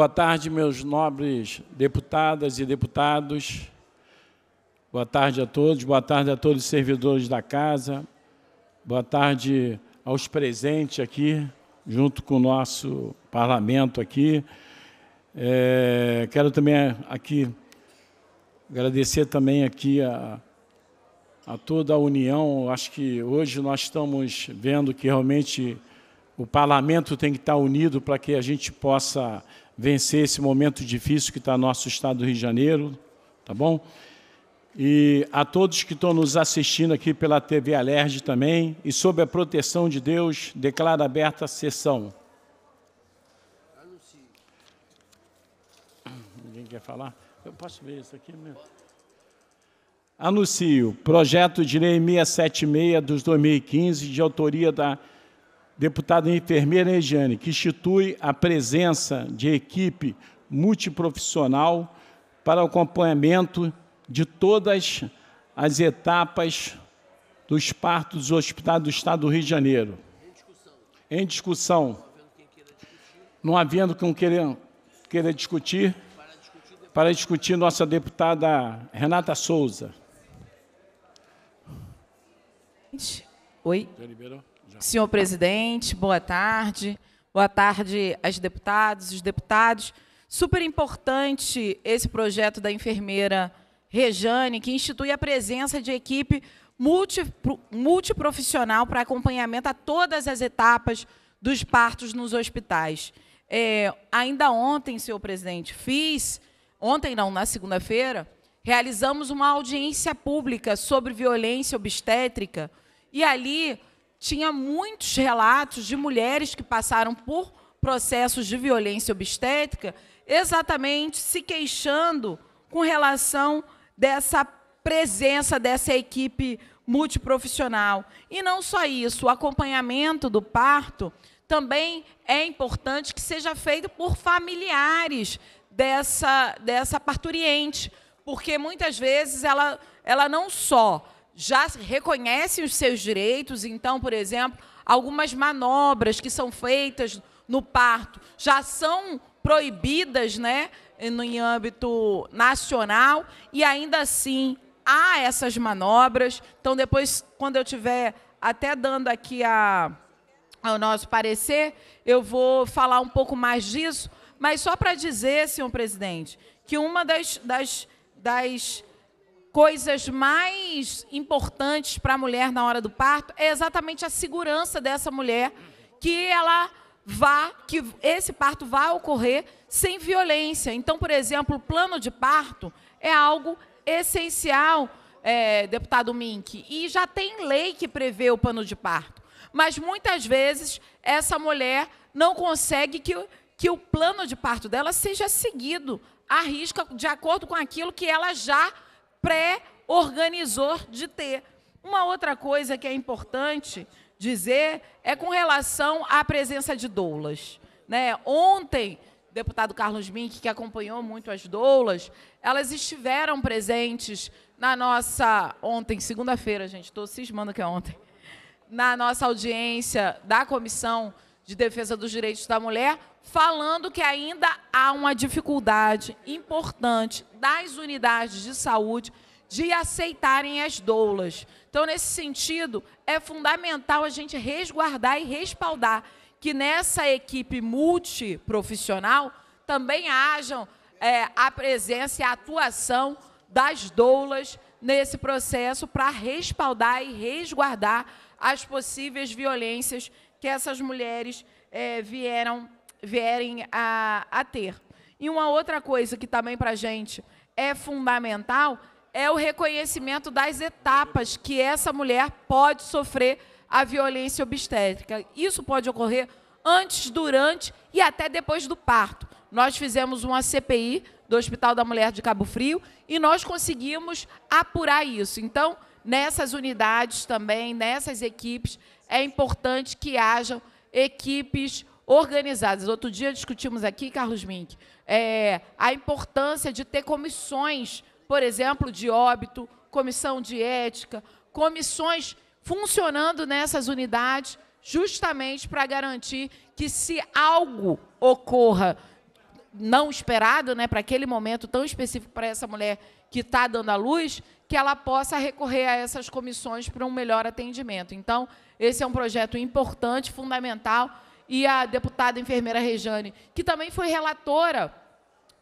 Boa tarde, meus nobres deputadas e deputados. Boa tarde a todos, boa tarde a todos os servidores da casa. Boa tarde aos presentes aqui, junto com o nosso parlamento aqui. É, quero também aqui agradecer também aqui a, a toda a união. Acho que hoje nós estamos vendo que realmente o parlamento tem que estar unido para que a gente possa vencer esse momento difícil que está nosso estado do Rio de Janeiro, tá bom? E a todos que estão nos assistindo aqui pela TV Alerj também, e sob a proteção de Deus, declaro aberta a sessão. Ninguém quer falar? Eu posso ver isso aqui mesmo? Né? Anuncio projeto de lei 676 dos 2015, de autoria da deputada enfermeira Regiane, que institui a presença de equipe multiprofissional para o acompanhamento de todas as etapas dos partos do Hospital do Estado do Rio de Janeiro. Em discussão. Não havendo quem queira, queira discutir, para discutir nossa deputada Renata Souza. Oi. Já liberou? Senhor presidente, boa tarde. Boa tarde às deputadas, os deputados. Super importante esse projeto da enfermeira Rejane, que institui a presença de equipe multiprofissional para acompanhamento a todas as etapas dos partos nos hospitais. É, ainda ontem, senhor presidente, fiz, ontem não, na segunda-feira, realizamos uma audiência pública sobre violência obstétrica e ali tinha muitos relatos de mulheres que passaram por processos de violência obstétrica, exatamente se queixando com relação dessa presença dessa equipe multiprofissional. E não só isso, o acompanhamento do parto também é importante que seja feito por familiares dessa, dessa parturiente, porque muitas vezes ela, ela não só já reconhecem os seus direitos, então, por exemplo, algumas manobras que são feitas no parto já são proibidas, né, em âmbito nacional, e ainda assim há essas manobras. Então, depois, quando eu tiver até dando aqui a, ao nosso parecer, eu vou falar um pouco mais disso, mas só para dizer, senhor presidente, que uma das, das, das coisas mais importantes para a mulher na hora do parto é exatamente a segurança dessa mulher que ela vá, que esse parto vá ocorrer sem violência. Então, por exemplo, o plano de parto é algo essencial, é, deputado Mink, e já tem lei que prevê o plano de parto. Mas muitas vezes essa mulher não consegue que, que o plano de parto dela seja seguido à risca de acordo com aquilo que ela já pré-organizador de ter. Uma outra coisa que é importante dizer é com relação à presença de doulas. Né? Ontem, o deputado Carlos Mink, que acompanhou muito as doulas, elas estiveram presentes na nossa. Ontem, segunda-feira, gente, estou cismando que é ontem. Na nossa audiência da comissão de Defesa dos Direitos da Mulher, falando que ainda há uma dificuldade importante das unidades de saúde de aceitarem as doulas. Então, nesse sentido, é fundamental a gente resguardar e respaldar que nessa equipe multiprofissional também hajam é, a presença e a atuação das doulas nesse processo para respaldar e resguardar as possíveis violências que essas mulheres é, vieram, vierem a, a ter. E uma outra coisa que também para a gente é fundamental é o reconhecimento das etapas que essa mulher pode sofrer a violência obstétrica. Isso pode ocorrer antes, durante e até depois do parto. Nós fizemos uma CPI do Hospital da Mulher de Cabo Frio e nós conseguimos apurar isso. Então, nessas unidades também, nessas equipes, é importante que hajam equipes organizadas. Outro dia discutimos aqui, Carlos Mink, é, a importância de ter comissões, por exemplo, de óbito, comissão de ética, comissões funcionando nessas unidades, justamente para garantir que se algo ocorra não esperado, né, para aquele momento tão específico para essa mulher que está dando à luz, que ela possa recorrer a essas comissões para um melhor atendimento. Então, esse é um projeto importante, fundamental. E a deputada enfermeira Rejane, que também foi relatora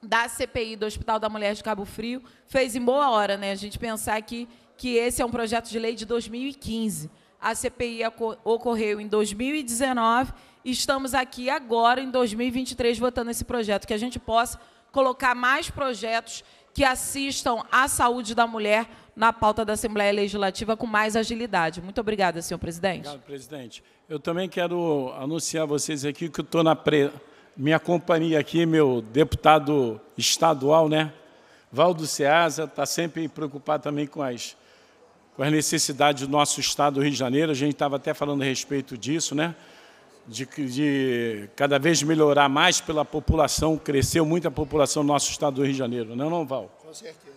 da CPI do Hospital da Mulher de Cabo Frio, fez em boa hora né, a gente pensar que que esse é um projeto de lei de 2015. A CPI ocorreu em 2019 e estamos aqui agora, em 2023, votando esse projeto, que a gente possa colocar mais projetos que assistam à saúde da mulher na pauta da Assembleia Legislativa com mais agilidade. Muito obrigada, senhor presidente. Obrigado, presidente. Eu também quero anunciar a vocês aqui que eu estou na pre... minha companhia aqui, meu deputado estadual, né? Valdo Ceasa, está sempre preocupado também com as, com as necessidades do nosso estado do Rio de Janeiro. A gente estava até falando a respeito disso, né? De, de, cada vez melhorar mais pela população, cresceu muito a população do nosso estado do Rio de Janeiro, não, né, não Val? Com certeza.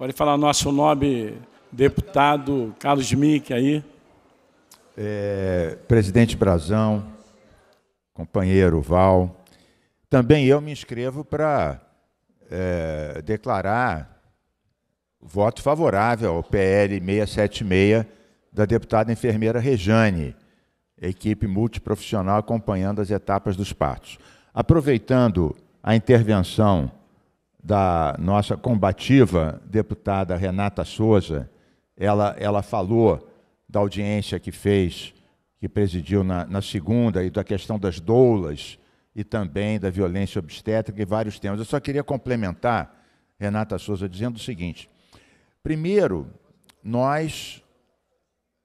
Pode falar nosso nobre deputado Carlos Mick aí. É, presidente Brazão, companheiro Val, também eu me inscrevo para é, declarar voto favorável ao PL 676 da deputada enfermeira Rejane, equipe multiprofissional acompanhando as etapas dos partos. Aproveitando a intervenção da nossa combativa deputada Renata Souza, ela, ela falou da audiência que fez, que presidiu na, na segunda, e da questão das doulas e também da violência obstétrica e vários temas. Eu só queria complementar, Renata Souza, dizendo o seguinte. Primeiro, nós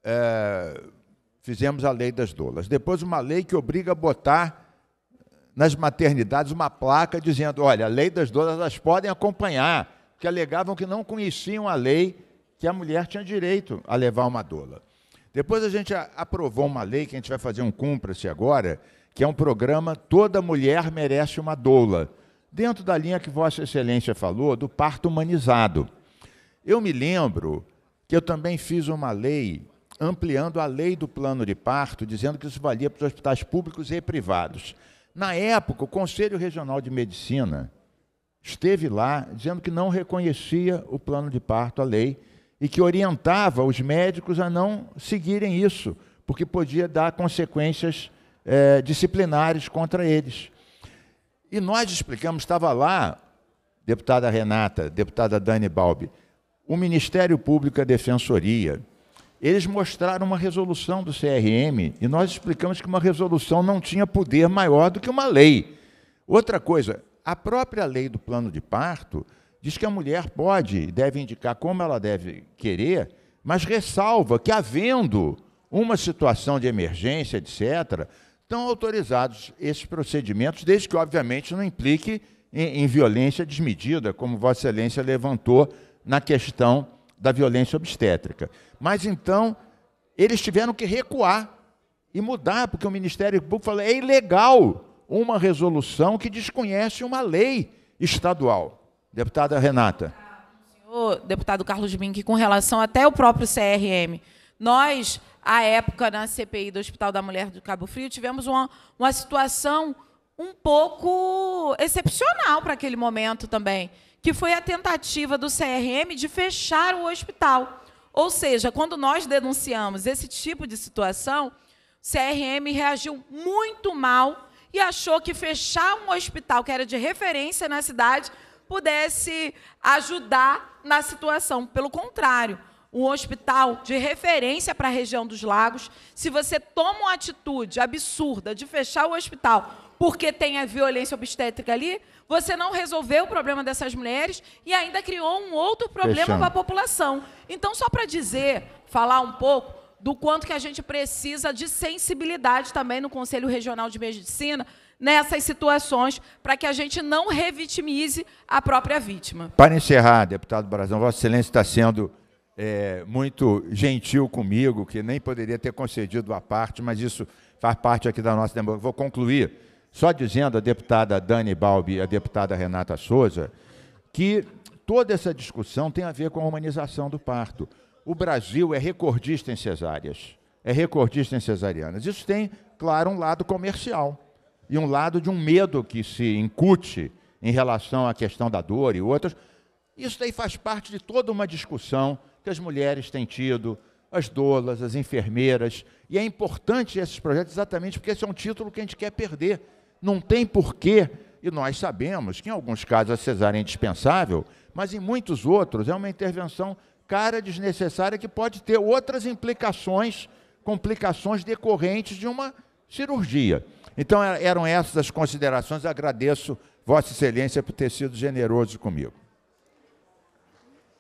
é, fizemos a lei das doulas. Depois, uma lei que obriga a botar nas maternidades uma placa dizendo: olha, a lei das donas, elas podem acompanhar, que alegavam que não conheciam a lei que a mulher tinha direito a levar uma dola. Depois a gente aprovou uma lei que a gente vai fazer um cúmplice agora, que é um programa Toda Mulher Merece uma Doula, dentro da linha que Vossa Excelência falou do parto humanizado. Eu me lembro que eu também fiz uma lei ampliando a lei do plano de parto, dizendo que isso valia para os hospitais públicos e privados. Na época, o Conselho Regional de Medicina esteve lá dizendo que não reconhecia o plano de parto, a lei, e que orientava os médicos a não seguirem isso, porque podia dar consequências é, disciplinares contra eles. E nós explicamos, estava lá, deputada Renata, deputada Dani Balbi, o Ministério Público e a Defensoria, eles mostraram uma resolução do CRM e nós explicamos que uma resolução não tinha poder maior do que uma lei. Outra coisa, a própria lei do plano de parto diz que a mulher pode e deve indicar como ela deve querer, mas ressalva que, havendo uma situação de emergência, etc., estão autorizados esses procedimentos, desde que, obviamente, não implique em, em violência desmedida, como Vossa Excelência levantou na questão da violência obstétrica. Mas então, eles tiveram que recuar e mudar, porque o Ministério Público falou: é ilegal uma resolução que desconhece uma lei estadual. Deputada Renata. Senhor deputado Carlos Mink, com relação até o próprio CRM, nós, à época, na CPI do Hospital da Mulher do Cabo Frio, tivemos uma, uma situação um pouco excepcional para aquele momento também, que foi a tentativa do CRM de fechar o hospital. Ou seja, quando nós denunciamos esse tipo de situação, o CRM reagiu muito mal e achou que fechar um hospital que era de referência na cidade pudesse ajudar na situação. Pelo contrário, um hospital de referência para a região dos lagos, se você toma uma atitude absurda de fechar o hospital porque tem a violência obstétrica ali, você não resolveu o problema dessas mulheres e ainda criou um outro problema para a população. Então, só para dizer, falar um pouco do quanto que a gente precisa de sensibilidade também no Conselho Regional de Medicina nessas situações para que a gente não revitimize a própria vítima. Para encerrar, deputado Brazão, Vossa Excelência está sendo é, muito gentil comigo, que nem poderia ter concedido a parte, mas isso faz parte aqui da nossa democracia. Vou concluir só dizendo a deputada Dani Balbi e a deputada Renata Souza que toda essa discussão tem a ver com a humanização do parto. O Brasil é recordista em cesáreas, é recordista em cesarianas. Isso tem, claro, um lado comercial e um lado de um medo que se incute em relação à questão da dor e outras. Isso daí faz parte de toda uma discussão que as mulheres têm tido, as doulas, as enfermeiras. E é importante esses projetos exatamente porque esse é um título que a gente quer perder não tem porquê. E nós sabemos que em alguns casos a cesárea é indispensável, mas em muitos outros é uma intervenção cara desnecessária que pode ter outras implicações, complicações decorrentes de uma cirurgia. Então é, eram essas as considerações. Agradeço Vossa Excelência por ter sido generoso comigo.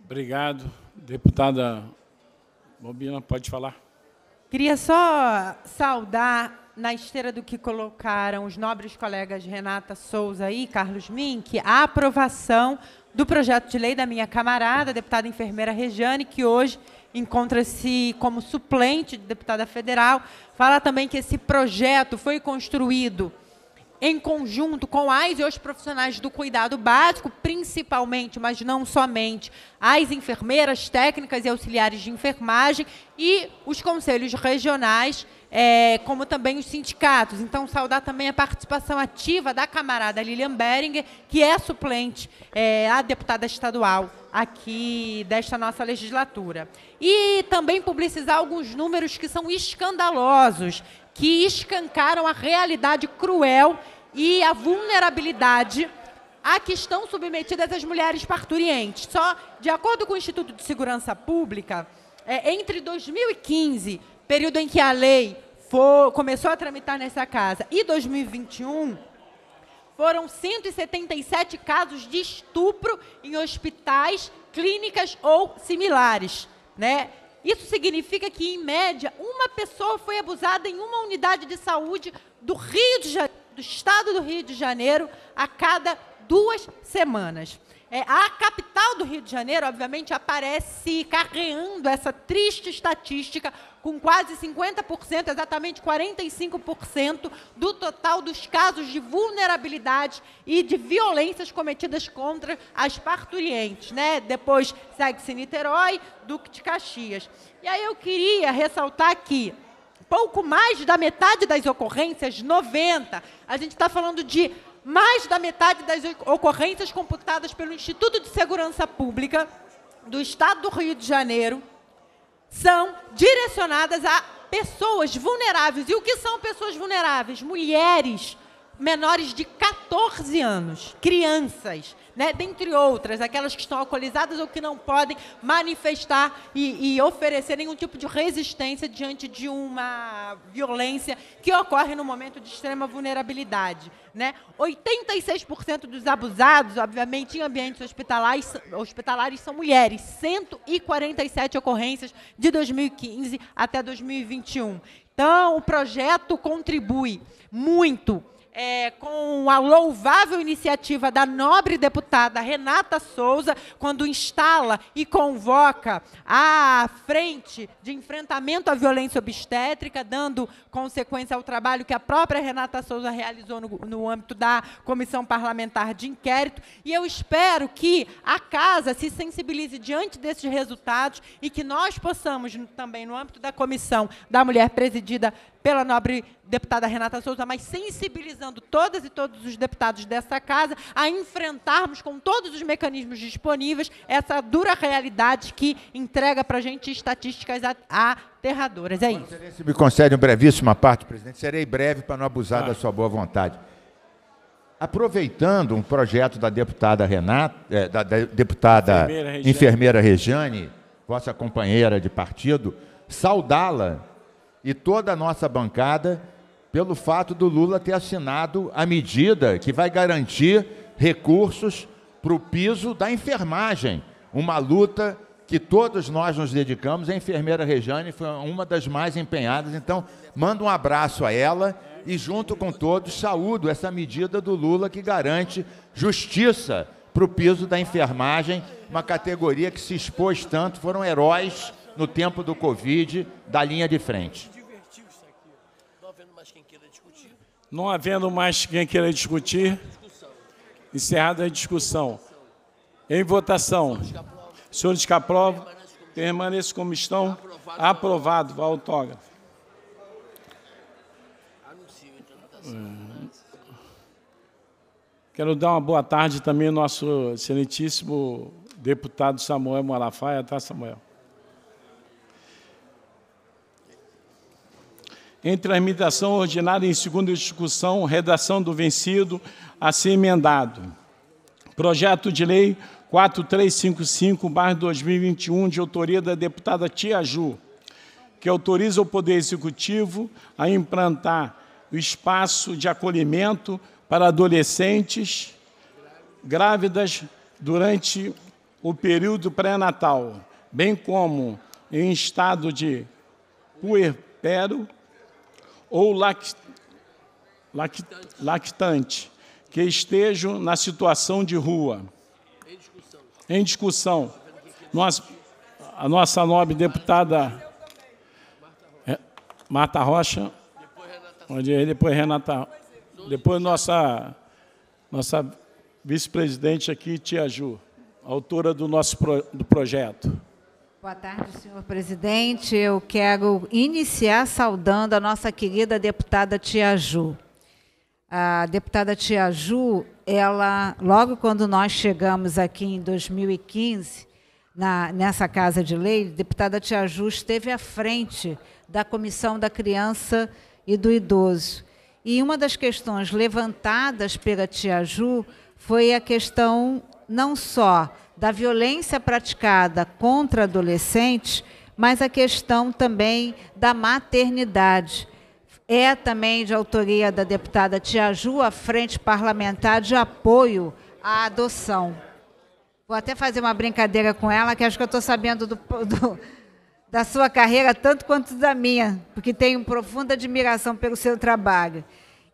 Obrigado, deputada Bobina, pode falar. Queria só saudar na esteira do que colocaram os nobres colegas Renata Souza e Carlos Mink, a aprovação do projeto de lei da minha camarada, deputada enfermeira Rejane, que hoje encontra-se como suplente de deputada federal. Fala também que esse projeto foi construído em conjunto com as e os profissionais do cuidado básico, principalmente, mas não somente, as enfermeiras técnicas e auxiliares de enfermagem e os conselhos regionais, é, como também os sindicatos. Então, saudar também a participação ativa da camarada Lilian Beringer, que é suplente, é, a deputada estadual aqui desta nossa legislatura. E também publicizar alguns números que são escandalosos que escancaram a realidade cruel e a vulnerabilidade a que estão submetidas as mulheres parturientes. Só de acordo com o Instituto de Segurança Pública, é, entre 2015, período em que a lei for, começou a tramitar nessa casa, e 2021, foram 177 casos de estupro em hospitais, clínicas ou similares, né? Isso significa que, em média, uma pessoa foi abusada em uma unidade de saúde do Rio de Janeiro, do estado do Rio de Janeiro, a cada duas semanas. É, a capital do Rio de Janeiro, obviamente, aparece carreando essa triste estatística, com quase 50%, exatamente 45% do total dos casos de vulnerabilidade e de violências cometidas contra as parturientes. Né? Depois segue-se Niterói, Duque de Caxias. E aí eu queria ressaltar aqui pouco mais da metade das ocorrências, 90, a gente está falando de mais da metade das ocorrências computadas pelo Instituto de Segurança Pública do Estado do Rio de Janeiro são direcionadas a pessoas vulneráveis. E o que são pessoas vulneráveis? Mulheres menores de 14 anos, crianças né, dentre outras, aquelas que estão alcoolizadas ou que não podem manifestar e, e oferecer nenhum tipo de resistência diante de uma violência que ocorre no momento de extrema vulnerabilidade. Né? 86% dos abusados, obviamente, em ambientes hospitalares, hospitalares são mulheres, 147 ocorrências de 2015 até 2021. Então, o projeto contribui muito é, com a louvável iniciativa da nobre deputada Renata Souza, quando instala e convoca a frente de enfrentamento à violência obstétrica, dando consequência ao trabalho que a própria Renata Souza realizou no, no âmbito da comissão parlamentar de inquérito. E eu espero que a casa se sensibilize diante desses resultados e que nós possamos, também no âmbito da comissão da mulher presidida pela nobre deputada Renata Souza, mas sensibilizando todas e todos os deputados dessa casa a enfrentarmos com todos os mecanismos disponíveis essa dura realidade que entrega para a gente estatísticas aterradoras. É isso. Se me concede um brevíssima parte, presidente, serei breve para não abusar ah. da sua boa vontade. Aproveitando um projeto da deputada Renata, é, da, deputada enfermeira Regiane, enfermeira Regiane vossa companheira de partido, saudá-la e toda a nossa bancada pelo fato do Lula ter assinado a medida que vai garantir recursos para o piso da enfermagem, uma luta que todos nós nos dedicamos. A enfermeira Rejane foi uma das mais empenhadas, então mando um abraço a ela e, junto com todos, saúdo essa medida do Lula que garante justiça para o piso da enfermagem, uma categoria que se expôs tanto, foram heróis no tempo do Covid da linha de frente. Não havendo mais quem queira discutir, encerrada a discussão. Em votação, senhores que aprovam, permaneçam como estão. Aprovado, vá autógrafo. Quero dar uma boa tarde também ao nosso excelentíssimo deputado Samuel Malafaia, tá, Samuel? em tramitação ordinária em segunda discussão, redação do vencido, assim emendado. Projeto de Lei 4355-2021, de autoria da deputada Tia Ju, que autoriza o Poder Executivo a implantar o espaço de acolhimento para adolescentes grávidas durante o período pré-natal, bem como em estado de puerpério ou lact, lact, lactante que estejam na situação de rua. Em discussão. nós a nossa nobre deputada é, Marta Rocha. Onde aí é? depois Renata. Depois nossa, nossa vice-presidente aqui, Tia Ju, autora do nosso pro, do projeto. Boa tarde, senhor presidente. Eu quero iniciar saudando a nossa querida deputada Tia Ju. A deputada Tia Ju, ela, logo quando nós chegamos aqui em 2015, na, nessa Casa de Lei, a deputada Tia Ju esteve à frente da Comissão da Criança e do Idoso. E uma das questões levantadas pela Tia Ju foi a questão não só da violência praticada contra adolescentes, mas a questão também da maternidade. É também de autoria da deputada Tiaju, a Frente Parlamentar de Apoio à Adoção. Vou até fazer uma brincadeira com ela, que acho que eu estou sabendo do, do, da sua carreira tanto quanto da minha, porque tenho profunda admiração pelo seu trabalho.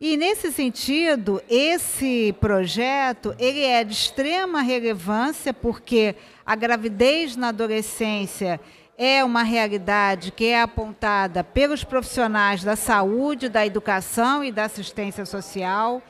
E nesse sentido, esse projeto ele é de extrema relevância porque a gravidez na adolescência é uma realidade que é apontada pelos profissionais da saúde, da educação e da assistência social.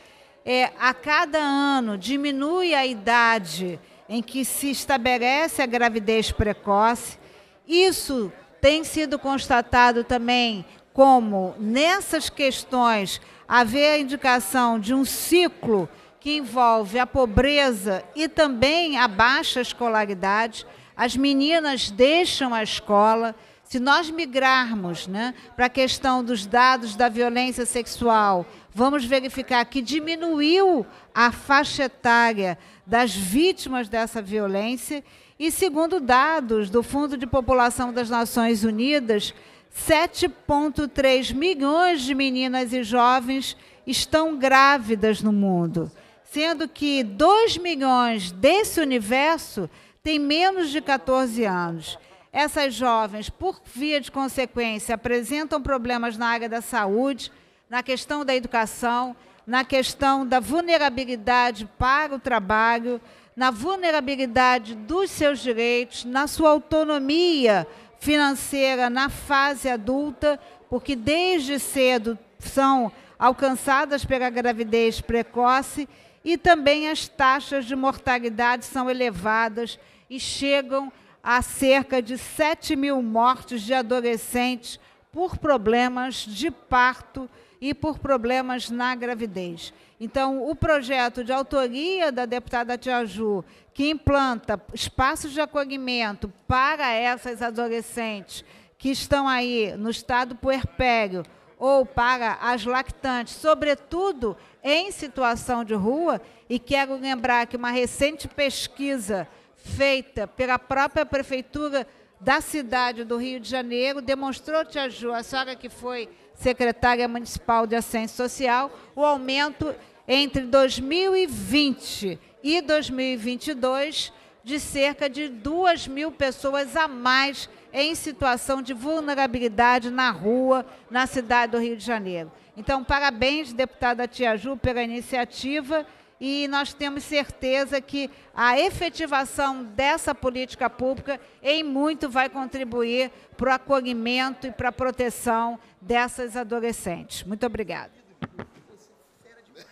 É, a cada ano diminui a idade em que se estabelece a gravidez precoce. Isso tem sido constatado também como nessas questões haver a indicação de um ciclo que envolve a pobreza e também a baixa escolaridade. As meninas deixam a escola. Se nós migrarmos né, para a questão dos dados da violência sexual, vamos verificar que diminuiu a faixa etária das vítimas dessa violência. E segundo dados do Fundo de População das Nações Unidas, 7,3 milhões de meninas e jovens estão grávidas no mundo, sendo que 2 milhões desse universo têm menos de 14 anos. Essas jovens, por via de consequência, apresentam problemas na área da saúde, na questão da educação, na questão da vulnerabilidade para o trabalho, na vulnerabilidade dos seus direitos, na sua autonomia financeira na fase adulta, porque desde cedo são alcançadas pela gravidez precoce e também as taxas de mortalidade são elevadas e chegam a cerca de 7 mil mortes de adolescentes por problemas de parto e por problemas na gravidez. Então, o projeto de autoria da deputada Tia Ju que implanta espaços de acolhimento para essas adolescentes que estão aí no estado puerpério ou para as lactantes, sobretudo em situação de rua, e quero lembrar que uma recente pesquisa feita pela própria prefeitura da cidade do Rio de Janeiro demonstrou, Tia Ju, a senhora que foi secretária municipal de assistência social, o aumento entre 2020 e 2022 de cerca de 2 mil pessoas a mais em situação de vulnerabilidade na rua, na cidade do Rio de Janeiro. Então, parabéns, deputada Tia Ju, pela iniciativa e nós temos certeza que a efetivação dessa política pública em muito vai contribuir para o acolhimento e para a proteção dessas adolescentes. Muito obrigada.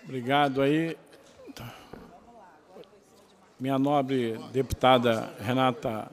Obrigado aí minha nobre deputada Renata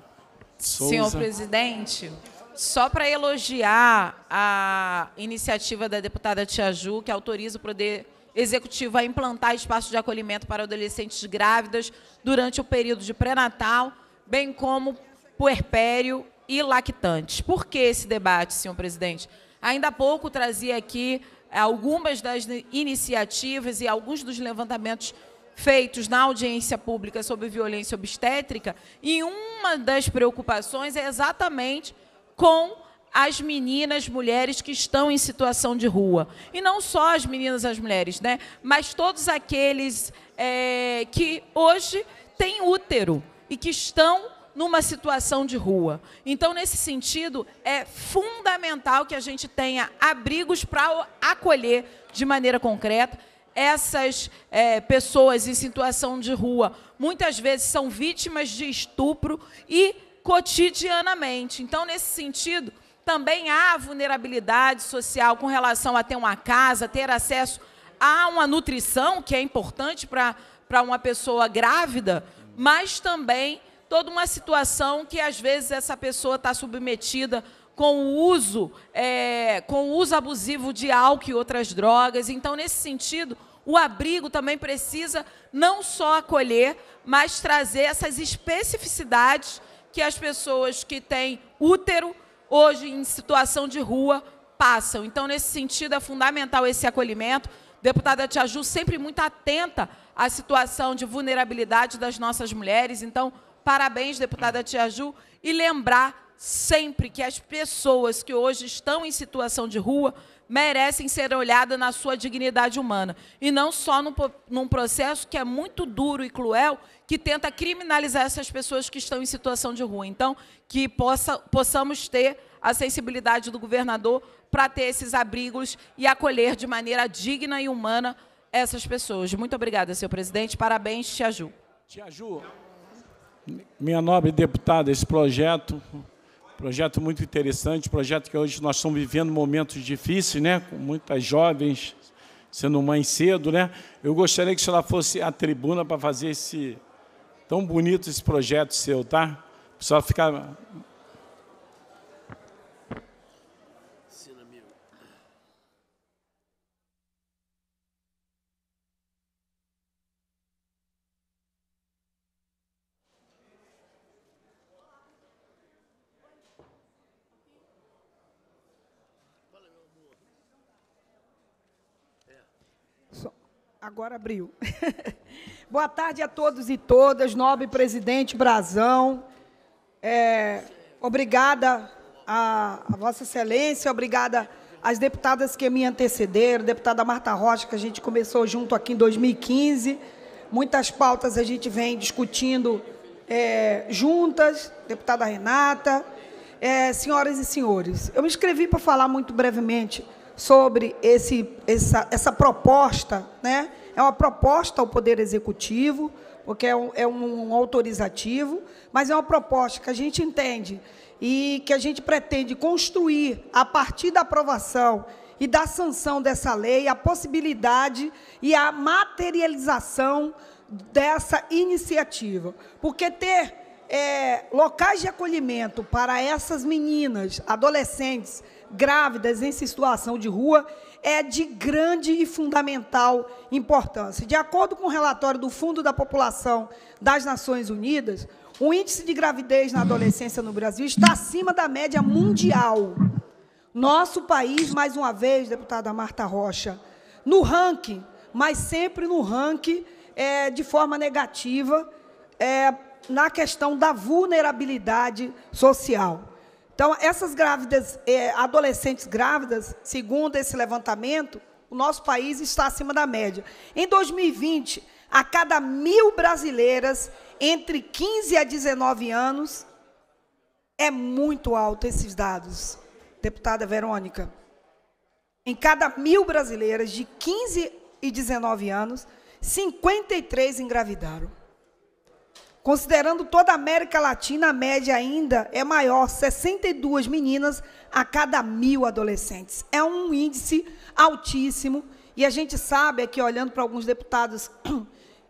Souza. Senhor presidente, só para elogiar a iniciativa da deputada Tia Ju, que autoriza o poder executivo a implantar espaços de acolhimento para adolescentes grávidas durante o período de pré-natal, bem como puerpério e lactantes. Por que esse debate, senhor presidente? Ainda há pouco trazia aqui algumas das iniciativas e alguns dos levantamentos feitos na audiência pública sobre violência obstétrica, e uma das preocupações é exatamente com as meninas, mulheres que estão em situação de rua. E não só as meninas, as mulheres, né? mas todos aqueles é, que hoje têm útero e que estão numa situação de rua. Então, nesse sentido, é fundamental que a gente tenha abrigos para acolher de maneira concreta essas é, pessoas em situação de rua muitas vezes são vítimas de estupro e cotidianamente. Então, nesse sentido, também há vulnerabilidade social com relação a ter uma casa, ter acesso a uma nutrição, que é importante para uma pessoa grávida, mas também toda uma situação que às vezes essa pessoa está submetida com o uso, é, com o uso abusivo de álcool e outras drogas. Então, nesse sentido, o abrigo também precisa não só acolher, mas trazer essas especificidades que as pessoas que têm útero hoje em situação de rua passam. Então, nesse sentido, é fundamental esse acolhimento. Deputada Tia Ju, sempre muito atenta à situação de vulnerabilidade das nossas mulheres. Então, parabéns, deputada Tia Ju, e lembrar sempre que as pessoas que hoje estão em situação de rua merecem ser olhadas na sua dignidade humana. E não só num, num, processo que é muito duro e cruel, que tenta criminalizar essas pessoas que estão em situação de rua. Então, que possa, possamos ter a sensibilidade do governador para ter esses abrigos e acolher de maneira digna e humana essas pessoas. Muito obrigada, senhor presidente. Parabéns, Tia Ju. Tia Ju, minha nobre deputada, esse projeto Projeto muito interessante, projeto que hoje nós estamos vivendo momentos difíceis, né? com muitas jovens sendo mãe cedo. Né? Eu gostaria que se ela fosse a tribuna para fazer esse tão bonito esse projeto seu, tá? Só ficar Agora abriu. Boa tarde a todos e todas, nobre presidente Brazão. É, obrigada a, a, Vossa Excelência, obrigada às deputadas que me antecederam, deputada Marta Rocha, que a gente começou junto aqui em 2015. Muitas pautas a gente vem discutindo é, juntas, deputada Renata. É, senhoras e senhores, eu me inscrevi para falar muito brevemente sobre esse, essa, essa proposta. Né? É uma proposta ao Poder Executivo, porque é um, é um autorizativo, mas é uma proposta que a gente entende e que a gente pretende construir a partir da aprovação e da sanção dessa lei a possibilidade e a materialização dessa iniciativa. Porque ter é, locais de acolhimento para essas meninas, adolescentes grávidas em situação de rua é de grande e fundamental importância. De acordo com o relatório do Fundo da População das Nações Unidas, o índice de gravidez na adolescência no Brasil está acima da média mundial. Nosso país, mais uma vez, deputada Marta Rocha, no ranking, mas sempre no ranking é, de forma negativa, é, na questão da vulnerabilidade social. Então, essas grávidas, eh, adolescentes grávidas, segundo esse levantamento, o nosso país está acima da média. Em 2020, a cada mil brasileiras entre 15 a 19 anos, é muito alto esses dados, deputada Verônica. Em cada mil brasileiras de 15 e 19 anos, 53 engravidaram. Considerando toda a América Latina, a média ainda é maior, 62 meninas a cada mil adolescentes. É um índice altíssimo e a gente sabe aqui, olhando para alguns deputados,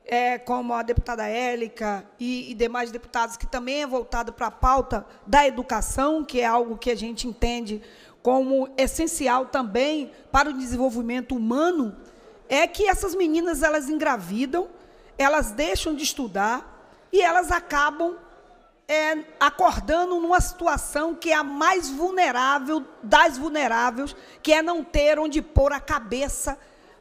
é, como a deputada Élica e, e demais deputados, que também é voltado para a pauta da educação, que é algo que a gente entende como essencial também para o desenvolvimento humano, é que essas meninas elas engravidam, elas deixam de estudar, e elas acabam é, acordando numa situação que é a mais vulnerável das vulneráveis, que é não ter onde pôr a cabeça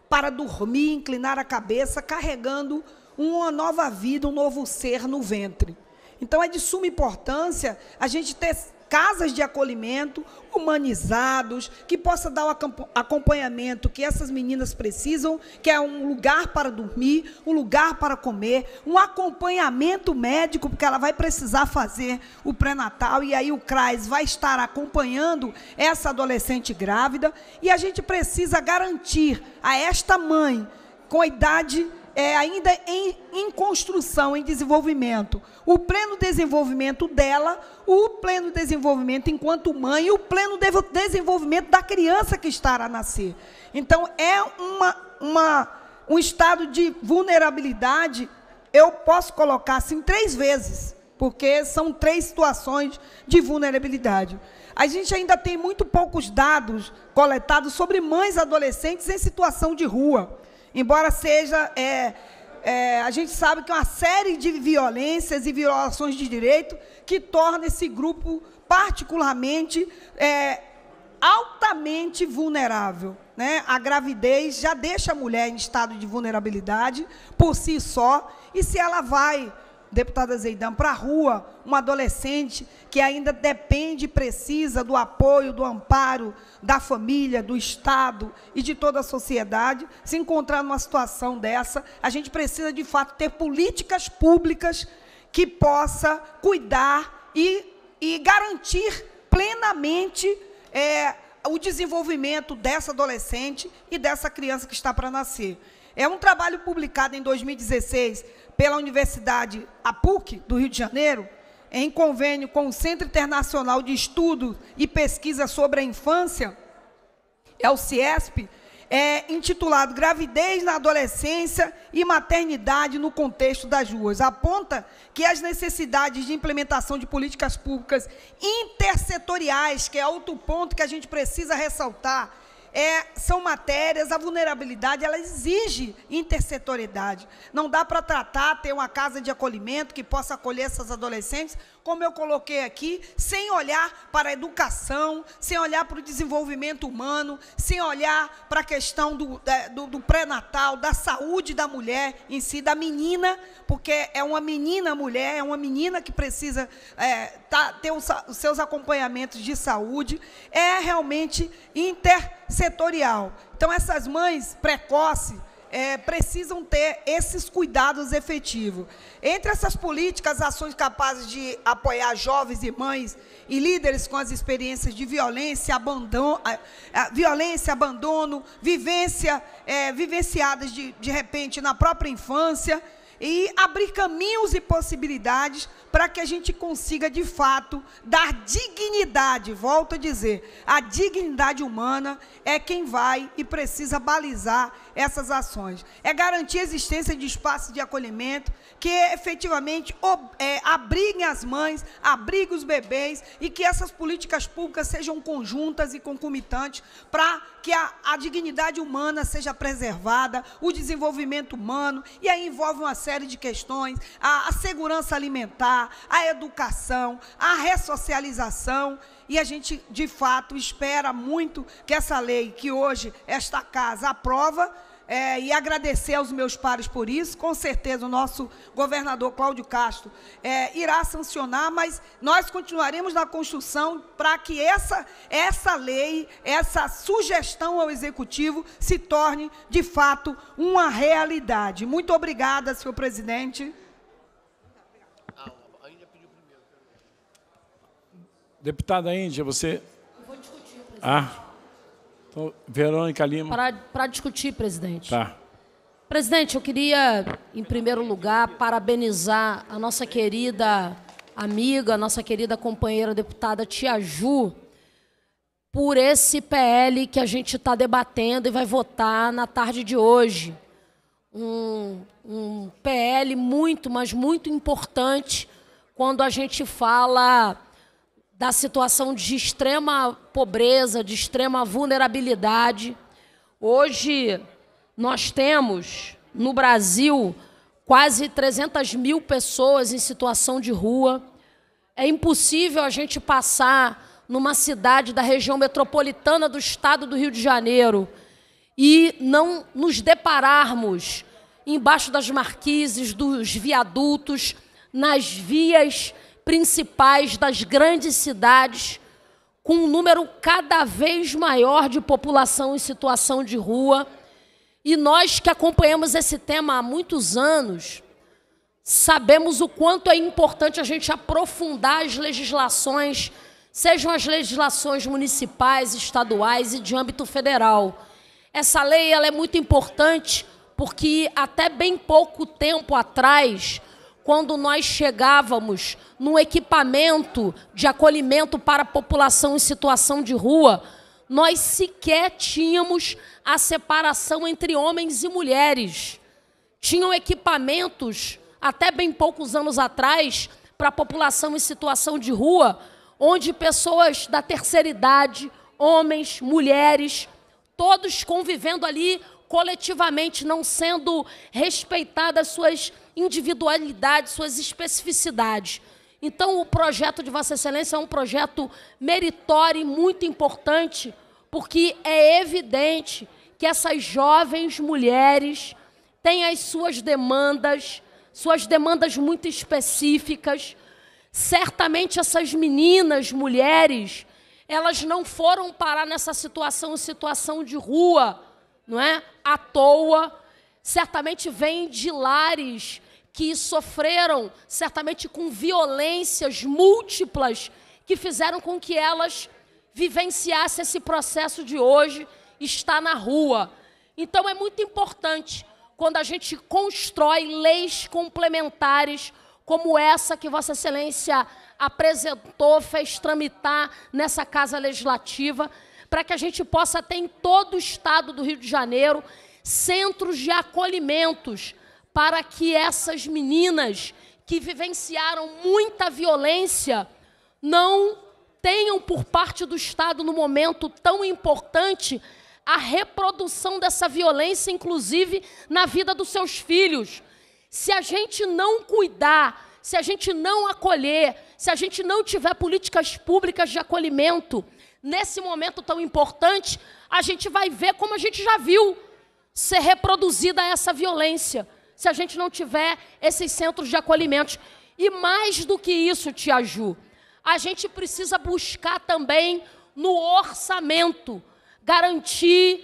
para dormir, inclinar a cabeça, carregando uma nova vida, um novo ser no ventre. Então é de suma importância a gente ter casas de acolhimento, humanizados, que possa dar o acompanhamento que essas meninas precisam, que é um lugar para dormir, um lugar para comer, um acompanhamento médico, porque ela vai precisar fazer o pré-natal e aí o CRAS vai estar acompanhando essa adolescente grávida e a gente precisa garantir a esta mãe com a idade é, ainda em, em construção, em desenvolvimento. O pleno desenvolvimento dela, o pleno desenvolvimento enquanto mãe e o pleno de desenvolvimento da criança que estará a nascer. Então, é uma, uma, um estado de vulnerabilidade, eu posso colocar assim três vezes, porque são três situações de vulnerabilidade. A gente ainda tem muito poucos dados coletados sobre mães adolescentes em situação de rua. Embora seja. É, é, a gente sabe que é uma série de violências e violações de direito que torna esse grupo particularmente é, altamente vulnerável. Né? A gravidez já deixa a mulher em estado de vulnerabilidade por si só, e se ela vai deputada Zeidan, para a rua uma adolescente que ainda depende e precisa do apoio, do amparo da família, do Estado e de toda a sociedade, se encontrar numa situação dessa, a gente precisa, de fato, ter políticas públicas que possa cuidar e, e garantir plenamente é, o desenvolvimento dessa adolescente e dessa criança que está para nascer. É um trabalho publicado em 2016 pela Universidade APUC, do Rio de Janeiro, em convênio com o Centro Internacional de Estudo e Pesquisa sobre a Infância, é o CIESP, é intitulado Gravidez na Adolescência e Maternidade no Contexto das Ruas. Aponta que as necessidades de implementação de políticas públicas intersetoriais, que é outro ponto que a gente precisa ressaltar, é, são matérias, a vulnerabilidade, ela exige intersetoriedade. Não dá para tratar, ter uma casa de acolhimento que possa acolher essas adolescentes, como eu coloquei aqui, sem olhar para a educação, sem olhar para o desenvolvimento humano, sem olhar para a questão do, é, do, do pré-natal, da saúde da mulher em si, da menina, porque é uma menina mulher, é uma menina que precisa é, tá, ter os, os seus acompanhamentos de saúde, é realmente inter setorial. Então, essas mães precoces é, precisam ter esses cuidados efetivos. Entre essas políticas, ações capazes de apoiar jovens e mães e líderes com as experiências de violência, abandono, violência, abandono vivência, é, vivenciadas de, de repente na própria infância, e abrir caminhos e possibilidades para que a gente consiga de fato dar dignidade. Volto a dizer, a dignidade humana é quem vai e precisa balizar essas ações. É garantir a existência de espaços de acolhimento que efetivamente é, abriguem as mães, abriguem os bebês e que essas políticas públicas sejam conjuntas e concomitantes para que a, a dignidade humana seja preservada, o desenvolvimento humano, e aí envolve uma série de questões, a, a segurança alimentar, a educação, a ressocialização e a gente de fato espera muito que essa lei que hoje esta casa aprova é, e agradecer aos meus pares por isso. Com certeza, o nosso governador Cláudio Castro é, irá sancionar, mas nós continuaremos na construção para que essa, essa lei, essa sugestão ao Executivo se torne, de fato, uma realidade. Muito obrigada, senhor presidente. Deputada Índia, você. Eu vou discutir, presidente. Ah. Então, Verônica Lima. Para discutir, presidente. Tá. Presidente, eu queria, em primeiro lugar, parabenizar a nossa querida amiga, a nossa querida companheira deputada Tia Ju, por esse PL que a gente está debatendo e vai votar na tarde de hoje. Um, um PL muito, mas muito importante quando a gente fala da situação de extrema pobreza, de extrema vulnerabilidade. Hoje, nós temos no Brasil quase 300 mil pessoas em situação de rua. É impossível a gente passar numa cidade da região metropolitana do estado do Rio de Janeiro e não nos depararmos embaixo das marquises, dos viadutos, nas vias principais das grandes cidades, com um número cada vez maior de população em situação de rua. E nós que acompanhamos esse tema há muitos anos, sabemos o quanto é importante a gente aprofundar as legislações, sejam as legislações municipais, estaduais e de âmbito federal. Essa lei ela é muito importante porque até bem pouco tempo atrás quando nós chegávamos no equipamento de acolhimento para a população em situação de rua, nós sequer tínhamos a separação entre homens e mulheres. Tinham equipamentos, até bem poucos anos atrás, para a população em situação de rua, onde pessoas da terceira idade, homens, mulheres, todos convivendo ali coletivamente, não sendo respeitadas suas individualidades, suas especificidades. Então, o projeto de Vossa Excelência é um projeto meritório e muito importante, porque é evidente que essas jovens mulheres têm as suas demandas, suas demandas muito específicas. Certamente essas meninas, mulheres, elas não foram parar nessa situação, situação de rua, não é? À toa, certamente vem de lares que sofreram, certamente com violências múltiplas que fizeram com que elas vivenciassem esse processo de hoje estar na rua. Então é muito importante quando a gente constrói leis complementares como essa que Vossa Excelência apresentou, fez tramitar nessa Casa Legislativa, para que a gente possa ter em todo o estado do Rio de Janeiro centros de acolhimentos para que essas meninas que vivenciaram muita violência não tenham por parte do Estado no momento tão importante a reprodução dessa violência, inclusive na vida dos seus filhos. Se a gente não cuidar, se a gente não acolher, se a gente não tiver políticas públicas de acolhimento, nesse momento tão importante, a gente vai ver como a gente já viu ser reproduzida essa violência, se a gente não tiver esses centros de acolhimento. E mais do que isso, Tia Ju, a gente precisa buscar também no orçamento, garantir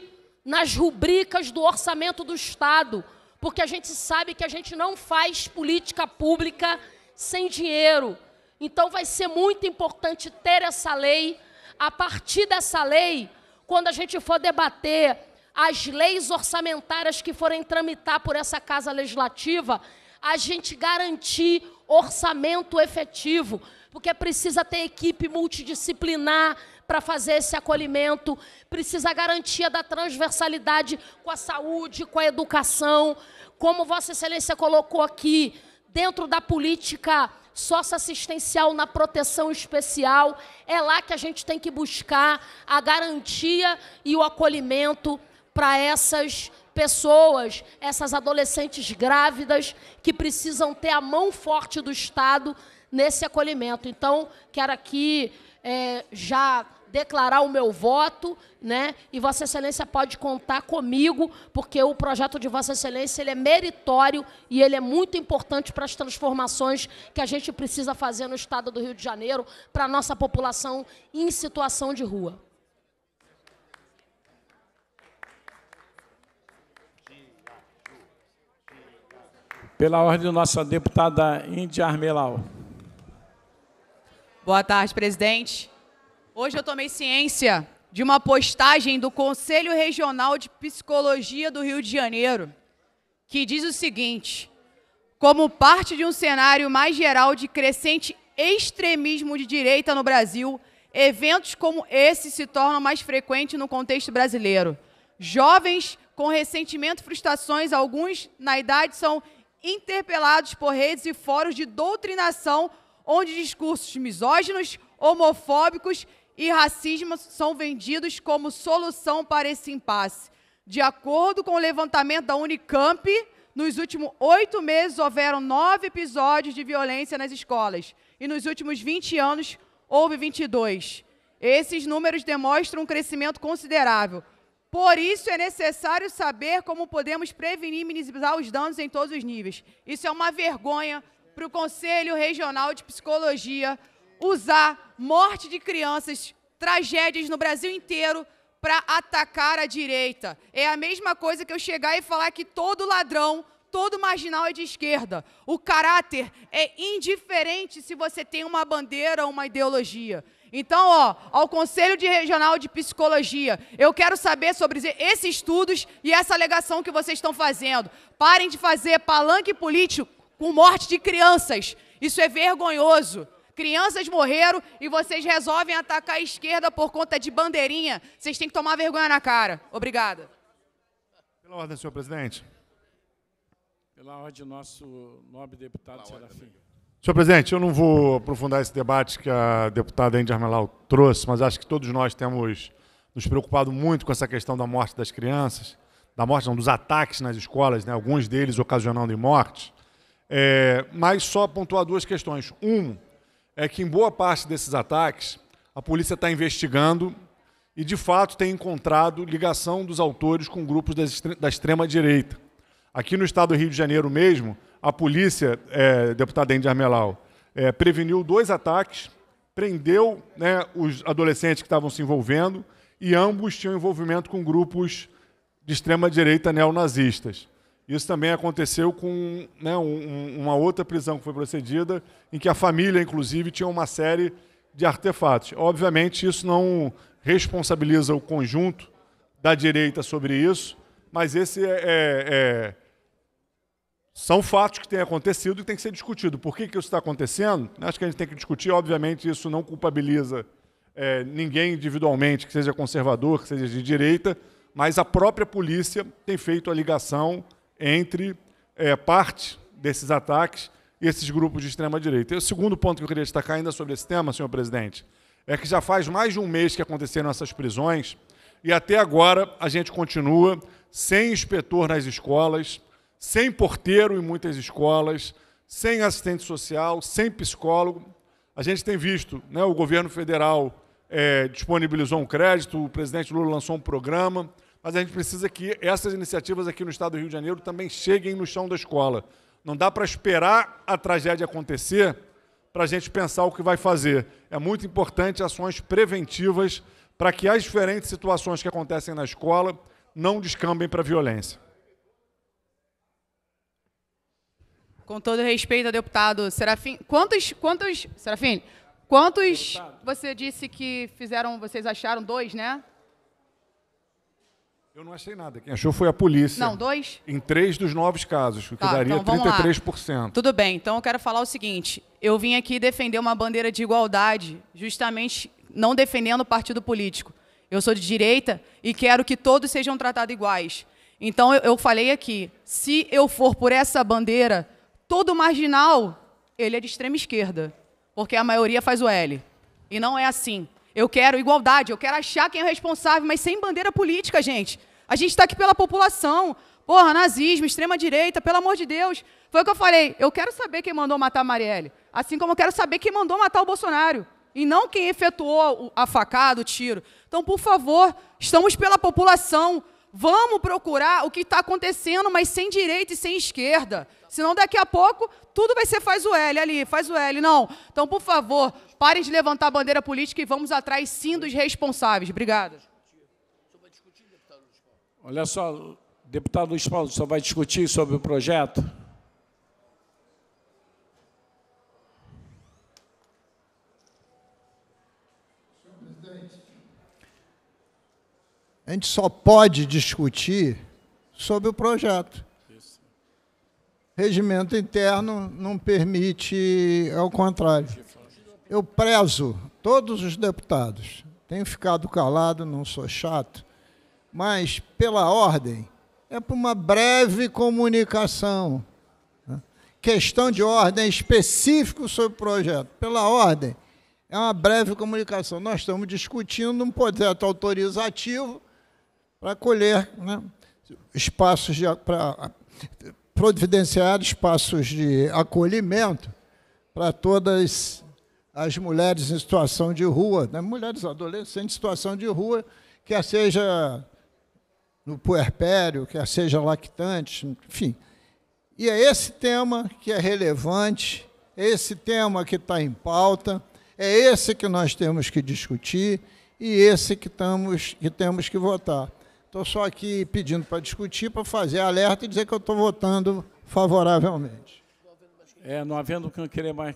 nas rubricas do orçamento do Estado, porque a gente sabe que a gente não faz política pública sem dinheiro. Então vai ser muito importante ter essa lei a partir dessa lei, quando a gente for debater as leis orçamentárias que forem tramitar por essa casa legislativa, a gente garantir orçamento efetivo, porque precisa ter equipe multidisciplinar para fazer esse acolhimento, precisa garantia da transversalidade com a saúde, com a educação, como Vossa Excelência colocou aqui, dentro da política socioassistencial na proteção especial. É lá que a gente tem que buscar a garantia e o acolhimento para essas pessoas, essas adolescentes grávidas que precisam ter a mão forte do Estado nesse acolhimento. Então, quero aqui é, já declarar o meu voto, né? E Vossa Excelência pode contar comigo, porque o projeto de Vossa Excelência ele é meritório e ele é muito importante para as transformações que a gente precisa fazer no Estado do Rio de Janeiro para a nossa população em situação de rua. Pela ordem, nossa deputada Índia Armelau. Boa tarde, presidente. Hoje eu tomei ciência de uma postagem do Conselho Regional de Psicologia do Rio de Janeiro, que diz o seguinte: como parte de um cenário mais geral de crescente extremismo de direita no Brasil, eventos como esse se tornam mais frequentes no contexto brasileiro. Jovens com ressentimento e frustrações, alguns na idade, são interpelados por redes e fóruns de doutrinação, onde discursos misóginos, homofóbicos e racismo são vendidos como solução para esse impasse. De acordo com o levantamento da Unicamp, nos últimos oito meses houveram nove episódios de violência nas escolas e nos últimos 20 anos houve 22. Esses números demonstram um crescimento considerável. Por isso é necessário saber como podemos prevenir e minimizar os danos em todos os níveis. Isso é uma vergonha para o Conselho Regional de Psicologia usar morte de crianças, tragédias no Brasil inteiro para atacar a direita. É a mesma coisa que eu chegar e falar que todo ladrão, todo marginal é de esquerda. O caráter é indiferente se você tem uma bandeira ou uma ideologia. Então, ó, ao Conselho de Regional de Psicologia, eu quero saber sobre esses estudos e essa alegação que vocês estão fazendo. Parem de fazer palanque político com morte de crianças. Isso é vergonhoso. Crianças morreram e vocês resolvem atacar a esquerda por conta de bandeirinha. Vocês têm que tomar vergonha na cara. Obrigada. Pela ordem, senhor presidente. Pela ordem, nosso nobre deputado Pela Serafim. Ordem. Senhor presidente, eu não vou aprofundar esse debate que a deputada Andy Armelau trouxe, mas acho que todos nós temos nos preocupado muito com essa questão da morte das crianças, da morte, não, dos ataques nas escolas, né? alguns deles ocasionando mortes. É, mas só pontuar duas questões. Um, é que em boa parte desses ataques a polícia está investigando e de fato tem encontrado ligação dos autores com grupos da extrema direita. Aqui no estado do Rio de Janeiro mesmo, a polícia, é, deputada Andy Armelau, é, preveniu dois ataques, prendeu né, os adolescentes que estavam se envolvendo e ambos tinham envolvimento com grupos de extrema direita neonazistas. Isso também aconteceu com né, um, uma outra prisão que foi procedida, em que a família, inclusive, tinha uma série de artefatos. Obviamente, isso não responsabiliza o conjunto da direita sobre isso, mas esse é, é, é são fatos que têm acontecido e têm que ser discutido. Por que, que isso está acontecendo? Acho que a gente tem que discutir. Obviamente, isso não culpabiliza é, ninguém individualmente, que seja conservador, que seja de direita, mas a própria polícia tem feito a ligação entre é, parte desses ataques e esses grupos de extrema-direita. E o segundo ponto que eu queria destacar ainda sobre esse tema, senhor presidente, é que já faz mais de um mês que aconteceram essas prisões e até agora a gente continua sem inspetor nas escolas, sem porteiro em muitas escolas, sem assistente social, sem psicólogo. A gente tem visto, né, o governo federal é, disponibilizou um crédito, o presidente Lula lançou um programa, mas a gente precisa que essas iniciativas aqui no estado do Rio de Janeiro também cheguem no chão da escola. Não dá para esperar a tragédia acontecer para a gente pensar o que vai fazer. É muito importante ações preventivas para que as diferentes situações que acontecem na escola não descambem para a violência. Com todo respeito deputado Serafim, quantos, quantos, Serafim, quantos você disse que fizeram, vocês acharam dois, né? Eu não achei nada. Quem achou foi a polícia. Não, dois? Em três dos novos casos, o que tá, então daria então, 33%. Lá. Tudo bem, então eu quero falar o seguinte: eu vim aqui defender uma bandeira de igualdade, justamente não defendendo o partido político. Eu sou de direita e quero que todos sejam tratados iguais. Então eu, eu falei aqui: se eu for por essa bandeira, todo marginal, ele é de extrema esquerda, porque a maioria faz o L. E não é assim. Eu quero igualdade, eu quero achar quem é o responsável, mas sem bandeira política, gente. A gente está aqui pela população. Porra, nazismo, extrema-direita, pelo amor de Deus. Foi o que eu falei. Eu quero saber quem mandou matar a Marielle. Assim como eu quero saber quem mandou matar o Bolsonaro. E não quem efetuou a facada, o tiro. Então, por favor, estamos pela população. Vamos procurar o que está acontecendo, mas sem direita e sem esquerda. Senão, daqui a pouco, tudo vai ser faz o L ali, faz o L. Não. Então, por favor, Parem de levantar a bandeira política e vamos atrás sim dos responsáveis. Obrigado. Olha só, deputado Luiz Paulo, só vai discutir sobre o projeto? A gente só pode discutir sobre o projeto. Isso. Regimento interno não permite, ao contrário. Eu prezo todos os deputados. Tenho ficado calado, não sou chato, mas pela ordem é para uma breve comunicação. Né? Questão de ordem específico sobre o projeto. Pela ordem, é uma breve comunicação. Nós estamos discutindo um projeto autorizativo para colher né, espaços de, para providenciar espaços de acolhimento para todas as mulheres em situação de rua, né? mulheres adolescentes em situação de rua, quer seja no puerpério, quer seja lactante, enfim. E é esse tema que é relevante, é esse tema que está em pauta, é esse que nós temos que discutir e esse que, estamos, que temos que votar. Estou só aqui pedindo para discutir, para fazer alerta e dizer que eu estou votando favoravelmente. É, não havendo quem querer mais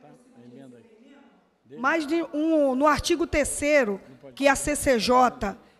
Mas de um, no artigo 3 que a CCJ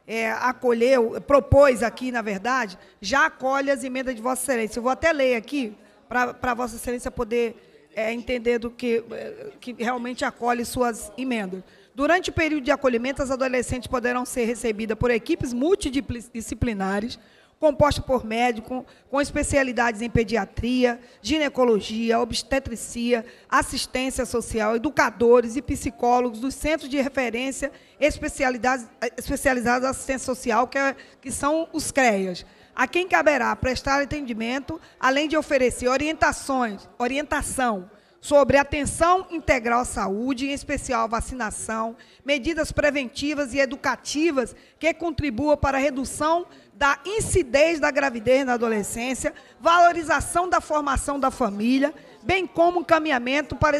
é, acolheu, propôs aqui, na verdade, já acolhe as emendas de Vossa Excelência. Eu vou até ler aqui, para Vossa Excelência poder é, entender do que, é, que realmente acolhe suas emendas. Durante o período de acolhimento, as adolescentes poderão ser recebidas por equipes multidisciplinares composta por médicos com especialidades em pediatria, ginecologia, obstetricia, assistência social, educadores e psicólogos dos centros de referência especialidades, especializados em assistência social, que, é, que são os CREAS a quem caberá prestar atendimento, além de oferecer orientações, orientação sobre atenção integral à saúde, em especial vacinação, medidas preventivas e educativas que contribuam para a redução da incidência da gravidez na adolescência, valorização da formação da família, bem como encaminhamento para,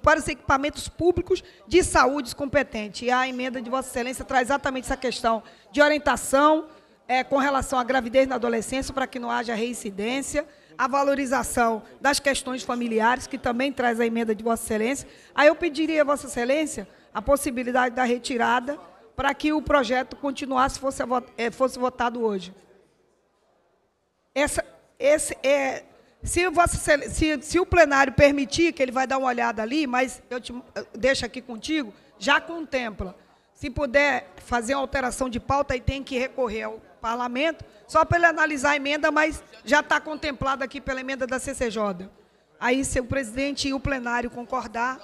para os equipamentos públicos de saúde competente. E a emenda de Vossa Excelência traz exatamente essa questão de orientação é, com relação à gravidez na adolescência, para que não haja reincidência a valorização das questões familiares, que também traz a emenda de Vossa Excelência. Aí eu pediria a Vossa Excelência a possibilidade da retirada para que o projeto continuasse, fosse, eh, fosse votado hoje. Essa, esse, é, se, vossa, se, se, o plenário permitir, que ele vai dar uma olhada ali, mas eu, te, eu deixo aqui contigo, já contempla. Se puder fazer uma alteração de pauta, aí tem que recorrer ao parlamento, só para ele analisar a emenda, mas já está contemplado aqui pela emenda da CCJ. Aí, se o presidente e o plenário concordar,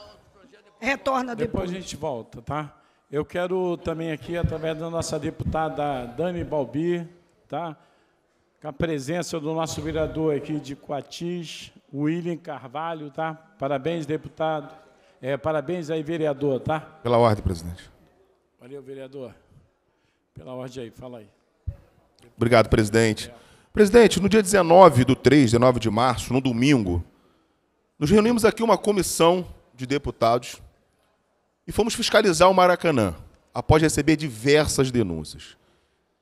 retorna depois. Depois a gente volta, tá? Eu quero também aqui, através da nossa deputada Dani Balbi, tá? com a presença do nosso vereador aqui de Coatis, William Carvalho, tá? Parabéns, deputado. É, parabéns aí, vereador, tá? Pela ordem, presidente. Valeu, vereador. Pela ordem aí, fala aí. Obrigado, presidente. Presidente, no dia 19 do 3, 19 de março, no domingo, nos reunimos aqui uma comissão de deputados e fomos fiscalizar o Maracanã, após receber diversas denúncias.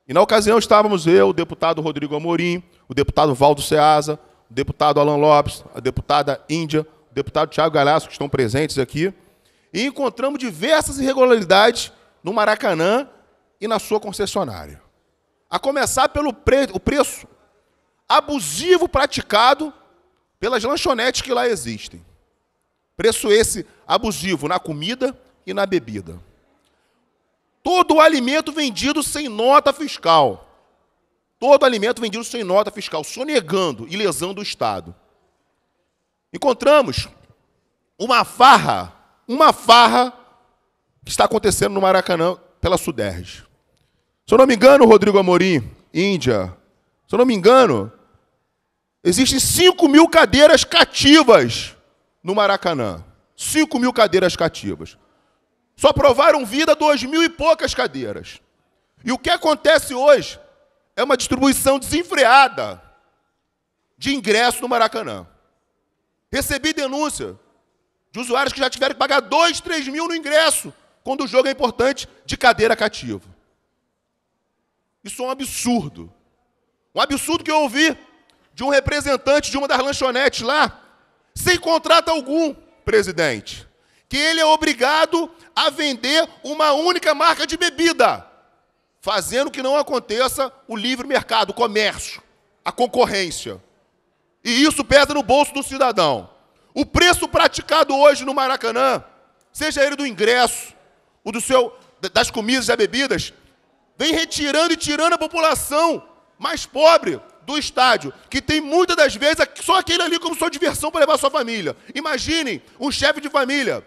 E na ocasião estávamos eu, o deputado Rodrigo Amorim, o deputado Valdo Ceasa, o deputado Alan Lopes, a deputada Índia, o deputado Tiago Galhaço, que estão presentes aqui, e encontramos diversas irregularidades no Maracanã e na sua concessionária. A começar pelo pre o preço abusivo praticado pelas lanchonetes que lá existem. Preço esse abusivo na comida e na bebida. Todo o alimento vendido sem nota fiscal. Todo alimento vendido sem nota fiscal, sonegando e lesando o Estado. Encontramos uma farra, uma farra que está acontecendo no Maracanã pela Suderge. Se eu não me engano, Rodrigo Amorim, Índia, se eu não me engano, existem 5 mil cadeiras cativas no Maracanã. 5 mil cadeiras cativas. Só provaram vida dois mil e poucas cadeiras. E o que acontece hoje é uma distribuição desenfreada de ingresso no Maracanã. Recebi denúncia de usuários que já tiveram que pagar 2, 3 mil no ingresso, quando o jogo é importante, de cadeira cativa. Isso é um absurdo. Um absurdo que eu ouvi de um representante de uma das lanchonetes lá, sem contrato algum, presidente, que ele é obrigado a vender uma única marca de bebida, fazendo que não aconteça o livre mercado, o comércio, a concorrência. E isso pesa no bolso do cidadão. O preço praticado hoje no Maracanã, seja ele do ingresso, o do seu das comidas e das bebidas, vem retirando e tirando a população mais pobre do estádio, que tem muitas das vezes só aquele ali como sua diversão para levar sua família. Imaginem um chefe de família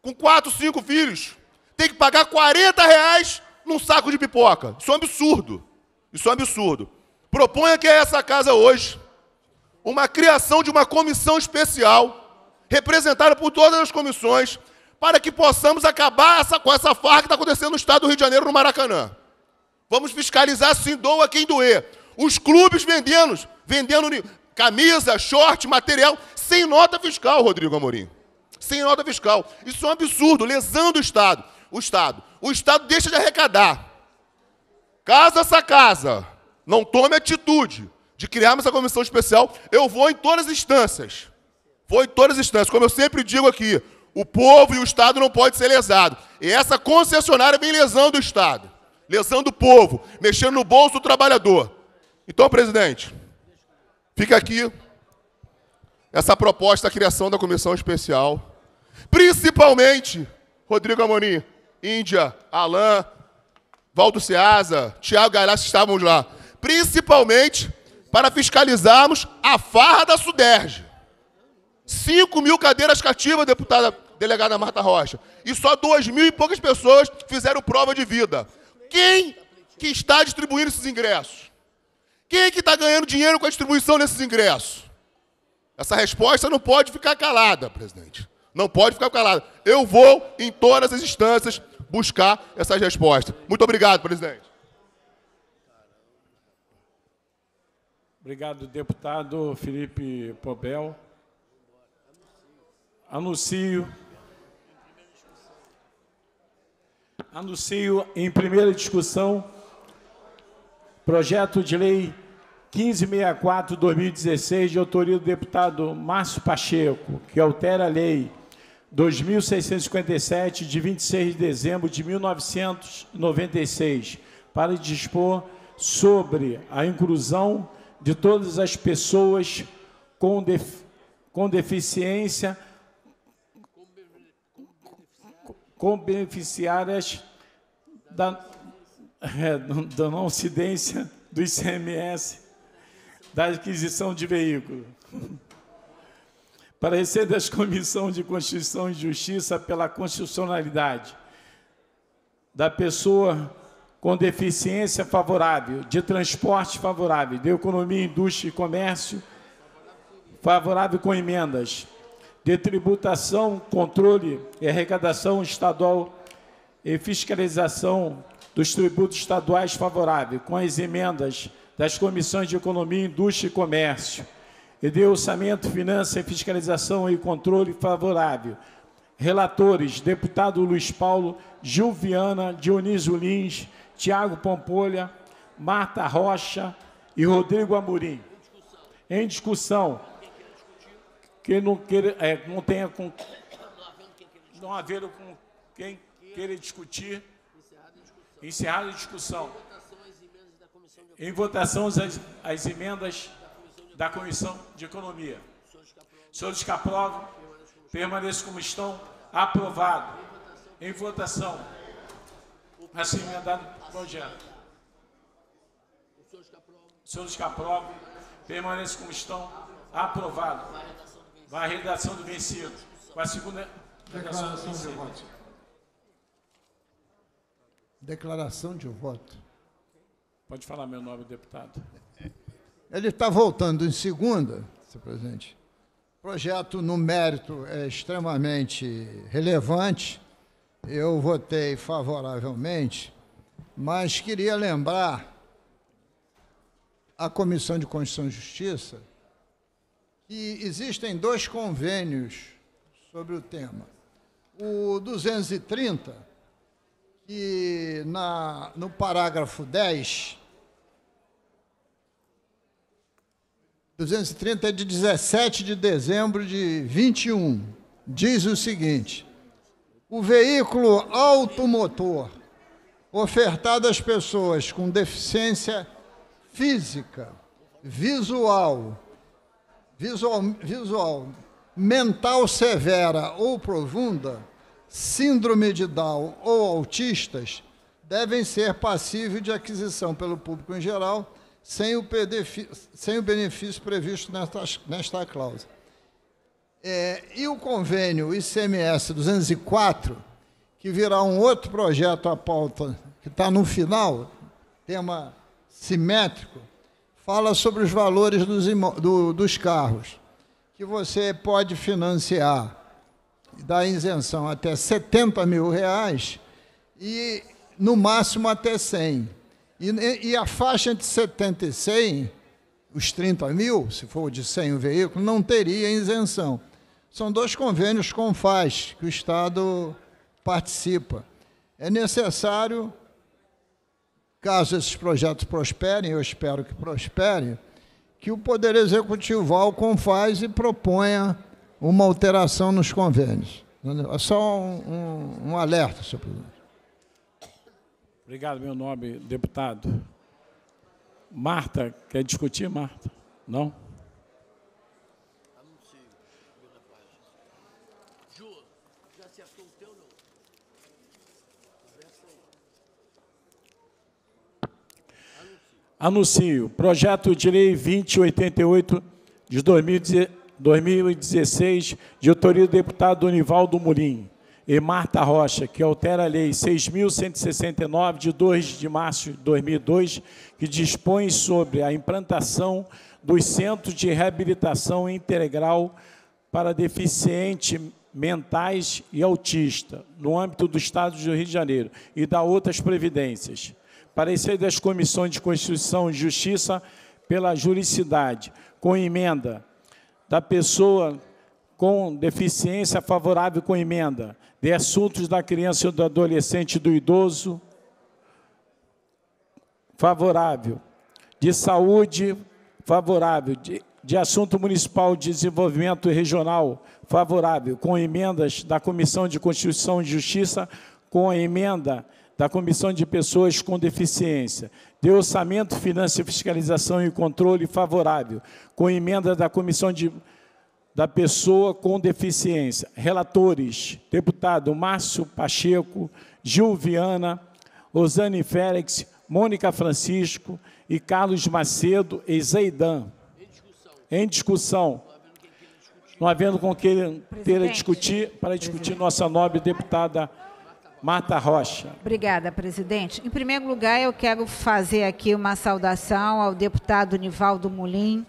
com quatro, cinco filhos, tem que pagar 40 reais num saco de pipoca. Isso é um absurdo. Isso é um absurdo. Proponha que é essa casa hoje uma criação de uma comissão especial, representada por todas as comissões, para que possamos acabar essa, com essa farra que está acontecendo no estado do Rio de Janeiro, no Maracanã. Vamos fiscalizar sim, doa quem doer. Os clubes vendendo, vendendo camisa, short, material, sem nota fiscal, Rodrigo Amorim. Sem nota fiscal. Isso é um absurdo, lesando o Estado. O Estado. O Estado deixa de arrecadar. Casa essa casa. Não tome atitude de criarmos essa comissão especial. Eu vou em todas as instâncias. Vou em todas as instâncias. Como eu sempre digo aqui, o povo e o Estado não pode ser lesado. E essa concessionária vem lesando o Estado lesando o povo, mexendo no bolso do trabalhador. Então, presidente, fica aqui essa proposta da criação da comissão especial, principalmente Rodrigo Amorim, Índia, Alain, Valdo Ceasa, Tiago Galassi estavam lá, principalmente para fiscalizarmos a farra da Suderge. 5 mil cadeiras cativas, deputada delegada Marta Rocha. E só 2 mil e poucas pessoas fizeram prova de vida. Quem que está distribuindo esses ingressos? Quem é que está ganhando dinheiro com a distribuição desses ingressos? Essa resposta não pode ficar calada, presidente. Não pode ficar calada. Eu vou, em todas as instâncias, buscar essas respostas. Muito obrigado, presidente. Obrigado, deputado Felipe Pobel. Anuncio. Anuncio em primeira discussão projeto de lei 1564-2016, de autoria do deputado Márcio Pacheco, que altera a lei 2657, de 26 de dezembro de 1996, para dispor sobre a inclusão de todas as pessoas com, def com deficiência com beneficiárias da, é, da não incidência do ICMS da aquisição de veículo. Parecer das Comissão de Constituição e Justiça pela constitucionalidade da pessoa com deficiência favorável, de transporte favorável, de economia, indústria e comércio favorável com emendas de tributação, controle e arrecadação estadual e fiscalização dos tributos estaduais favorável, com as emendas das comissões de Economia, Indústria e Comércio, e de Orçamento, Finança e Fiscalização e Controle favorável. Relatores, deputado Luiz Paulo, Gil Viana, Dionísio Lins, Tiago Pompolha, Marta Rocha e Rodrigo Amorim. Em discussão que não, queira, é, não tenha com. Não haver com quem queira discutir. Encerrada a discussão. Em votação as, as emendas da Comissão de Economia. Senhores que aprovam, permaneçam como estão. Aprovado. Em votação. Assim emendado o projeto. Senhores que aprovam, permaneçam como estão. Aprovado. Vai a redação do vencido. Com a segunda declaração, do de voto. Declaração de voto. Pode falar meu nome, deputado. Ele está voltando em segunda, senhor presidente. Projeto no mérito é extremamente relevante. Eu votei favoravelmente, mas queria lembrar a Comissão de Constituição e Justiça que existem dois convênios sobre o tema. O 230, que na, no parágrafo 10, 230 é de 17 de dezembro de 21, diz o seguinte: o veículo automotor ofertado às pessoas com deficiência física, visual, visual, visual mental severa ou profunda, síndrome de Down ou autistas devem ser passíveis de aquisição pelo público em geral, sem o, PDF, sem o benefício previsto nesta, nesta cláusula. É, e o convênio ICMS 204, que virá um outro projeto à pauta, que está no final, tema simétrico, fala sobre os valores dos, do, dos carros que você pode financiar da isenção até 70 mil reais e no máximo até 100. E, e, a faixa entre 70 e 100, os 30 mil, se for de 100 o veículo, não teria isenção. São dois convênios com FAS, que o Estado participa. É necessário caso esses projetos prosperem, eu espero que prosperem, que o Poder Executivo vá ao Confaz e proponha uma alteração nos convênios. É só um, um, um alerta, senhor presidente. Obrigado, meu nome, deputado. Marta, quer discutir, Marta? Não? Anuncio, projeto de lei 2088 de 2016, de autoria do deputado Donivaldo Murim e Marta Rocha, que altera a Lei 6.169, de 2 de março de 2002, que dispõe sobre a implantação dos Centros de Reabilitação Integral para Deficientes Mentais e Autista, no âmbito do Estado do Rio de Janeiro, e da outras previdências. Parecer das Comissões de Constituição e Justiça pela juridicidade, com emenda da pessoa com deficiência favorável com emenda, de assuntos da criança, do adolescente e do idoso, favorável, de saúde, favorável, de, de assunto municipal, de desenvolvimento regional, favorável, com emendas da Comissão de Constituição e Justiça, com a emenda da Comissão de Pessoas com Deficiência, de Orçamento, Finanças, Fiscalização e Controle Favorável, com emenda da Comissão de, da Pessoa com Deficiência. Relatores, deputado Márcio Pacheco, Gil Viana, Rosane Félix, Mônica Francisco e Carlos Macedo e Zeidan. Em discussão. Não havendo com quem ter a discutir, para discutir nossa nobre deputada Marta Rocha. Obrigada, presidente. Em primeiro lugar, eu quero fazer aqui uma saudação ao deputado Nivaldo Mulim,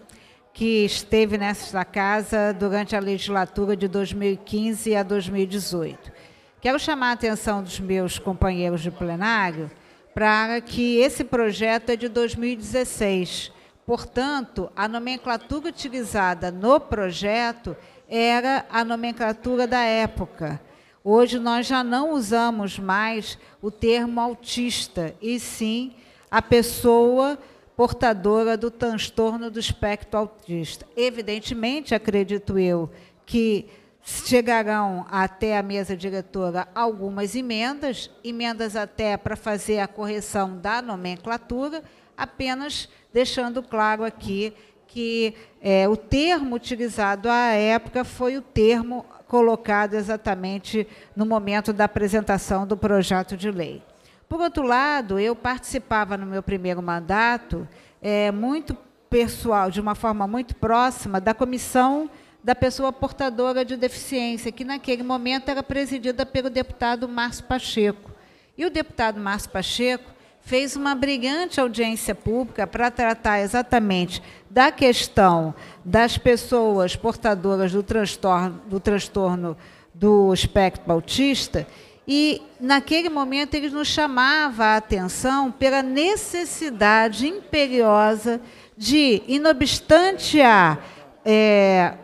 que esteve nesta casa durante a legislatura de 2015 a 2018. Quero chamar a atenção dos meus companheiros de plenário para que esse projeto é de 2016. Portanto, a nomenclatura utilizada no projeto era a nomenclatura da época. Hoje nós já não usamos mais o termo autista, e sim a pessoa portadora do transtorno do espectro autista. Evidentemente, acredito eu, que chegarão até a mesa diretora algumas emendas, emendas até para fazer a correção da nomenclatura, apenas deixando claro aqui que é, o termo utilizado à época foi o termo colocado exatamente no momento da apresentação do projeto de lei. Por outro lado, eu participava no meu primeiro mandato é, muito pessoal, de uma forma muito próxima, da comissão da pessoa portadora de deficiência, que naquele momento era presidida pelo deputado Márcio Pacheco. E o deputado Márcio Pacheco fez uma brilhante audiência pública para tratar exatamente da questão das pessoas portadoras do transtorno, do transtorno do espectro autista e naquele momento ele nos chamava a atenção pela necessidade imperiosa de, inobstante a é,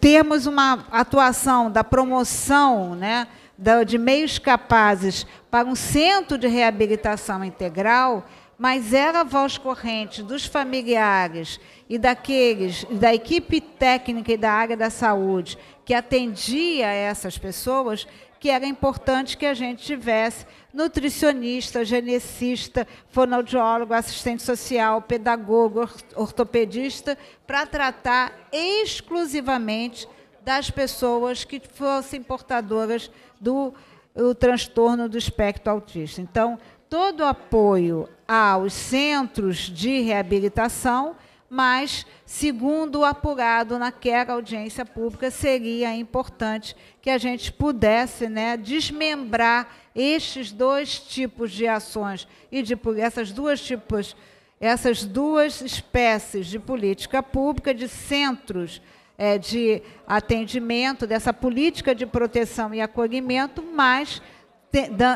termos uma atuação da promoção né, de meios capazes para um centro de reabilitação integral, mas era a voz corrente dos familiares e daqueles da equipe técnica e da área da saúde que atendia essas pessoas que era importante que a gente tivesse nutricionista, genecista, fonoaudiólogo, assistente social, pedagogo, ortopedista para tratar exclusivamente das pessoas que fossem portadoras do transtorno do espectro autista. Então, todo o apoio aos centros de reabilitação, mas, segundo o apurado naquela audiência pública, seria importante que a gente pudesse né, desmembrar estes dois tipos de ações e de essas duas tipos, essas duas espécies de política pública de centros é, de atendimento dessa política de proteção e acolhimento, mas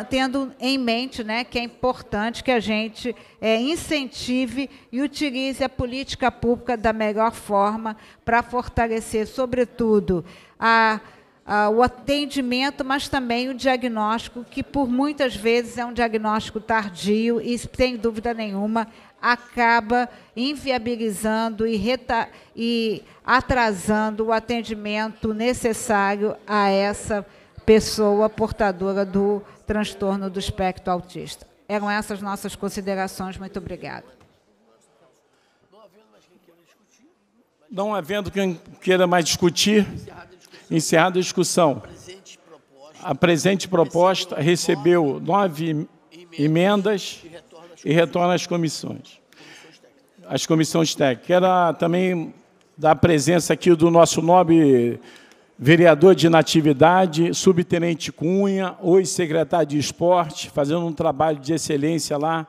tendo em mente né, que é importante que a gente é, incentive e utilize a política pública da melhor forma para fortalecer, sobretudo, a, a, o atendimento, mas também o diagnóstico, que por muitas vezes é um diagnóstico tardio e, sem dúvida nenhuma, acaba inviabilizando e, reta, e atrasando o atendimento necessário a essa população pessoa portadora do transtorno do espectro autista. Eram essas nossas considerações. Muito obrigada. Não havendo quem queira mais discutir, encerrada a discussão. A presente proposta recebeu nove emendas e retorna às comissões. As comissões técnicas. Quero também dar a presença aqui do nosso nobre vereador de Natividade, subtenente Cunha, hoje secretário de Esporte, fazendo um trabalho de excelência lá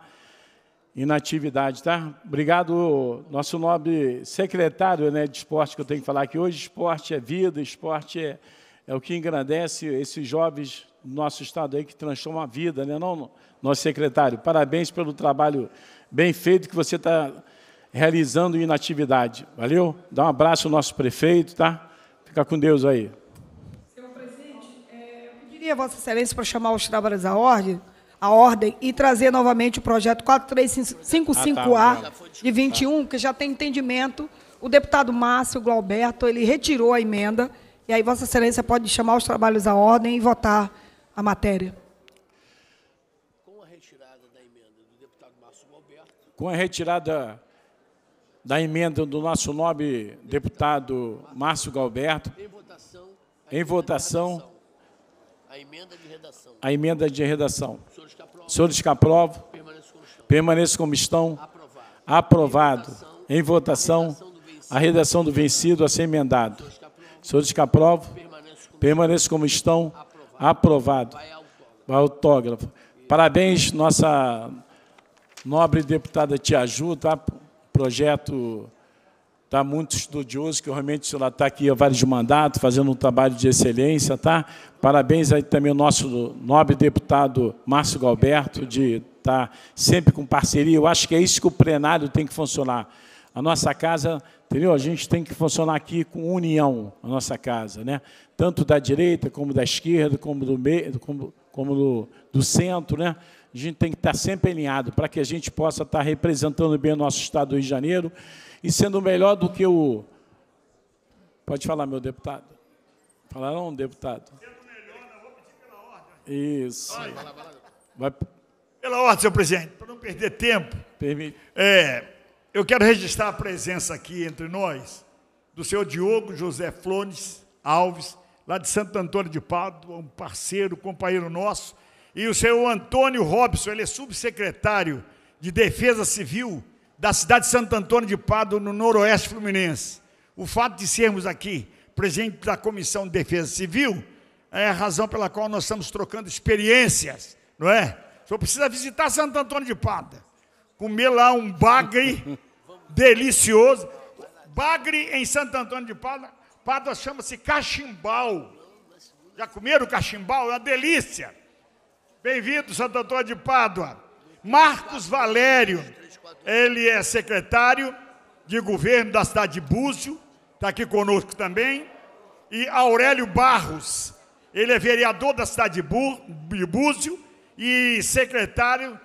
em Natividade, tá? Obrigado, nosso nobre secretário né, de Esporte, que eu tenho que falar aqui hoje. Esporte é vida, esporte é, é o que engrandece esses jovens do nosso estado aí que transformam a vida, né? Não, nosso secretário, parabéns pelo trabalho bem feito que você está realizando em Natividade. Valeu? Dá um abraço ao nosso prefeito, tá? Fica com Deus aí. Senhor presidente, é, eu pediria a Vossa Excelência para chamar os trabalhadores à ordem, à ordem e trazer novamente o projeto 4355A ah, tá, de 21, que já tem entendimento. O deputado Márcio Glauberto, ele retirou a emenda. E aí, Vossa Excelência pode chamar os trabalhos à ordem e votar a matéria. Com a retirada da emenda do deputado Márcio Glauberto. Com a retirada da emenda do nosso nobre deputado Márcio Galberto. Em votação. Em votação. A emenda de redação. A emenda de redação. Senhores que aprovam. Permaneço como estão. Aprovado. Em votação. A redação do vencido a ser emendado. Senhores que aprovam. Permaneço como estão. Aprovado. Vai autógrafo. Parabéns, nossa nobre deputada Tia Ju, tá? projeto está muito estudioso, que realmente senhor está aqui há vários mandatos, fazendo um trabalho de excelência, tá? Parabéns aí também ao nosso nobre deputado Márcio Galberto, de estar tá sempre com parceria. Eu acho que é isso que o plenário tem que funcionar. A nossa casa, entendeu? A gente tem que funcionar aqui com união, a nossa casa, né? Tanto da direita, como da esquerda, como do meio, como, como do, do centro, né? A gente tem que estar sempre alinhado para que a gente possa estar representando bem o nosso Estado do Rio de Janeiro e sendo melhor do que o. Pode falar, meu deputado. falaram deputado. Sendo melhor, não vou pedir pela ordem. Isso. Vai, Pela ordem, senhor presidente, para não perder tempo. Permite. É, eu quero registrar a presença aqui entre nós do senhor Diogo José Flones Alves, lá de Santo Antônio de Pádua, um parceiro, companheiro nosso, e o senhor Antônio Robson, ele é subsecretário de Defesa Civil da cidade de Santo Antônio de Pado, no Noroeste Fluminense. O fato de sermos aqui presidente da Comissão de Defesa Civil é a razão pela qual nós estamos trocando experiências, não é? O senhor precisa visitar Santo Antônio de Pado, comer lá um bagre delicioso. Bagre em Santo Antônio de Pado, Pado chama-se cachimbal. Já comeram cachimbal? É uma delícia. Bem-vindo, Santo Antônio de Pádua. Marcos Valério, ele é secretário de governo da cidade de Búzio, está aqui conosco também. E Aurélio Barros, ele é vereador da cidade de, Bú, de Búzio e secretário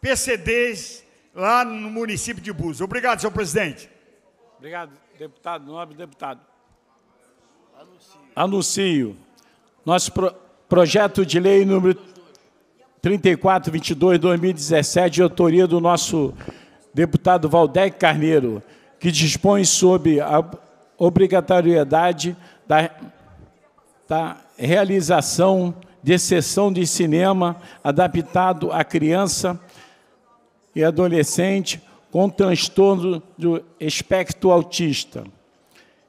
PCDs lá no município de Búzio. Obrigado, senhor presidente. Obrigado, deputado, nobre deputado. Anuncio. Anuncio. Nosso pro projeto de lei número 3422 2017, de autoria do nosso deputado Valdec Carneiro, que dispõe sobre a obrigatoriedade da, da realização de sessão de cinema adaptado à criança e adolescente com transtorno do espectro autista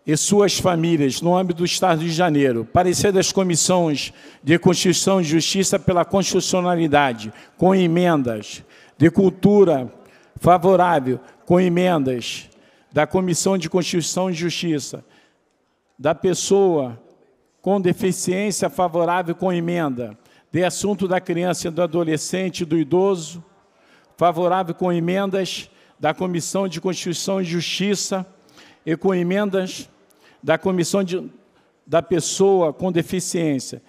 e suas famílias, no âmbito do Estado de Janeiro, parecer das comissões de Constituição e Justiça pela constitucionalidade, com emendas, de Cultura, favorável, com emendas, da Comissão de Constituição e Justiça, da pessoa com deficiência favorável com emenda, de assunto da criança, do adolescente, do idoso, favorável com emendas da Comissão de Constituição e Justiça, e com emendas da Comissão de, da Pessoa com Deficiência,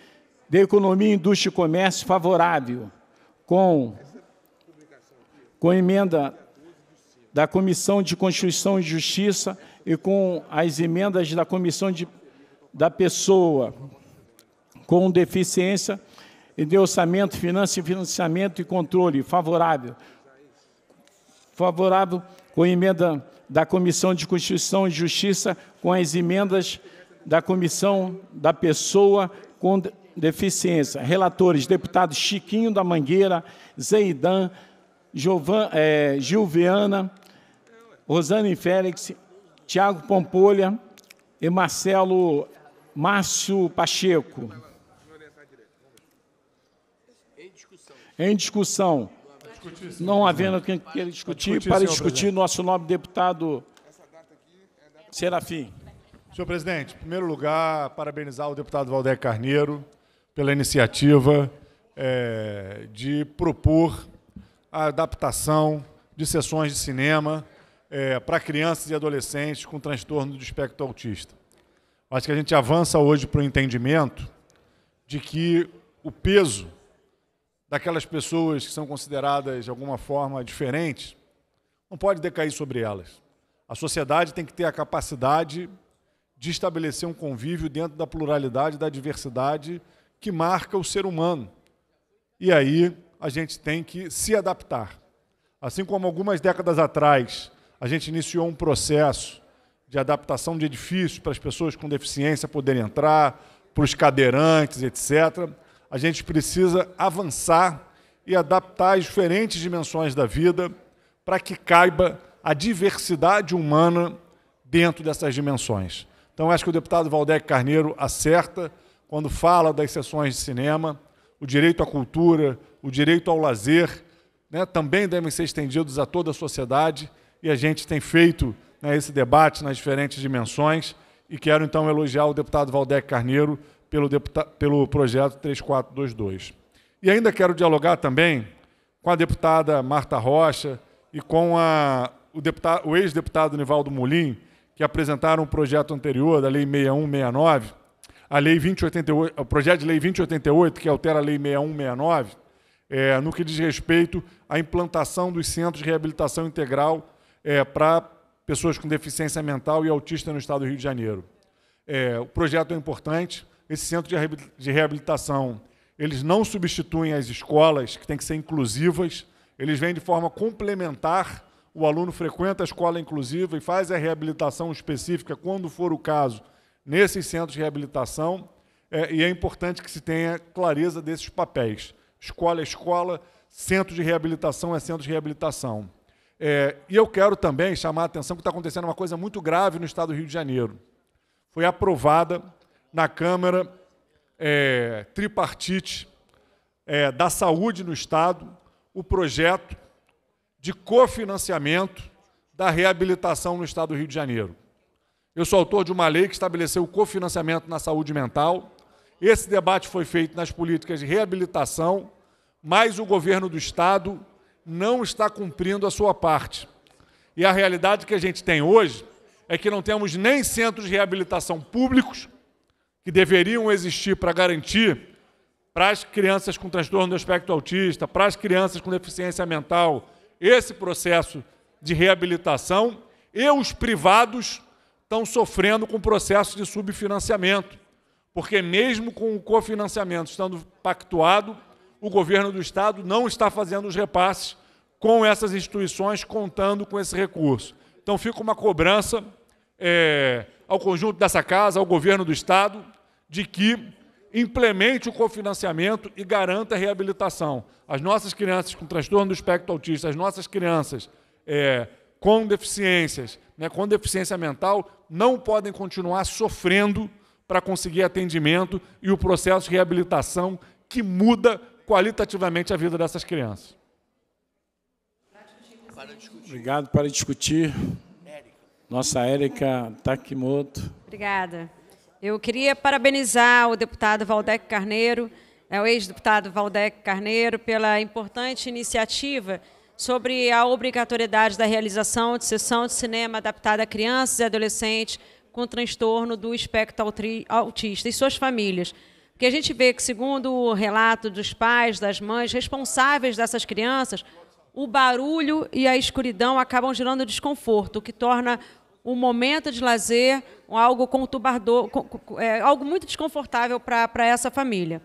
de Economia, Indústria e Comércio favorável, com, com emenda da Comissão de Constituição e Justiça e com as emendas da Comissão de, da Pessoa com Deficiência e de Orçamento, Finanças, Financiamento e Controle favorável, favorável com emenda da Comissão de Constituição e Justiça com as emendas da Comissão da Pessoa com Deficiência. Relatores, deputados Chiquinho da Mangueira, Zeidan, Jovan, é, Gilviana, Rosane Félix, Tiago Pompolha e Marcelo Márcio Pacheco. Em discussão. Discutir, não havendo o que ele discutir, discutir para discutir presidente. nosso nobre deputado Serafim. Senhor presidente, em primeiro lugar, parabenizar o deputado Valdeir Carneiro pela iniciativa é, de propor a adaptação de sessões de cinema é, para crianças e adolescentes com transtorno do espectro autista. Acho que a gente avança hoje para o entendimento de que o peso daquelas pessoas que são consideradas de alguma forma diferentes, não pode decair sobre elas. A sociedade tem que ter a capacidade de estabelecer um convívio dentro da pluralidade, da diversidade que marca o ser humano. E aí a gente tem que se adaptar. Assim como algumas décadas atrás a gente iniciou um processo de adaptação de edifícios para as pessoas com deficiência poderem entrar, para os cadeirantes, etc a gente precisa avançar e adaptar as diferentes dimensões da vida para que caiba a diversidade humana dentro dessas dimensões. Então, acho que o deputado Valdec Carneiro acerta quando fala das sessões de cinema, o direito à cultura, o direito ao lazer, né, também devem ser estendidos a toda a sociedade, e a gente tem feito né, esse debate nas diferentes dimensões, e quero então elogiar o deputado Valdec Carneiro pelo, deputado, pelo projeto 3422. E ainda quero dialogar também com a deputada Marta Rocha e com a, o, deputado, o ex-deputado Nivaldo Molim, que apresentaram um projeto anterior da Lei 6169, a Lei 2088, o projeto de Lei 2088, que altera a Lei 6169, é, no que diz respeito à implantação dos centros de reabilitação integral é, para pessoas com deficiência mental e autista no Estado do Rio de Janeiro. É, o projeto é importante, esse centro de reabilitação, eles não substituem as escolas, que têm que ser inclusivas, eles vêm de forma complementar. O aluno frequenta a escola inclusiva e faz a reabilitação específica, quando for o caso, nesses centros de reabilitação. É, e é importante que se tenha clareza desses papéis. Escola é escola, centro de reabilitação é centro de reabilitação. É, e eu quero também chamar a atenção que está acontecendo uma coisa muito grave no estado do Rio de Janeiro. Foi aprovada na Câmara é, Tripartite é, da Saúde no Estado o projeto de cofinanciamento da reabilitação no Estado do Rio de Janeiro. Eu sou autor de uma lei que estabeleceu o cofinanciamento na saúde mental. Esse debate foi feito nas políticas de reabilitação, mas o governo do Estado não está cumprindo a sua parte. E a realidade que a gente tem hoje é que não temos nem centros de reabilitação públicos, que deveriam existir para garantir para as crianças com transtorno do espectro autista, para as crianças com deficiência mental, esse processo de reabilitação, e os privados estão sofrendo com o processo de subfinanciamento, porque mesmo com o cofinanciamento estando pactuado, o governo do Estado não está fazendo os repasses com essas instituições contando com esse recurso. Então fica uma cobrança é, ao conjunto dessa casa, ao governo do Estado, de que implemente o cofinanciamento e garanta a reabilitação. As nossas crianças com transtorno do espectro autista, as nossas crianças é, com deficiências, né, com deficiência mental, não podem continuar sofrendo para conseguir atendimento e o processo de reabilitação que muda qualitativamente a vida dessas crianças. Para Obrigado. Para discutir. Nossa Érica Takimoto. Obrigada. Eu queria parabenizar o deputado Valdec Carneiro, é o ex-deputado Valdec Carneiro, pela importante iniciativa sobre a obrigatoriedade da realização de sessão de cinema adaptada a crianças e adolescentes com transtorno do espectro autista e suas famílias. Porque a gente vê que, segundo o relato dos pais, das mães responsáveis dessas crianças, o barulho e a escuridão acabam gerando desconforto, o que torna um momento de lazer, algo conturbador, é, algo muito desconfortável para essa família.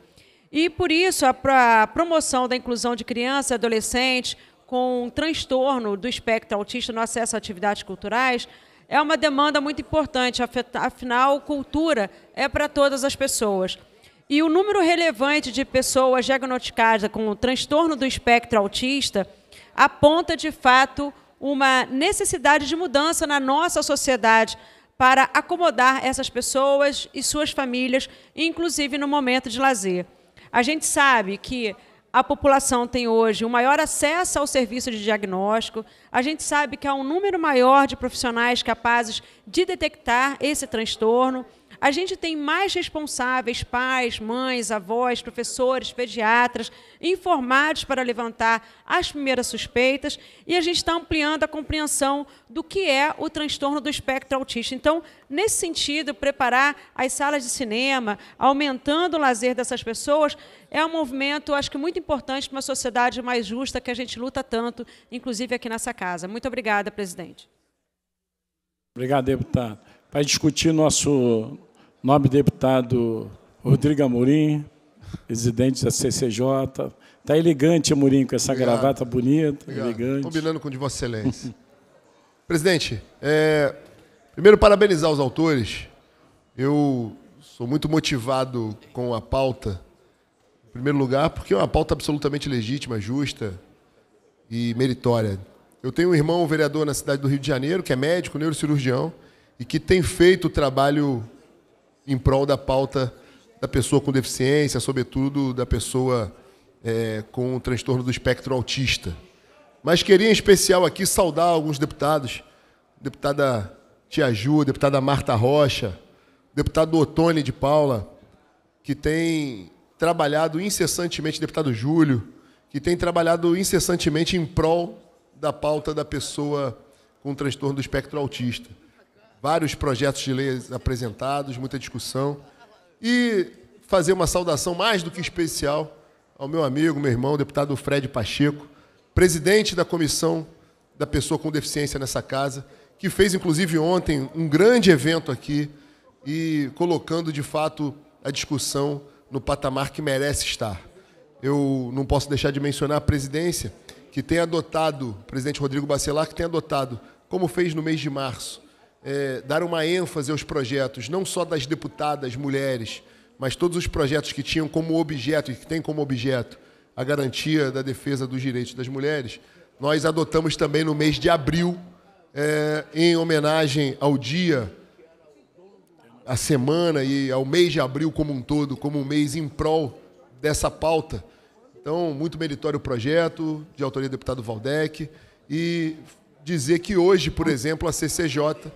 E por isso, a promoção da inclusão de crianças e adolescentes com transtorno do espectro autista no acesso a atividades culturais é uma demanda muito importante, afinal, cultura é para todas as pessoas. E o número relevante de pessoas diagnosticadas com transtorno do espectro autista aponta, de fato, uma necessidade de mudança na nossa sociedade para acomodar essas pessoas e suas famílias, inclusive no momento de lazer. A gente sabe que a população tem hoje o um maior acesso ao serviço de diagnóstico, a gente sabe que há um número maior de profissionais capazes de detectar esse transtorno, a gente tem mais responsáveis, pais, mães, avós, professores, pediatras, informados para levantar as primeiras suspeitas e a gente está ampliando a compreensão do que é o transtorno do espectro autista. Então, nesse sentido, preparar as salas de cinema, aumentando o lazer dessas pessoas, é um movimento, acho que muito importante para uma sociedade mais justa que a gente luta tanto, inclusive aqui nessa casa. Muito obrigada, presidente. Obrigado, deputado. Para discutir nosso nome deputado Rodrigo Amorim, presidente da CCJ. Está elegante, Amorim, com essa Obrigado. gravata bonita, Obrigado. elegante. Combinando com o de Vossa Excelência. Presidente, é, primeiro parabenizar os autores. Eu sou muito motivado com a pauta. Em primeiro lugar, porque é uma pauta absolutamente legítima, justa e meritória. Eu tenho um irmão um vereador na cidade do Rio de Janeiro, que é médico, neurocirurgião, e que tem feito o trabalho em prol da pauta da pessoa com deficiência, sobretudo da pessoa é, com transtorno do espectro autista. Mas queria, em especial, aqui saudar alguns deputados, deputada Tia Ju, deputada Marta Rocha, deputado Otone de Paula, que tem trabalhado incessantemente, deputado Júlio, que tem trabalhado incessantemente em prol da pauta da pessoa com transtorno do espectro autista vários projetos de lei apresentados, muita discussão. E fazer uma saudação mais do que especial ao meu amigo, meu irmão, deputado Fred Pacheco, presidente da Comissão da Pessoa com Deficiência nessa casa, que fez inclusive ontem um grande evento aqui e colocando de fato a discussão no patamar que merece estar. Eu não posso deixar de mencionar a presidência, que tem adotado, o presidente Rodrigo Bacelar, que tem adotado, como fez no mês de março, é, dar uma ênfase aos projetos, não só das deputadas mulheres, mas todos os projetos que tinham como objeto e que têm como objeto a garantia da defesa dos direitos das mulheres, nós adotamos também no mês de abril, é, em homenagem ao dia, à semana e ao mês de abril como um todo, como um mês em prol dessa pauta. Então, muito meritório o projeto, de autoria do deputado Valdec, e dizer que hoje, por exemplo, a CCJ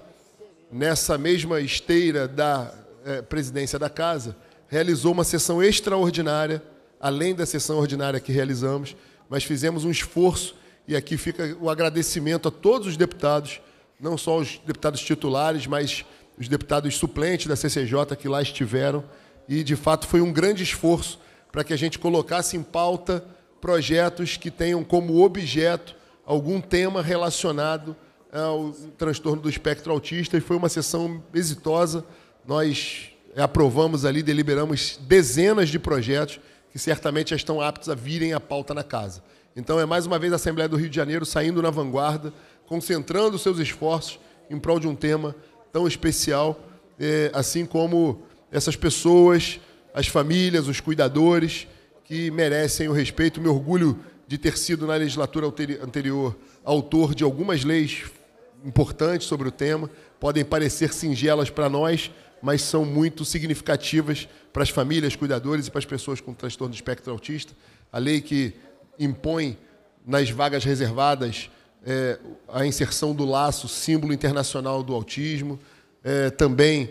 nessa mesma esteira da eh, presidência da casa, realizou uma sessão extraordinária, além da sessão ordinária que realizamos, mas fizemos um esforço e aqui fica o agradecimento a todos os deputados, não só os deputados titulares, mas os deputados suplentes da CCJ que lá estiveram. E, de fato, foi um grande esforço para que a gente colocasse em pauta projetos que tenham como objeto algum tema relacionado é o transtorno do espectro autista e foi uma sessão exitosa. Nós aprovamos ali, deliberamos dezenas de projetos que certamente já estão aptos a virem à pauta na casa. Então é mais uma vez a Assembleia do Rio de Janeiro saindo na vanguarda, concentrando seus esforços em prol de um tema tão especial, é, assim como essas pessoas, as famílias, os cuidadores que merecem o respeito. Me orgulho de ter sido na legislatura anterior autor de algumas leis importantes sobre o tema, podem parecer singelas para nós, mas são muito significativas para as famílias, cuidadores e para as pessoas com transtorno do espectro autista. A lei que impõe nas vagas reservadas é, a inserção do laço, símbolo internacional do autismo, é, também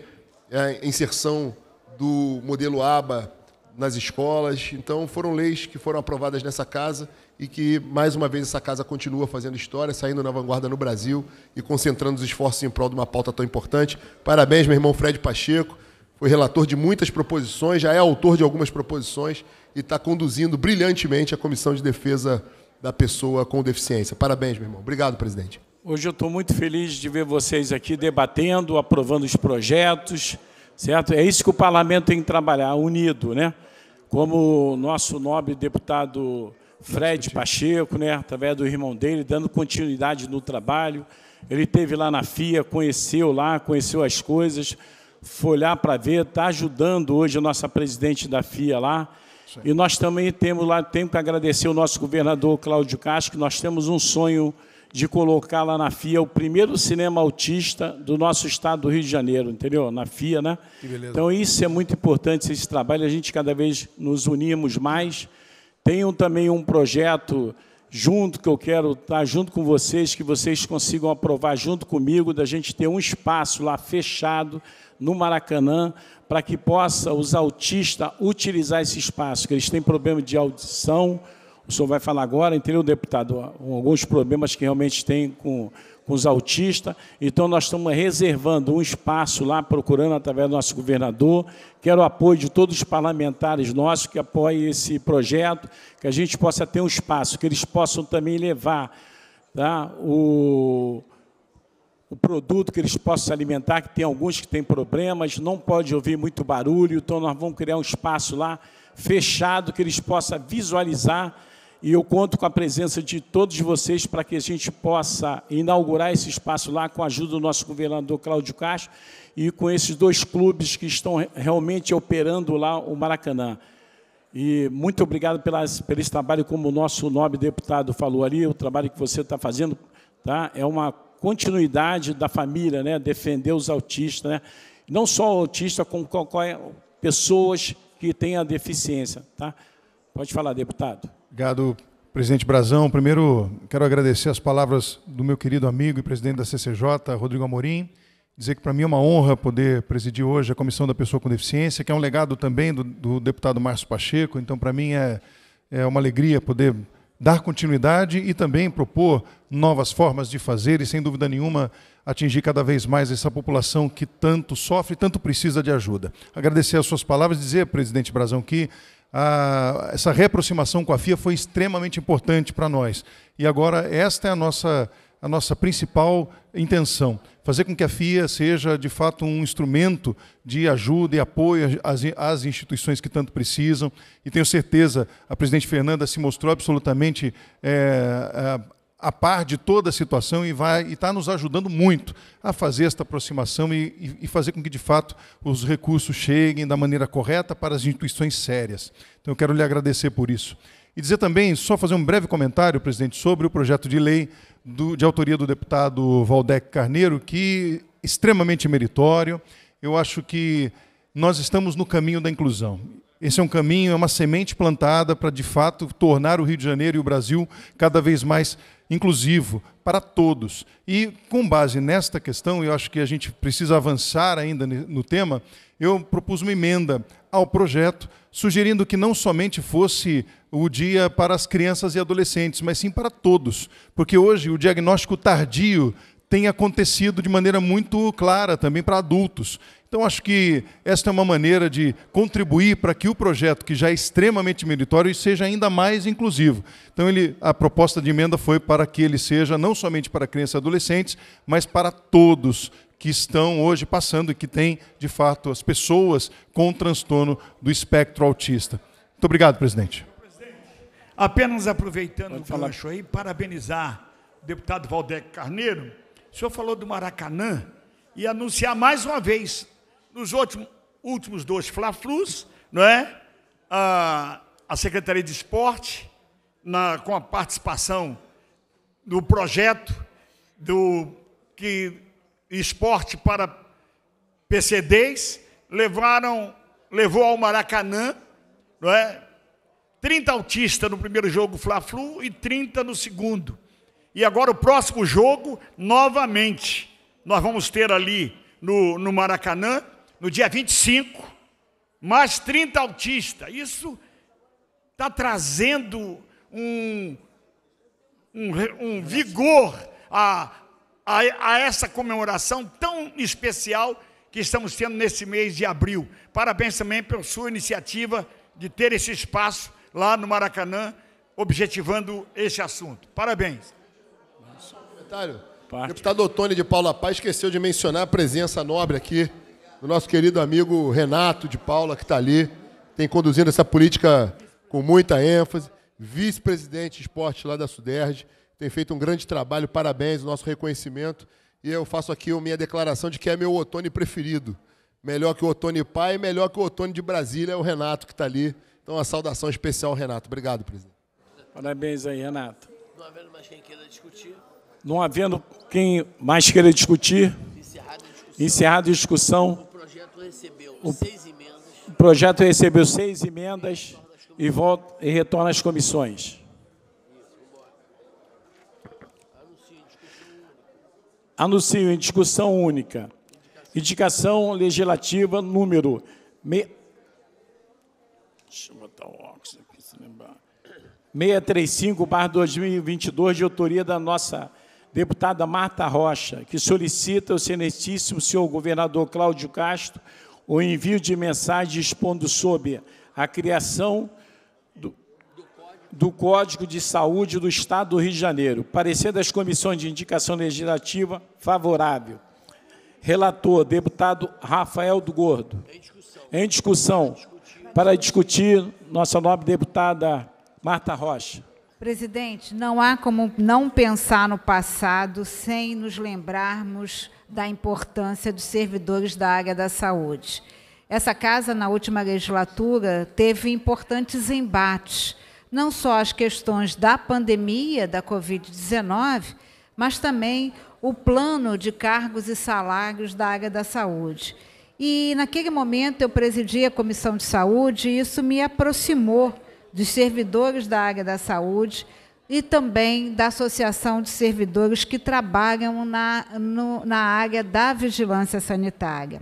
a inserção do modelo ABA nas escolas. Então, foram leis que foram aprovadas nessa casa e que, mais uma vez, essa casa continua fazendo história, saindo na vanguarda no Brasil e concentrando os esforços em prol de uma pauta tão importante. Parabéns, meu irmão Fred Pacheco. Foi relator de muitas proposições, já é autor de algumas proposições e está conduzindo brilhantemente a Comissão de Defesa da Pessoa com Deficiência. Parabéns, meu irmão. Obrigado, presidente. Hoje eu estou muito feliz de ver vocês aqui debatendo, aprovando os projetos, certo? É isso que o parlamento tem que trabalhar, unido, né? Como o nosso nobre deputado Fred Pacheco, né, através do irmão dele, dando continuidade no trabalho. Ele teve lá na FIA, conheceu lá, conheceu as coisas, foi lá para ver, está ajudando hoje a nossa presidente da FIA lá. Sim. E nós também temos lá, temos que agradecer o nosso governador Cláudio Castro, Que nós temos um sonho de colocar lá na FIA o primeiro cinema autista do nosso estado do Rio de Janeiro, entendeu? Na FIA, né? Então isso é muito importante, esse trabalho, a gente cada vez nos unimos mais tenho também um projeto junto que eu quero estar junto com vocês, que vocês consigam aprovar junto comigo, da gente ter um espaço lá fechado no Maracanã, para que possa os autistas utilizar esse espaço, que eles têm problema de audição. O senhor vai falar agora, entendeu, deputado? Alguns problemas que realmente tem com, com os autistas. Então, nós estamos reservando um espaço lá, procurando através do nosso governador. Quero o apoio de todos os parlamentares nossos que apoiem esse projeto, que a gente possa ter um espaço, que eles possam também levar tá, o o produto que eles possam se alimentar, que tem alguns que têm problemas, não pode ouvir muito barulho, então nós vamos criar um espaço lá fechado que eles possam visualizar e eu conto com a presença de todos vocês para que a gente possa inaugurar esse espaço lá com a ajuda do nosso governador Cláudio Castro e com esses dois clubes que estão realmente operando lá o Maracanã. E muito obrigado pelas, pelo esse trabalho, como o nosso nobre deputado falou ali, o trabalho que você está fazendo tá? é uma continuidade da família, né? defender os autistas, né? não só autistas, autista, como qualquer pessoas que a deficiência. Tá? Pode falar, deputado. Obrigado, presidente Brazão. Primeiro, quero agradecer as palavras do meu querido amigo e presidente da CCJ, Rodrigo Amorim. Dizer que para mim é uma honra poder presidir hoje a Comissão da Pessoa com Deficiência, que é um legado também do, do deputado Márcio Pacheco. Então, para mim é, é uma alegria poder dar continuidade e também propor novas formas de fazer e, sem dúvida nenhuma, atingir cada vez mais essa população que tanto sofre, tanto precisa de ajuda. Agradecer as suas palavras, dizer, presidente Brazão, que a, ah, essa reaproximação com a FIA foi extremamente importante para nós. E agora esta é a nossa, a nossa principal intenção, fazer com que a FIA seja de fato um instrumento de ajuda e apoio às, às instituições que tanto precisam. E tenho certeza, a presidente Fernanda se mostrou absolutamente é, a par de toda a situação e vai está nos ajudando muito a fazer esta aproximação e, e, fazer com que de fato os recursos cheguem da maneira correta para as instituições sérias. Então eu quero lhe agradecer por isso e dizer também só fazer um breve comentário, presidente, sobre o projeto de lei do, de autoria do deputado Valdec Carneiro, que é extremamente meritório. Eu acho que nós estamos no caminho da inclusão. Esse é um caminho, é uma semente plantada para de fato tornar o Rio de Janeiro e o Brasil cada vez mais inclusivo para todos. E com base nesta questão, eu acho que a gente precisa avançar ainda no tema, eu propus uma emenda ao projeto, sugerindo que não somente fosse o dia para as crianças e adolescentes, mas sim para todos, porque hoje o diagnóstico tardio tem acontecido de maneira muito clara também para adultos. Então, acho que esta é uma maneira de contribuir para que o projeto, que já é extremamente meritório, seja ainda mais inclusivo. Então, ele, a proposta de emenda foi para que ele seja não somente para crianças e adolescentes, mas para todos que estão hoje passando e que têm, de fato, as pessoas com transtorno do espectro autista. Muito obrigado, presidente. Apenas aproveitando Pode o falar. gancho aí, parabenizar o deputado Valdec Carneiro. O senhor falou do Maracanã e anunciar mais uma vez nos últimos, últimos dois Fla-Flus, não é? A, a Secretaria de Esporte, na, com a participação do projeto do que esporte para PCDs, levaram, levou ao Maracanã, não é? 30 autistas no primeiro jogo Fla-Flu e 30 no segundo. E agora o próximo jogo, novamente, nós vamos ter ali no, no Maracanã no dia 25, mais 30 autistas. Isso está trazendo um, um, um vigor a, a, a essa comemoração tão especial que estamos tendo nesse mês de abril. Parabéns também pela sua iniciativa de ter esse espaço lá no Maracanã, objetivando esse assunto. Parabéns. Comentário. deputado Otônio de Paula Paz esqueceu de mencionar a presença nobre aqui do nosso querido amigo Renato de Paula, que está ali, tem conduzindo essa política com muita ênfase, vice-presidente de esporte lá da Suderge, tem feito um grande trabalho, parabéns, o nosso reconhecimento. E eu faço aqui a minha declaração de que é meu Otone preferido. Melhor que o Otone pai, melhor que o Otone de Brasília, é o Renato que está ali. Então, uma saudação especial, Renato. Obrigado, presidente. Parabéns aí, Renato. Não havendo mais quem queira discutir. Não havendo quem mais queira discutir. Encerrado a discussão. Encerrado a discussão o, o projeto recebeu seis emendas e, volta, e retorna às comissões. Anuncio em discussão única. Indicação legislativa número... Me... 635, barra 2022, de autoria da nossa deputada Marta Rocha, que solicita ao excelentíssimo senhor governador Cláudio Castro o envio de mensagens expondo sobre a criação do, do Código de Saúde do Estado do Rio de Janeiro. Parecer das comissões de indicação legislativa favorável. Relator, deputado Rafael do Gordo. Em discussão. Em discussão para discutir, nossa nobre deputada Marta Rocha. Presidente, não há como não pensar no passado sem nos lembrarmos da importância dos servidores da área da saúde. Essa casa, na última legislatura, teve importantes embates, não só as questões da pandemia da Covid-19, mas também o plano de cargos e salários da área da saúde. E, naquele momento, eu presidi a Comissão de Saúde e isso me aproximou dos servidores da área da saúde e também da Associação de Servidores que trabalham na, no, na área da vigilância sanitária.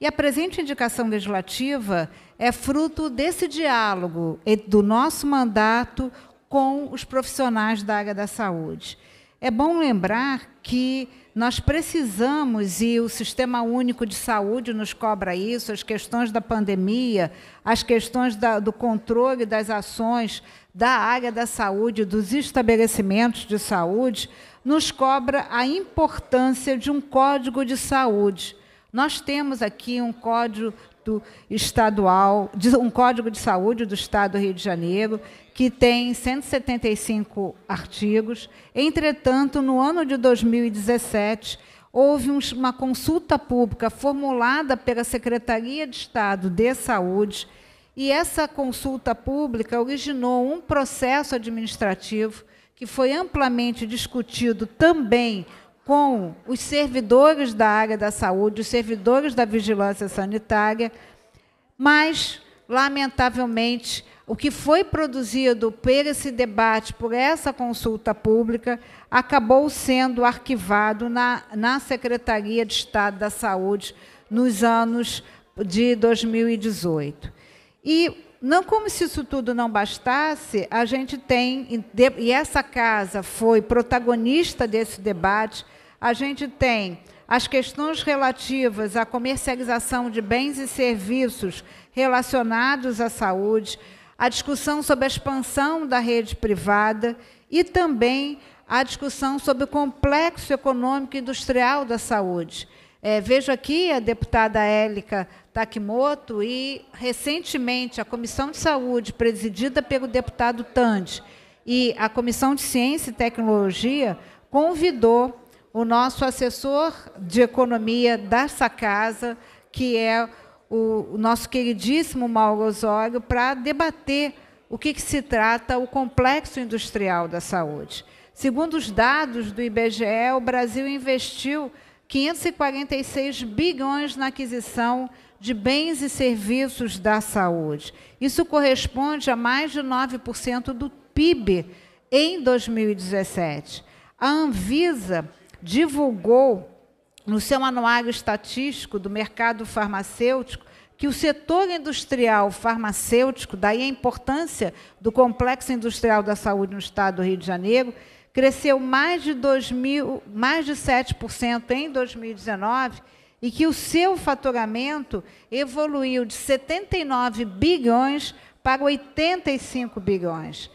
E a presente indicação legislativa é fruto desse diálogo do nosso mandato com os profissionais da área da saúde. É bom lembrar que nós precisamos, e o Sistema Único de Saúde nos cobra isso, as questões da pandemia, as questões da, do controle das ações da área da saúde, dos estabelecimentos de saúde, nos cobra a importância de um código de saúde. Nós temos aqui um código do estadual, um código de saúde do Estado do Rio de Janeiro, que tem 175 artigos. Entretanto, no ano de 2017, houve uma consulta pública formulada pela Secretaria de Estado de Saúde, e essa consulta pública originou um processo administrativo que foi amplamente discutido também com os servidores da área da saúde, os servidores da vigilância sanitária, mas, lamentavelmente, o que foi produzido por esse debate, por essa consulta pública, acabou sendo arquivado na, na Secretaria de Estado da Saúde nos anos de 2018. E não como se isso tudo não bastasse, a gente tem, e essa casa foi protagonista desse debate, a gente tem as questões relativas à comercialização de bens e serviços relacionados à saúde, a discussão sobre a expansão da rede privada e também a discussão sobre o complexo econômico e industrial da saúde. É, vejo aqui a deputada Élica Takimoto e, recentemente, a Comissão de Saúde, presidida pelo deputado Tande, e a Comissão de Ciência e Tecnologia convidou o nosso assessor de economia dessa casa, que é o, o nosso queridíssimo Mauro Osório, para debater o que, que se trata o complexo industrial da saúde. Segundo os dados do IBGE, o Brasil investiu 546 bilhões na aquisição de bens e serviços da saúde. Isso corresponde a mais de 9% do PIB em 2017. A Anvisa divulgou no seu anuário estatístico do mercado farmacêutico que o setor industrial farmacêutico, daí a importância do complexo industrial da saúde no estado do Rio de Janeiro, cresceu mais de, 2000, mais de 7% em 2019 e que o seu faturamento evoluiu de 79 bilhões para 85 bilhões.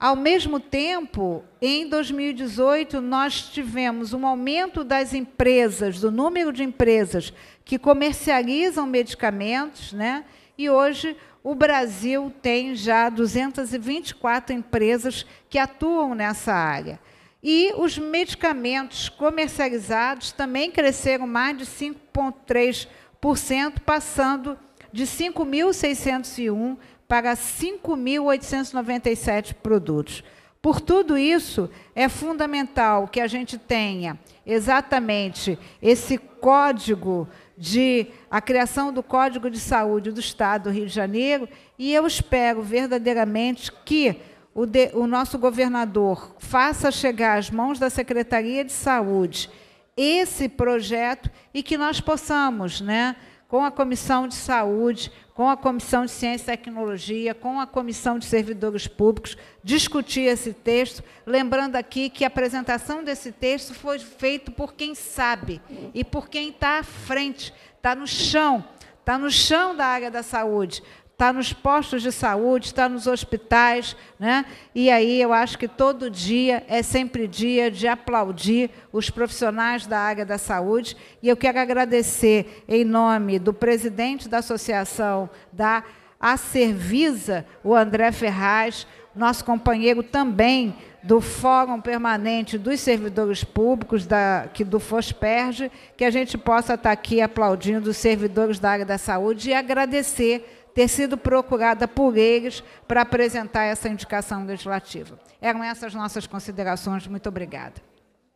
Ao mesmo tempo, em 2018, nós tivemos um aumento das empresas, do número de empresas que comercializam medicamentos, né? e hoje o Brasil tem já 224 empresas que atuam nessa área. E os medicamentos comercializados também cresceram mais de 5,3%, passando de 5.601 para 5.897 produtos. Por tudo isso, é fundamental que a gente tenha exatamente esse código de a criação do Código de Saúde do Estado do Rio de Janeiro, e eu espero verdadeiramente que o, de, o nosso governador faça chegar às mãos da Secretaria de Saúde esse projeto e que nós possamos, né, com a Comissão de Saúde, com a Comissão de Ciência e Tecnologia, com a Comissão de Servidores Públicos, discutir esse texto, lembrando aqui que a apresentação desse texto foi feita por quem sabe e por quem está à frente, está no chão, está no chão da área da saúde, está nos postos de saúde, está nos hospitais, né? E aí eu acho que todo dia é sempre dia de aplaudir os profissionais da área da saúde. E eu quero agradecer em nome do presidente da associação da Acervisa, o André Ferraz, nosso companheiro também do Fórum Permanente dos Servidores Públicos da, que do FOSPERGE, que a gente possa estar tá aqui aplaudindo os servidores da área da saúde e agradecer ter sido procurada por eles para apresentar essa indicação legislativa. Eram essas nossas considerações. Muito obrigada.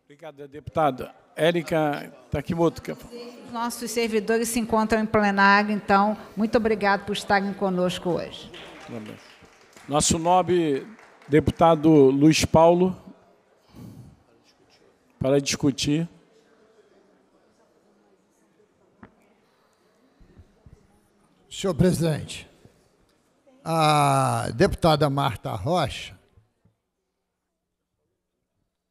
Obrigada, deputada. Érica Takimoto. Nossos servidores se encontram em plenário, então, muito obrigado por estarem conosco hoje. Nosso nobre deputado Luiz Paulo, para discutir. Senhor presidente, a deputada Marta Rocha,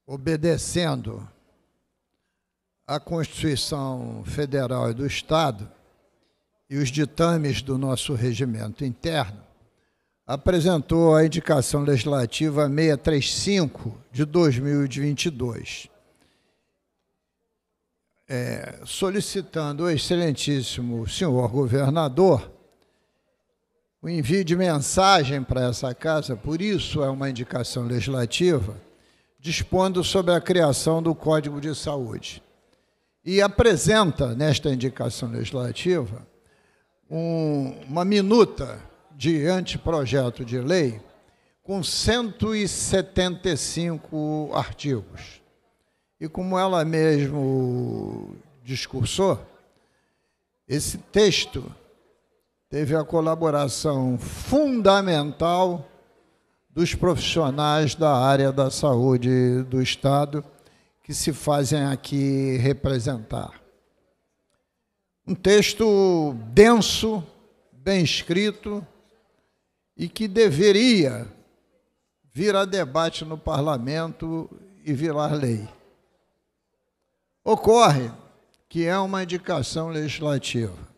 obedecendo à Constituição Federal e do Estado e os ditames do nosso regimento interno, apresentou a indicação legislativa 635 de 2022, é, solicitando o excelentíssimo senhor governador o envio de mensagem para essa casa, por isso é uma indicação legislativa, dispondo sobre a criação do Código de Saúde. E apresenta nesta indicação legislativa um, uma minuta de anteprojeto de lei com 175 artigos. E como ela mesmo discursou, esse texto teve a colaboração fundamental dos profissionais da área da saúde do Estado que se fazem aqui representar. Um texto denso, bem escrito e que deveria vir a debate no parlamento e virar lei. Ocorre que é uma indicação legislativa.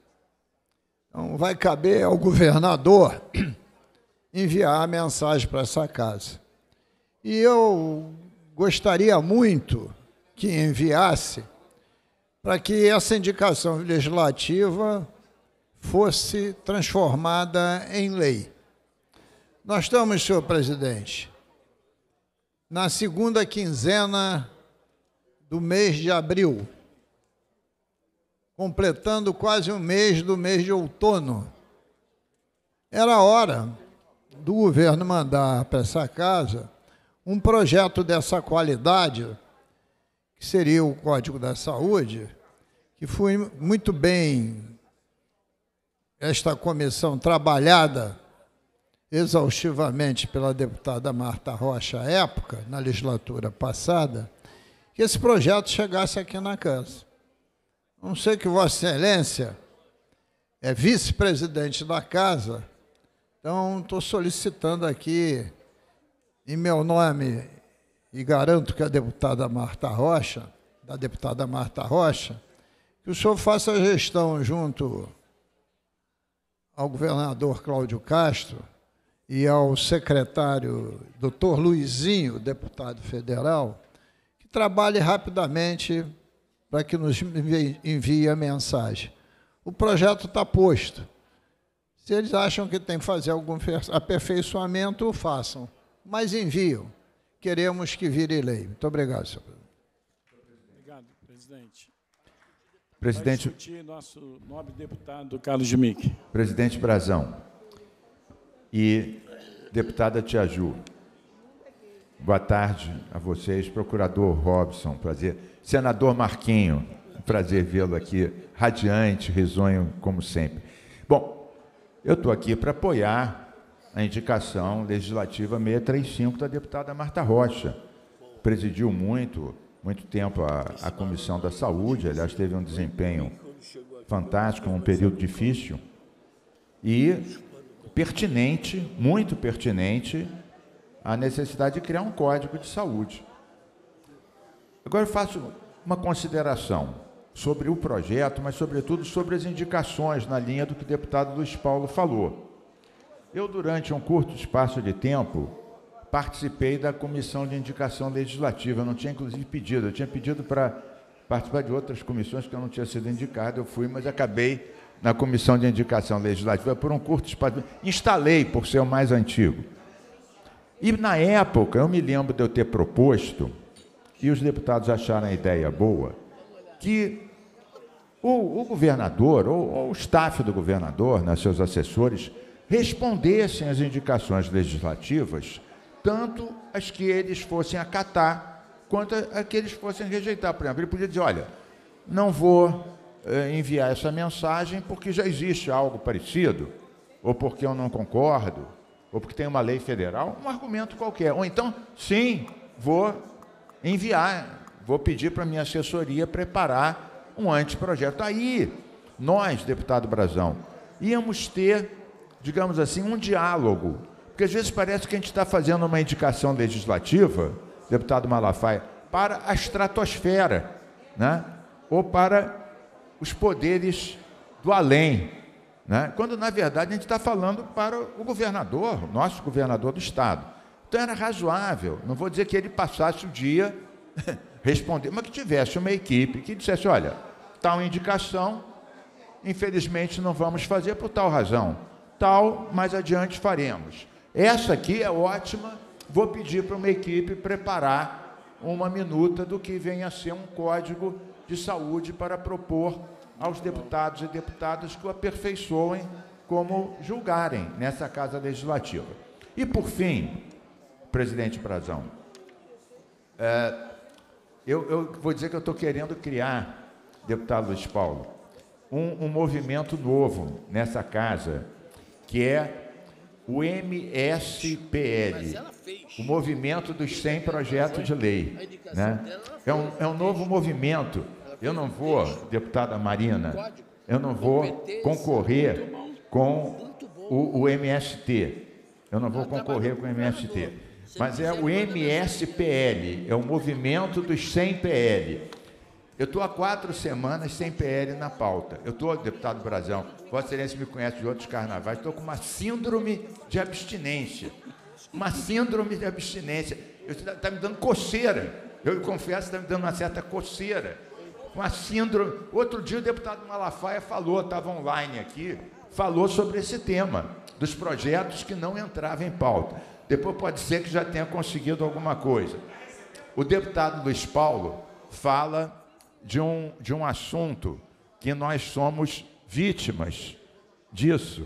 Então, vai caber ao governador enviar a mensagem para essa casa. E eu gostaria muito que enviasse para que essa indicação legislativa fosse transformada em lei. Nós estamos, senhor presidente, na segunda quinzena do mês de abril completando quase um mês do mês de outono. Era hora do governo mandar para essa casa um projeto dessa qualidade, que seria o Código da Saúde, que foi muito bem esta comissão trabalhada exaustivamente pela deputada Marta Rocha à época, na legislatura passada, que esse projeto chegasse aqui na casa não sei que Vossa Excelência é vice-presidente da casa, então estou solicitando aqui, em meu nome, e garanto que a deputada Marta Rocha, da deputada Marta Rocha, que o senhor faça a gestão junto ao governador Cláudio Castro e ao secretário doutor Luizinho, deputado federal, que trabalhe rapidamente para que nos envie a mensagem. O projeto está posto. Se eles acham que tem que fazer algum aperfeiçoamento, façam. Mas enviam. Queremos que vire lei. Muito obrigado, senhor presidente. Obrigado, presidente. Presidente. discutir nosso nobre deputado Carlos Dimick. Presidente Brazão. E deputada Tiaju. Boa tarde a vocês, procurador Robson, prazer. Senador Marquinho, prazer vê-lo aqui, radiante, risonho, como sempre. Bom, eu estou aqui para apoiar a indicação legislativa 635 da deputada Marta Rocha. Presidiu muito, muito tempo a, a Comissão da Saúde, aliás, teve um desempenho fantástico, um período difícil. E pertinente, muito pertinente, a necessidade de criar um código de saúde. Agora eu faço uma consideração sobre o projeto, mas sobretudo sobre as indicações na linha do que o deputado Luiz Paulo falou. Eu, durante um curto espaço de tempo, participei da comissão de indicação legislativa, eu não tinha inclusive pedido, eu tinha pedido para participar de outras comissões que eu não tinha sido indicado, eu fui, mas acabei na comissão de indicação legislativa por um curto espaço. Instalei, por ser o mais antigo. E na época, eu me lembro de eu ter proposto, e os deputados acharam a ideia boa, que o, o governador, ou, ou o staff do governador, né, seus assessores, respondessem às indicações legislativas, tanto as que eles fossem acatar, quanto as que eles fossem rejeitar. Por exemplo, ele podia dizer: olha, não vou eh, enviar essa mensagem porque já existe algo parecido, ou porque eu não concordo, ou porque tem uma lei federal, um argumento qualquer. Ou então, sim, vou enviar, vou pedir para minha assessoria preparar um anteprojeto. Aí, nós, deputado Brazão, íamos ter, digamos assim, um diálogo. Porque às vezes parece que a gente está fazendo uma indicação legislativa, deputado Malafaia, para a estratosfera, né? ou para os poderes do além. Né? Quando, na verdade, a gente está falando para o governador, nosso governador do Estado. Então era razoável, não vou dizer que ele passasse o dia respondendo, mas que tivesse uma equipe que dissesse: olha, tal indicação, infelizmente não vamos fazer por tal razão, tal, mais adiante faremos. Essa aqui é ótima, vou pedir para uma equipe preparar uma minuta do que venha a ser um código de saúde para propor aos deputados e deputadas que o aperfeiçoem como julgarem nessa Casa Legislativa. E, por fim, presidente Brazão, é, eu, eu, vou dizer que eu estou querendo criar, deputado Luiz Paulo, um, um movimento novo nessa Casa, que é o MSPL, o Movimento dos 100 Projetos de Lei. Né? É, um, é um novo movimento eu não vou, deputada Marina, eu não vou concorrer com o, o MST. Eu não vou concorrer com o MST. Mas é o MSPL, é o movimento dos 100 PL. Eu estou há quatro semanas sem PL na pauta. Eu estou, deputado Brasil, Vossa Excelência me conhece de outros carnavais, estou com uma síndrome de abstinência. Uma síndrome de abstinência. Está me dando coceira. Eu confesso, está me dando uma certa coceira uma síndrome. Outro dia o deputado Malafaia falou, estava online aqui, falou sobre esse tema, dos projetos que não entravam em pauta. Depois pode ser que já tenha conseguido alguma coisa. O deputado Luiz Paulo fala de um, de um assunto que nós somos vítimas disso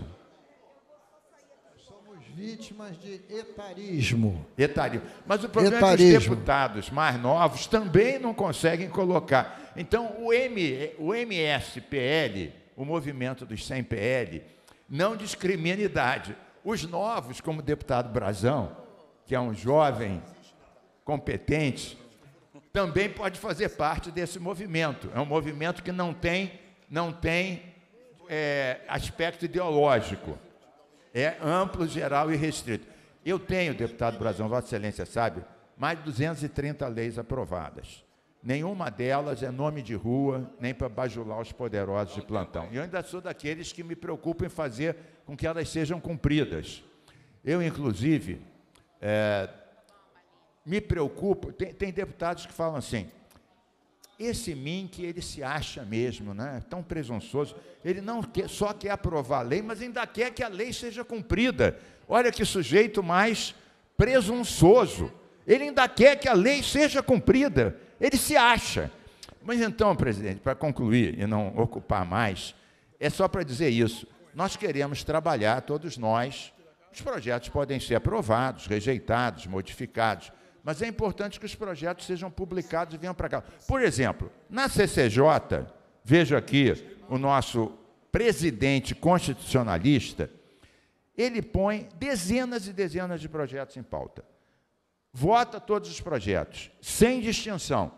vítimas de etarismo. Etarismo. Mas o problema etarismo. é que os deputados mais novos também não conseguem colocar. Então, o, M, o MSPL, o movimento dos 100 PL, não discrimina idade. Os novos, como o deputado Brazão, que é um jovem competente, também pode fazer parte desse movimento. É um movimento que não tem, não tem é, aspecto ideológico. É amplo, geral e restrito. Eu tenho, deputado Brazão, Vossa Excelência sabe, mais de 230 leis aprovadas. Nenhuma delas é nome de rua, nem para bajular os poderosos de plantão. E eu ainda sou daqueles que me preocupam em fazer com que elas sejam cumpridas. Eu, inclusive, é, me preocupo. Tem, tem, deputados que falam assim: esse mim que ele se acha mesmo, né? tão presunçoso. Ele não quer, só quer aprovar a lei, mas ainda quer que a lei seja cumprida. Olha que sujeito mais presunçoso. Ele ainda quer que a lei seja cumprida. Ele se acha. Mas então, presidente, para concluir e não ocupar mais, é só para dizer isso. Nós queremos trabalhar, todos nós. Os projetos podem ser aprovados, rejeitados, modificados, mas é importante que os projetos sejam publicados e venham para cá. Por exemplo, na CCJ, vejo aqui o nosso presidente constitucionalista, ele põe dezenas e dezenas de projetos em pauta. Vota todos os projetos, sem distinção.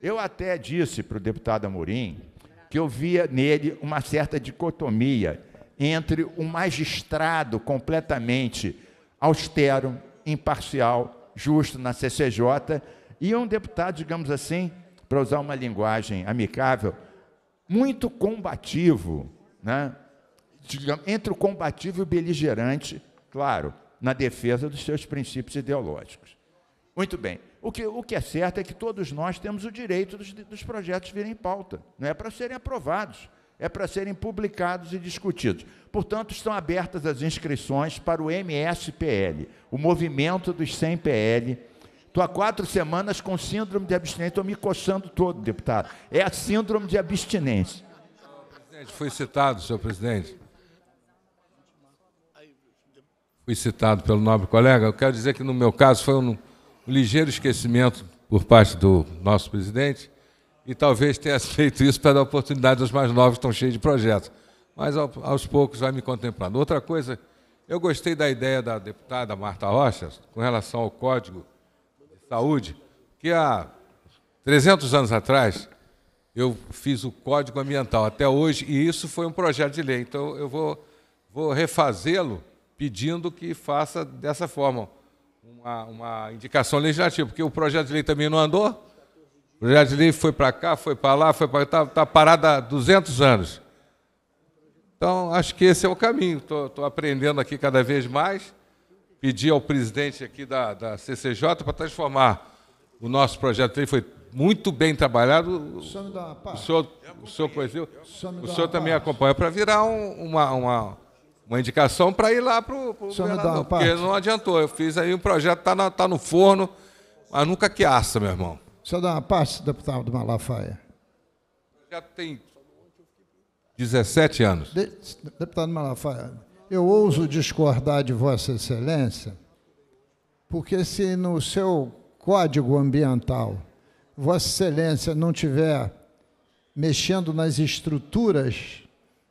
Eu até disse para o deputado Amorim que eu via nele uma certa dicotomia entre um magistrado completamente austero, imparcial, justo na CCJ, e um deputado, digamos assim, para usar uma linguagem amigável, muito combativo, né? entre o combativo e o beligerante, claro, na defesa dos seus princípios ideológicos. Muito bem. O que, o que é certo é que todos nós temos o direito dos, dos projetos virem em pauta, não é para serem aprovados é para serem publicados e discutidos. Portanto, estão abertas as inscrições para o MSPL, o Movimento dos 100 PL. Estou há quatro semanas com síndrome de abstinência, estou me coçando todo, deputado. É a síndrome de abstinência. Foi citado, senhor presidente. Fui citado pelo nobre colega. Eu quero dizer que, no meu caso, foi um, um ligeiro esquecimento por parte do nosso presidente e talvez tenha feito isso para dar oportunidade aos mais novos, estão cheios de projetos. Mas aos poucos vai me contemplando. Outra coisa, eu gostei da ideia da deputada Marta Rocha com relação ao Código de Saúde, que há 300 anos atrás eu fiz o Código Ambiental até hoje, e isso foi um projeto de lei. Então eu vou, vou refazê-lo pedindo que faça dessa forma uma, uma indicação legislativa, porque o projeto de lei também não andou, o Jardim foi para cá, foi para lá, foi para está tá parado há 200 anos. Então, acho que esse é o caminho. Estou aprendendo aqui cada vez mais. Pedi ao presidente aqui da, da CCJ para transformar o nosso projeto. foi muito bem trabalhado. O senhor O senhor, conheceu, o senhor, também acompanha para virar um, uma, uma, uma indicação para ir lá para o governador, porque não adiantou. Eu fiz aí um projeto, está tá no forno, mas nunca que aça, meu irmão. Só dá uma parte, deputado Malafaia. Já tem 17 anos. De, deputado Malafaia, eu ouso discordar de Vossa Excelência, porque se no seu código ambiental Vossa Excelência não tiver mexendo nas estruturas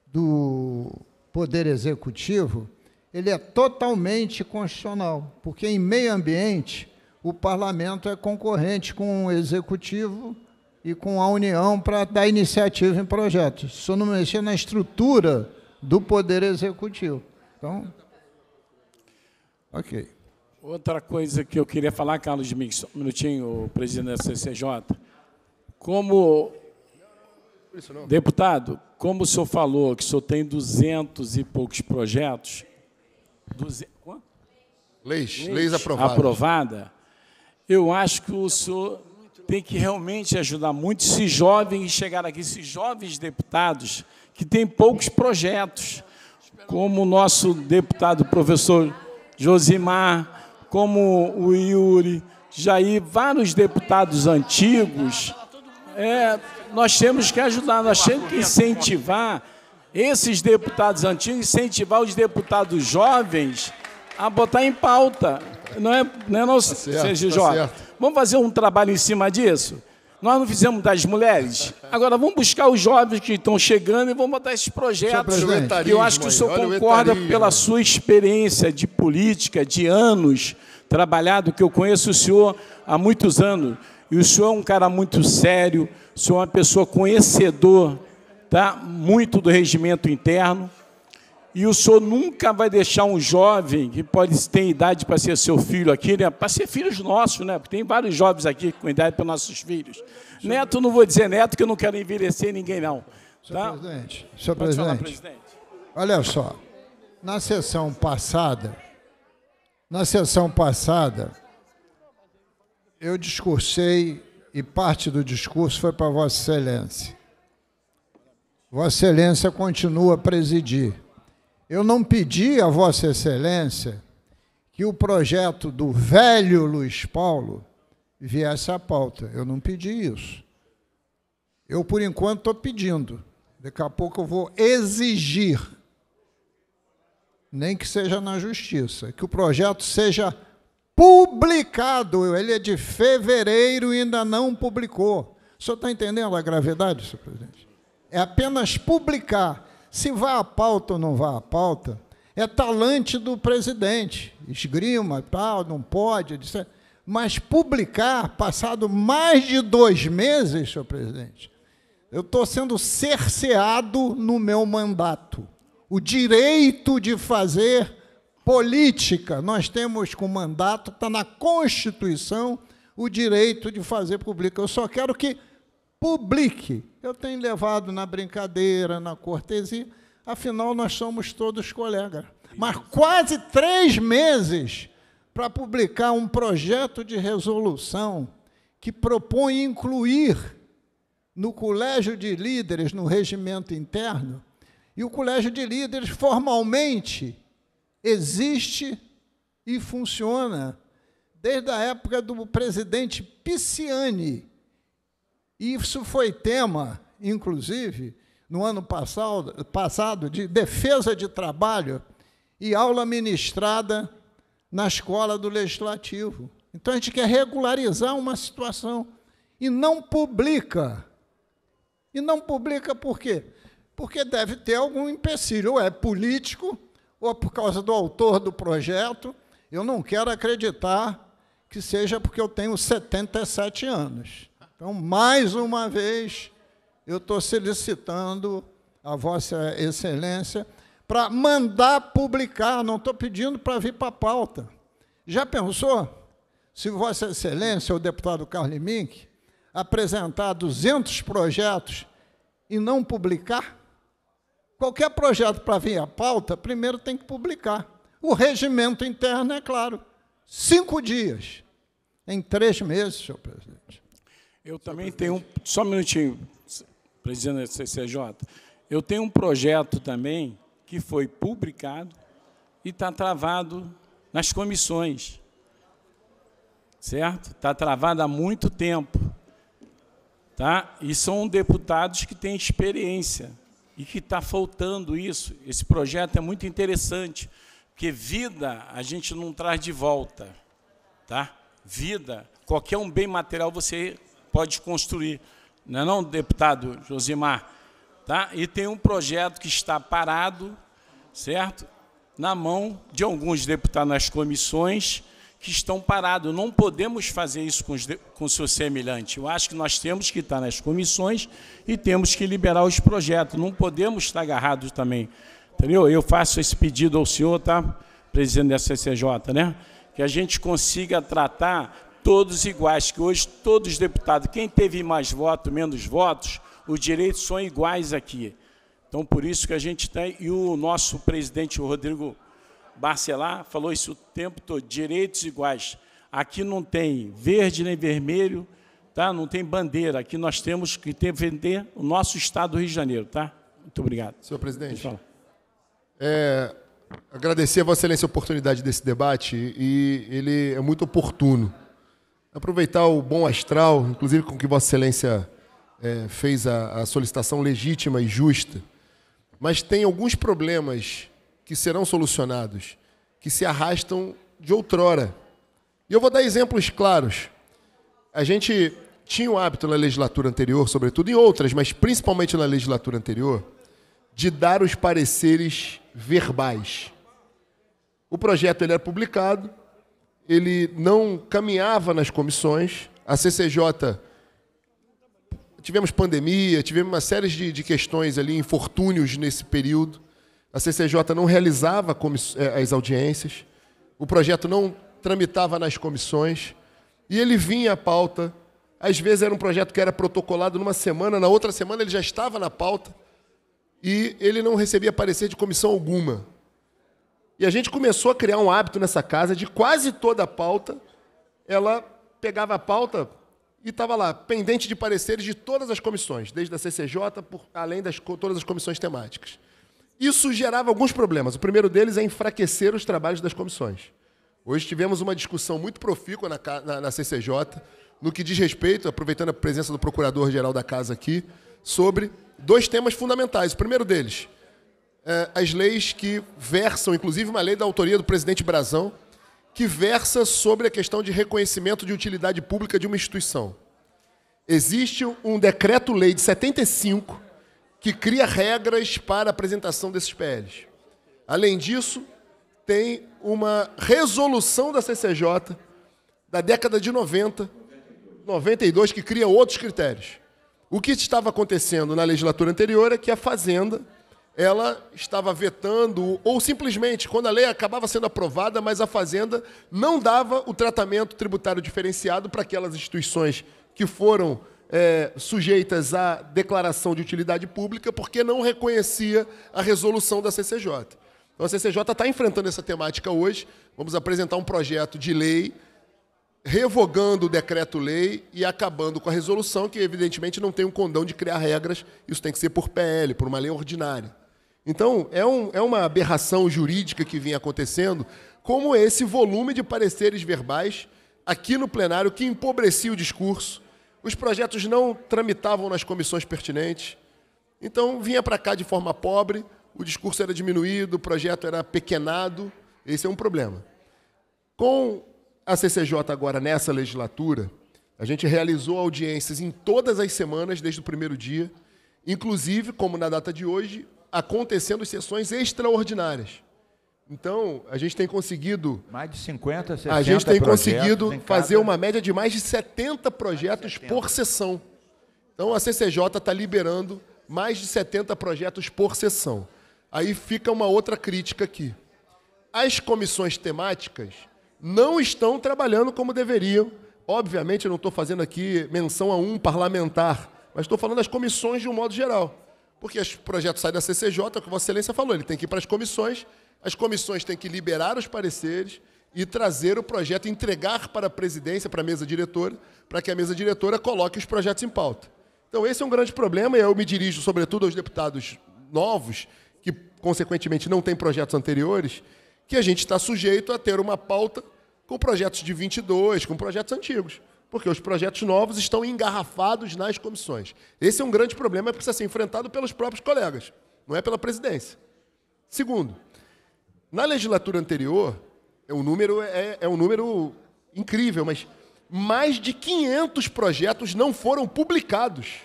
do Poder Executivo, ele é totalmente constitucional, porque em meio ambiente o parlamento é concorrente com o executivo e com a União para dar iniciativa em projetos. Isso não mexer na estrutura do poder executivo. Então, ok. Outra coisa que eu queria falar, Carlos Mix, um minutinho, presidente da CCJ. Como deputado, como o senhor falou que o senhor tem duzentos e poucos projetos, leis, leis, leis aprovadas. aprovada, eu acho que o senhor tem que realmente ajudar muito esses jovens e chegar aqui, esses jovens deputados que têm poucos projetos, como o nosso deputado professor Josimar, como o Yuri, Jair, vários deputados antigos. É, nós temos que ajudar, nós temos que incentivar esses deputados antigos, incentivar os deputados jovens a botar em pauta não é, não é nosso, tá tá Vamos fazer um trabalho em cima disso? Nós não fizemos das mulheres. Agora vamos buscar os jovens que estão chegando e vamos botar esses projetos. Eu acho que o senhor concorda o pela sua experiência de política, de anos trabalhado, que eu conheço o senhor há muitos anos. E o senhor é um cara muito sério, o senhor é uma pessoa conhecedor, tá? Muito do regimento interno. E o senhor nunca vai deixar um jovem que pode ter idade para ser seu filho aqui, né? para ser filhos nossos, né? Porque tem vários jovens aqui com idade para nossos filhos. Neto, não vou dizer neto, que eu não quero envelhecer ninguém, não. Senhor tá? presidente, senhor presidente, falar, presidente. Olha só, na sessão passada, na sessão passada, eu discursei e parte do discurso foi para Vossa Excelência. Vossa Excelência continua a presidir. Eu não pedi a Vossa Excelência que o projeto do velho Luiz Paulo viesse à pauta. Eu não pedi isso. Eu, por enquanto, estou pedindo. Daqui a pouco eu vou exigir, nem que seja na justiça, que o projeto seja publicado. Ele é de fevereiro e ainda não publicou. O senhor está entendendo a gravidade, senhor presidente? É apenas publicar. Se vá à pauta ou não vá à pauta, é talante do presidente, esgrima, tal, não pode, etc. Mas publicar, passado mais de dois meses, senhor presidente, eu estou sendo cerceado no meu mandato. O direito de fazer política, nós temos com mandato, está na Constituição, o direito de fazer público. Eu só quero que publique. Eu tenho levado na brincadeira, na cortesia, afinal nós somos todos colegas. Mas quase três meses para publicar um projeto de resolução que propõe incluir no Colégio de Líderes, no regimento interno, e o Colégio de Líderes formalmente existe e funciona desde a época do presidente Pisciani, isso foi tema, inclusive, no ano passado, passado de defesa de trabalho e aula ministrada na escola do legislativo. Então a gente quer regularizar uma situação e não publica. E não publica por quê? Porque deve ter algum empecilho, ou é político, ou é por causa do autor do projeto. Eu não quero acreditar que seja porque eu tenho 77 anos. Então, mais uma vez, eu estou solicitando a Vossa Excelência para mandar publicar, não estou pedindo para vir para a pauta. Já pensou se Vossa Excelência, o deputado Carlos Mink, apresentar 200 projetos e não publicar? Qualquer projeto para vir à pauta, primeiro tem que publicar. O regimento interno, é claro, cinco dias, em três meses, senhor presidente. Eu também tenho um. Só um minutinho, presidente da CCJ. Eu tenho um projeto também que foi publicado e está travado nas comissões. Certo? Está travado há muito tempo. Tá? E são deputados que têm experiência e que está faltando isso. Esse projeto é muito interessante, porque vida a gente não traz de volta. Tá? Vida, qualquer um bem material você pode construir, não é não, deputado Josimar? Tá? E tem um projeto que está parado, certo? Na mão de alguns deputados nas comissões que estão parados. Não podemos fazer isso com, os com seu semelhante. Eu acho que nós temos que estar nas comissões e temos que liberar os projetos. Não podemos estar agarrados também. Entendeu? Eu faço esse pedido ao senhor, tá? Presidente da CCJ, né? Que a gente consiga tratar todos iguais, que hoje todos os deputados, quem teve mais votos, menos votos, os direitos são iguais aqui. Então, por isso que a gente tem, e o nosso presidente Rodrigo Barcelar falou isso o tempo todo, direitos iguais. Aqui não tem verde nem vermelho, tá? não tem bandeira. Aqui nós temos que defender o nosso Estado do Rio de Janeiro. Tá? Muito obrigado. Senhor presidente, é, agradecer a Vossa Excelência a oportunidade desse debate e ele é muito oportuno aproveitar o bom astral, inclusive com que Vossa Excelência é, fez a, a, solicitação legítima e justa, mas tem alguns problemas que serão solucionados, que se arrastam de outrora. E eu vou dar exemplos claros. A gente tinha o hábito na legislatura anterior, sobretudo em outras, mas principalmente na legislatura anterior, de dar os pareceres verbais. O projeto ele era publicado, ele não caminhava nas comissões. A CCJ tivemos pandemia, tivemos uma série de, de questões ali, infortúnios nesse período. A CCJ não realizava eh, as audiências, o projeto não tramitava nas comissões, e ele vinha à pauta. Às vezes era um projeto que era protocolado numa semana, na outra semana ele já estava na pauta, e ele não recebia parecer de comissão alguma. E a gente começou a criar um hábito nessa casa de quase toda a pauta, ela pegava a pauta e estava lá, pendente de pareceres de todas as comissões, desde a CCJ, por, além das todas as comissões temáticas. Isso gerava alguns problemas. O primeiro deles é enfraquecer os trabalhos das comissões. Hoje tivemos uma discussão muito profícua na, na, na CCJ, no que diz respeito, aproveitando a presença do Procurador-Geral da Casa aqui, sobre dois temas fundamentais. O primeiro deles, eh, as leis que versam, inclusive uma lei da autoria do presidente Brazão, que versa sobre a questão de reconhecimento de utilidade pública de uma instituição. Existe um decreto-lei de 75 que cria regras para a apresentação desses PLs. Além disso, tem uma resolução da CCJ da década de 90, 92, que cria outros critérios. O que estava acontecendo na legislatura anterior é que a Fazenda ela estava vetando, ou simplesmente, quando a lei acabava sendo aprovada, mas a Fazenda não dava o tratamento tributário diferenciado para aquelas instituições que foram é, sujeitas à declaração de utilidade pública, porque não reconhecia a resolução da CCJ. Então, a CCJ está enfrentando essa temática hoje. Vamos apresentar um projeto de lei revogando o decreto-lei e acabando com a resolução, que evidentemente não tem um condão de criar regras, isso tem que ser por PL, por uma lei ordinária. Então, é, um, é uma aberração jurídica que vinha acontecendo, como esse volume de pareceres verbais aqui no plenário que empobrecia o discurso. Os projetos não tramitavam nas comissões pertinentes. Então, vinha para cá de forma pobre, o discurso era diminuído, o projeto era pequenado. Esse é um problema. Com a CCJ agora nessa legislatura, a gente realizou audiências em todas as semanas desde o primeiro dia, inclusive, como na data de hoje, acontecendo sessões extraordinárias. Então, a gente tem conseguido. Mais de 50, 60 A gente tem conseguido fazer uma média de mais de 70 projetos de 70. por sessão. Então, a CCJ está liberando mais de 70 projetos por sessão. Aí fica uma outra crítica aqui. As comissões temáticas não estão trabalhando como deveriam. Obviamente, eu não estou fazendo aqui menção a um parlamentar, mas estou falando das comissões de um modo geral. Porque os projetos saem da CCJ, é o que Vossa Excelência falou, ele tem que ir para as comissões, as comissões têm que liberar os pareceres e trazer o projeto, entregar para a presidência, para a mesa diretora, para que a mesa diretora coloque os projetos em pauta. Então, esse é um grande problema, e eu me dirijo, sobretudo, aos deputados novos, que, consequentemente, não têm projetos anteriores, que a gente está sujeito a ter uma pauta com projetos de 22, com projetos antigos porque os projetos novos estão engarrafados nas comissões. Esse é um grande problema, porque precisa ser enfrentado pelos próprios colegas, não é pela presidência. Segundo, na legislatura anterior, o é um número é, é, é um número incrível, mas mais de 500 projetos não foram publicados.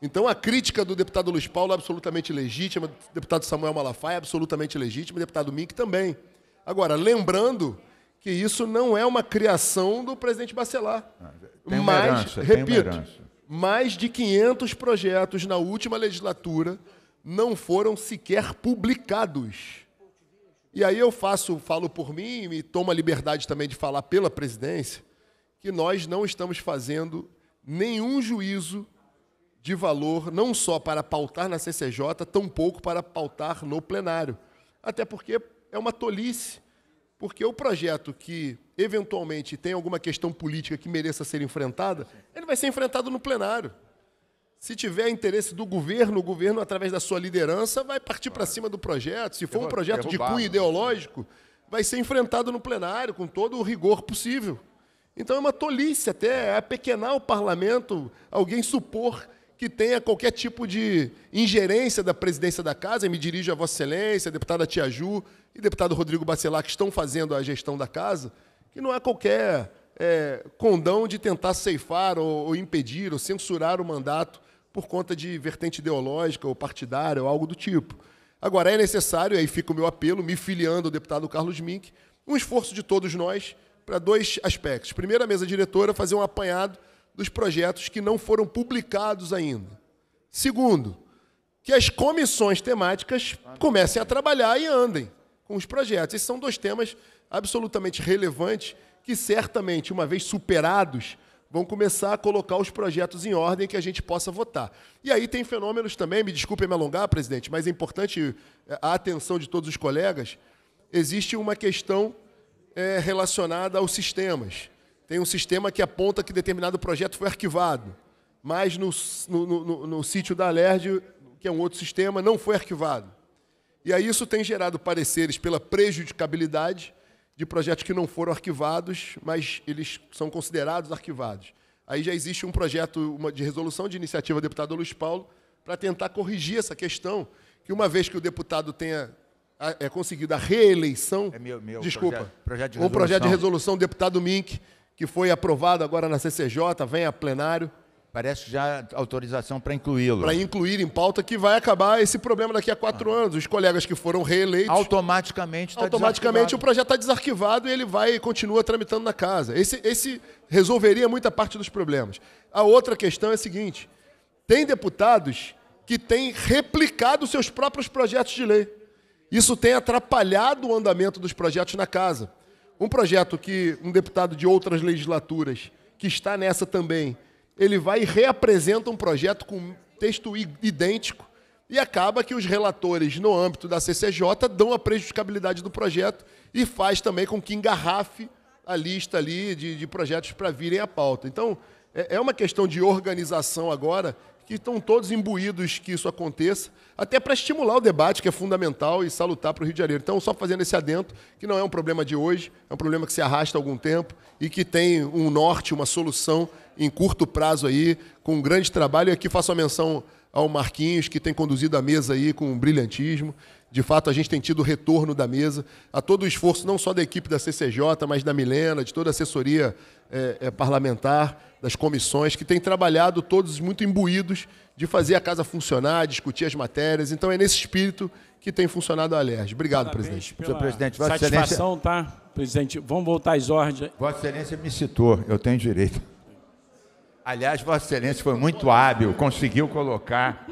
Então a crítica do deputado Luiz Paulo é absolutamente legítima, do deputado Samuel Malafaia é absolutamente legítima, do deputado Mink também. Agora, lembrando que isso não é uma criação do presidente Bacelar. Ah, tem uma mas, herança, repito, tem mais de 500 projetos na última legislatura não foram sequer publicados. E aí eu faço, falo por mim e tomo a liberdade também de falar pela presidência que nós não estamos fazendo nenhum juízo de valor, não só para pautar na CCJ, tampouco para pautar no plenário. Até porque é uma tolice porque o projeto que eventualmente tem alguma questão política que mereça ser enfrentada, ele vai ser enfrentado no plenário. Se tiver interesse do governo, o governo, através da sua liderança, vai partir para cima do projeto. Se for um projeto de cunho ideológico, vai ser enfrentado no plenário com todo o rigor possível. Então é uma tolice até apequenar é o parlamento, alguém supor que tenha qualquer tipo de ingerência da presidência da casa, e me dirijo a Vossa Excelência, a deputada Tia Ju e deputado Rodrigo Bacelar, que estão fazendo a gestão da casa, que não há qualquer é, condão de tentar ceifar ou, ou, impedir ou censurar o mandato por conta de vertente ideológica ou partidária ou algo do tipo. Agora, é necessário, aí fica o meu apelo, me filiando ao deputado Carlos Mink, um esforço de todos nós para dois aspectos. Primeiro, a mesa diretora fazer um apanhado dos projetos que não foram publicados ainda. Segundo, que as comissões temáticas comecem a trabalhar e andem com os projetos. Esses são dois temas absolutamente relevantes que certamente, uma vez superados, vão começar a colocar os projetos em ordem que a gente possa votar. E aí tem fenômenos também, me desculpe me alongar, presidente, mas é importante eh, a atenção de todos os colegas. Existe uma questão é, relacionada aos sistemas tem um sistema que aponta que determinado projeto foi arquivado, mas no, no, no, no sítio da Alerj, que é um outro sistema, não foi arquivado. E aí isso tem gerado pareceres pela prejudicabilidade de projetos que não foram arquivados, mas eles são considerados arquivados. Aí já existe um projeto de resolução de iniciativa do deputado Luiz Paulo para tentar corrigir essa questão, que uma vez que o deputado tenha é conseguido a reeleição. É meu, meu desculpa. Projeto, projeto de resolução. projeto de resolução, deputado Mink, que foi aprovado agora na CCJ, vem a plenário. Parece já autorização para incluí-lo. Para incluir em pauta que vai acabar esse problema daqui a quatro ah. anos. Os colegas que foram reeleitos. Automaticamente tá Automaticamente o projeto está desarquivado e ele vai e continua tramitando na casa. Esse, esse resolveria muita parte dos problemas. A outra questão é a seguinte: tem deputados que têm replicado seus próprios projetos de lei. Isso tem atrapalhado o andamento dos projetos na casa. Um projeto que um deputado de outras legislaturas, que está nessa também, ele vai e reapresenta um projeto com texto idêntico e acaba que os relatores no âmbito da CCJ dão a prejudicabilidade do projeto e faz também com que engarrafe a lista ali de, de projetos para virem à pauta. Então, é, é uma questão de organização agora que estão todos imbuídos que isso aconteça, até para estimular o debate, que é fundamental e salutar para o Rio de Janeiro. Então, só fazendo esse adento, que não é um problema de hoje, é um problema que se arrasta há algum tempo e que tem um norte, uma solução em curto prazo aí, com um grande trabalho. E aqui faço a menção ao Marquinhos, que tem conduzido a mesa aí com um brilhantismo. De fato, a gente tem tido retorno da mesa a todo o esforço, não só da equipe da CCJ, mas da Milena, de toda a assessoria é, é, parlamentar, das comissões, que tem trabalhado todos muito imbuídos de fazer a casa funcionar, discutir as matérias. Então, é nesse espírito que tem funcionado a Alerj. Obrigado, Parabéns presidente. Pela Senhor presidente, Vossa satisfação, Excelência... tá? Presidente, vamos voltar às ordens. Vossa Excelência me citou, eu tenho direito. Aliás, Vossa Excelência foi muito hábil, conseguiu colocar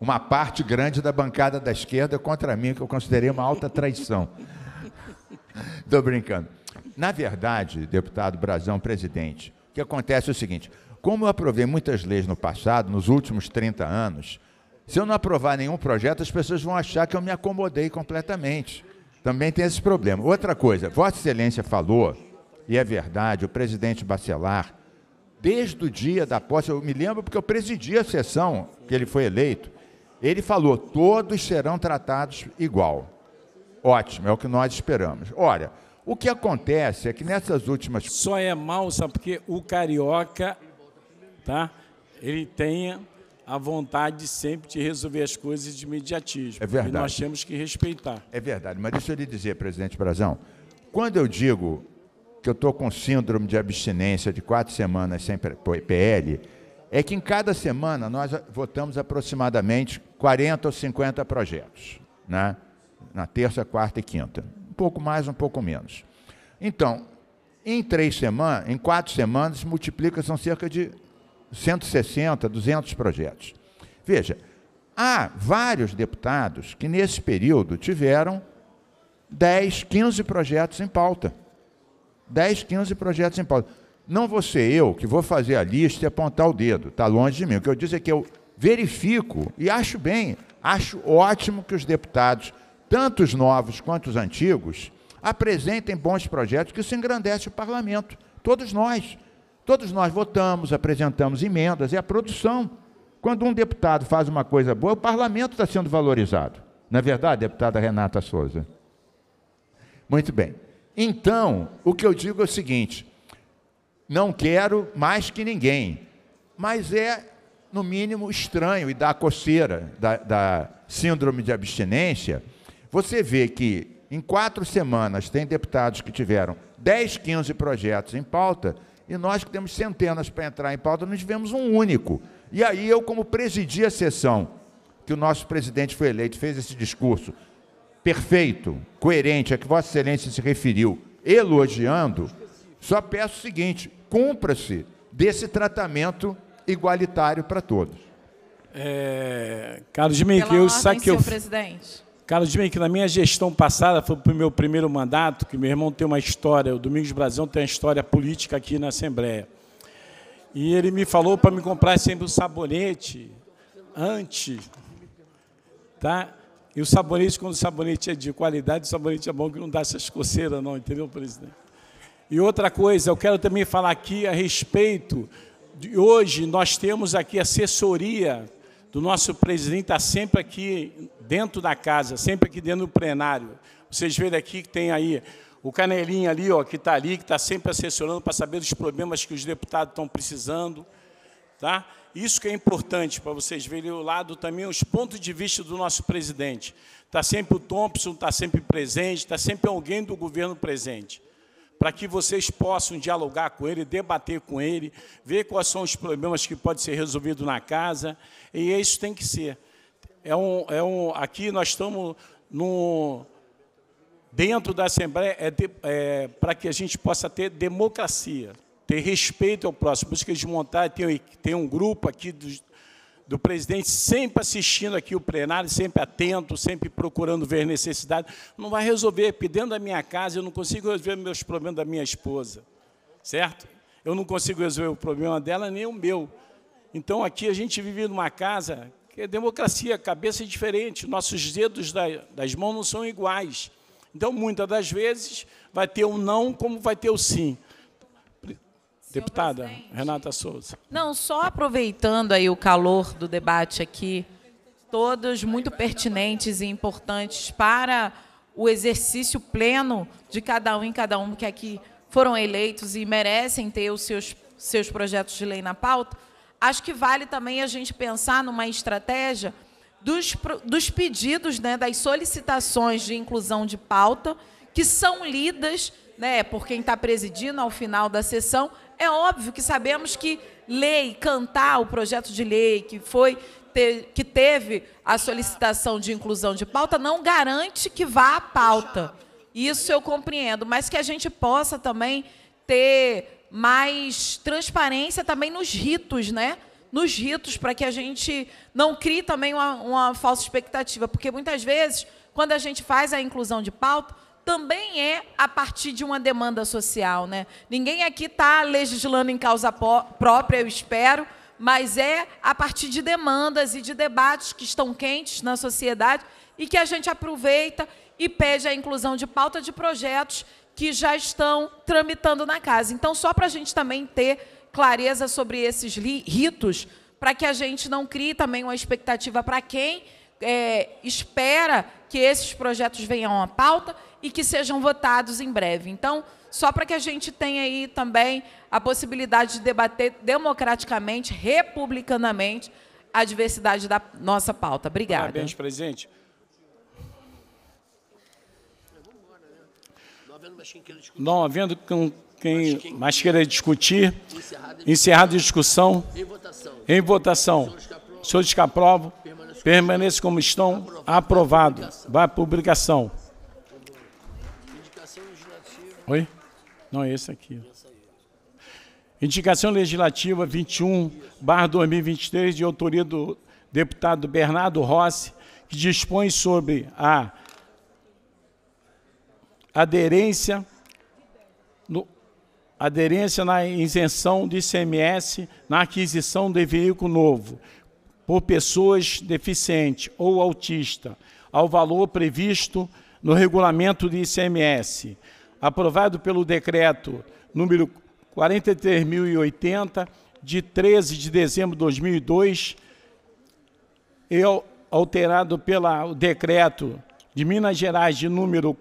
uma parte grande da bancada da esquerda contra mim, que eu considerei uma alta traição. Estou brincando. Na verdade, deputado Brazão, presidente, o que acontece é o seguinte: como eu aprovei muitas leis no passado, nos últimos 30 anos, se eu não aprovar nenhum projeto, as pessoas vão achar que eu me acomodei completamente. Também tem esse problema. Outra coisa, Vossa Excelência falou, e é verdade, o presidente Bacelar, desde o dia da posse, eu me lembro porque eu presidi a sessão que ele foi eleito, ele falou: todos serão tratados igual. Ótimo, é o que nós esperamos. Olha, o que acontece é que nessas últimas. Só é mal, sabe, porque o carioca, tá? Ele tenha a vontade sempre de resolver as coisas de imediatismo. É verdade. E nós temos que respeitar. É verdade. Mas deixa eu lhe dizer, presidente Brazão, quando eu digo que eu estou com síndrome de abstinência de quatro semanas sem PL, é que em cada semana nós votamos aproximadamente 40 ou 50 projetos, né? na terça, quarta e quinta. Um pouco mais, um pouco menos. Então, em três semanas, em quatro semanas, multiplica, são cerca de 160, 200 projetos. Veja, há vários deputados que nesse período tiveram 10, 15 projetos em pauta. 10, 15 projetos em pauta. Não vou ser eu que vou fazer a lista e apontar o dedo, está longe de mim. O que eu disse é que eu verifico e acho bem, acho ótimo que os deputados, tanto os novos quanto os antigos, apresentem bons projetos que isso engrandece o parlamento. Todos nós, todos nós votamos, apresentamos emendas, é a produção. Quando um deputado faz uma coisa boa, o parlamento está sendo valorizado. Na é verdade, deputada Renata Souza. Muito bem. Então, o que eu digo é o seguinte: não quero mais que ninguém, mas é no mínimo estranho e dá coceira, da, da síndrome de abstinência, você vê que em quatro semanas tem deputados que tiveram 10, 15 projetos em pauta e nós que temos centenas para entrar em pauta, não tivemos um único. E aí eu, como presidi a sessão, que o nosso presidente foi eleito, fez esse discurso perfeito, coerente, a que Vossa Excelência se referiu, elogiando, só peço o seguinte: cumpra-se desse tratamento igualitário para todos. É, Carlos de que eu... Presidente. Carlos Dime, que na minha gestão passada, foi para o meu primeiro mandato, que meu irmão tem uma história, o Domingos Brasil tem uma história política aqui na Assembleia. E ele me falou para me comprar sempre o um sabonete antes. Tá? E o sabonete, quando o sabonete é de qualidade, o sabonete é bom que não dá essas coceiras, não, entendeu, presidente? E outra coisa, eu quero também falar aqui a respeito de hoje nós temos aqui assessoria do nosso presidente, está sempre aqui dentro da casa, sempre aqui dentro do plenário. Vocês veem aqui que tem aí o canelinho ali, ó, que está ali, que está sempre assessorando para saber dos problemas que os deputados estão precisando. Tá? Isso que é importante para vocês verem o lado também, os pontos de vista do nosso presidente. Está sempre o Thompson, está sempre presente, está sempre alguém do governo presente para que vocês possam dialogar com ele, debater com ele, ver quais são os problemas que podem ser resolvidos na casa, e é isso tem que ser. É um, é um, aqui nós estamos no, dentro da Assembleia é, de, é para que a gente possa ter democracia, ter respeito ao próximo. Por isso que eles montaram, tem, tem um grupo aqui dos, do presidente sempre assistindo aqui o plenário, sempre atento, sempre procurando ver necessidade, não vai resolver, porque dentro da minha casa eu não consigo resolver meus problemas da minha esposa, certo? Eu não consigo resolver o problema dela nem o meu. Então, aqui a gente vive numa casa que é democracia, cabeça é diferente, nossos dedos das mãos não são iguais. Então, muitas das vezes, vai ter o um não como vai ter o um sim. Deputada Renata Souza. Não, só aproveitando aí o calor do debate aqui, todos muito pertinentes e importantes para o exercício pleno de cada um e cada um que aqui foram eleitos e merecem ter os seus, seus projetos de lei na pauta, acho que vale também a gente pensar numa estratégia dos, dos pedidos, né, das solicitações de inclusão de pauta, que são lidas né, por quem está presidindo ao final da sessão, é óbvio que sabemos que lei, cantar o projeto de lei que foi que teve a solicitação de inclusão de pauta não garante que vá à pauta. Isso eu compreendo, mas que a gente possa também ter mais transparência também nos ritos, né? Nos ritos, para que a gente não crie também uma, uma falsa expectativa. Porque muitas vezes, quando a gente faz a inclusão de pauta, também é a partir de uma demanda social. Né? Ninguém aqui está legislando em causa própria, eu espero, mas é a partir de demandas e de debates que estão quentes na sociedade e que a gente aproveita e pede a inclusão de pauta de projetos que já estão tramitando na casa. Então, só para a gente também ter clareza sobre esses ritos, para que a gente não crie também uma expectativa para quem é, espera que esses projetos venham à pauta e que sejam votados em breve. Então, só para que a gente tenha aí também a possibilidade de debater democraticamente, republicanamente, a diversidade da nossa pauta. Obrigada. Parabéns, presidente. Não havendo com quem mais queira discutir, encerrada a discussão. Em votação. Em votação. Senhores que aprovam, como estão. Aprovado. Vai à publicação. Oi? Não, é esse aqui. Indicação Legislativa 21, barra 2023, de autoria do deputado Bernardo Rossi, que dispõe sobre a aderência, no, aderência na isenção de ICMS na aquisição de veículo novo por pessoas deficientes ou autista, ao valor previsto no regulamento de ICMS, aprovado pelo decreto número 43.080, de 13 de dezembro de 2002, e alterado pelo decreto de Minas Gerais de número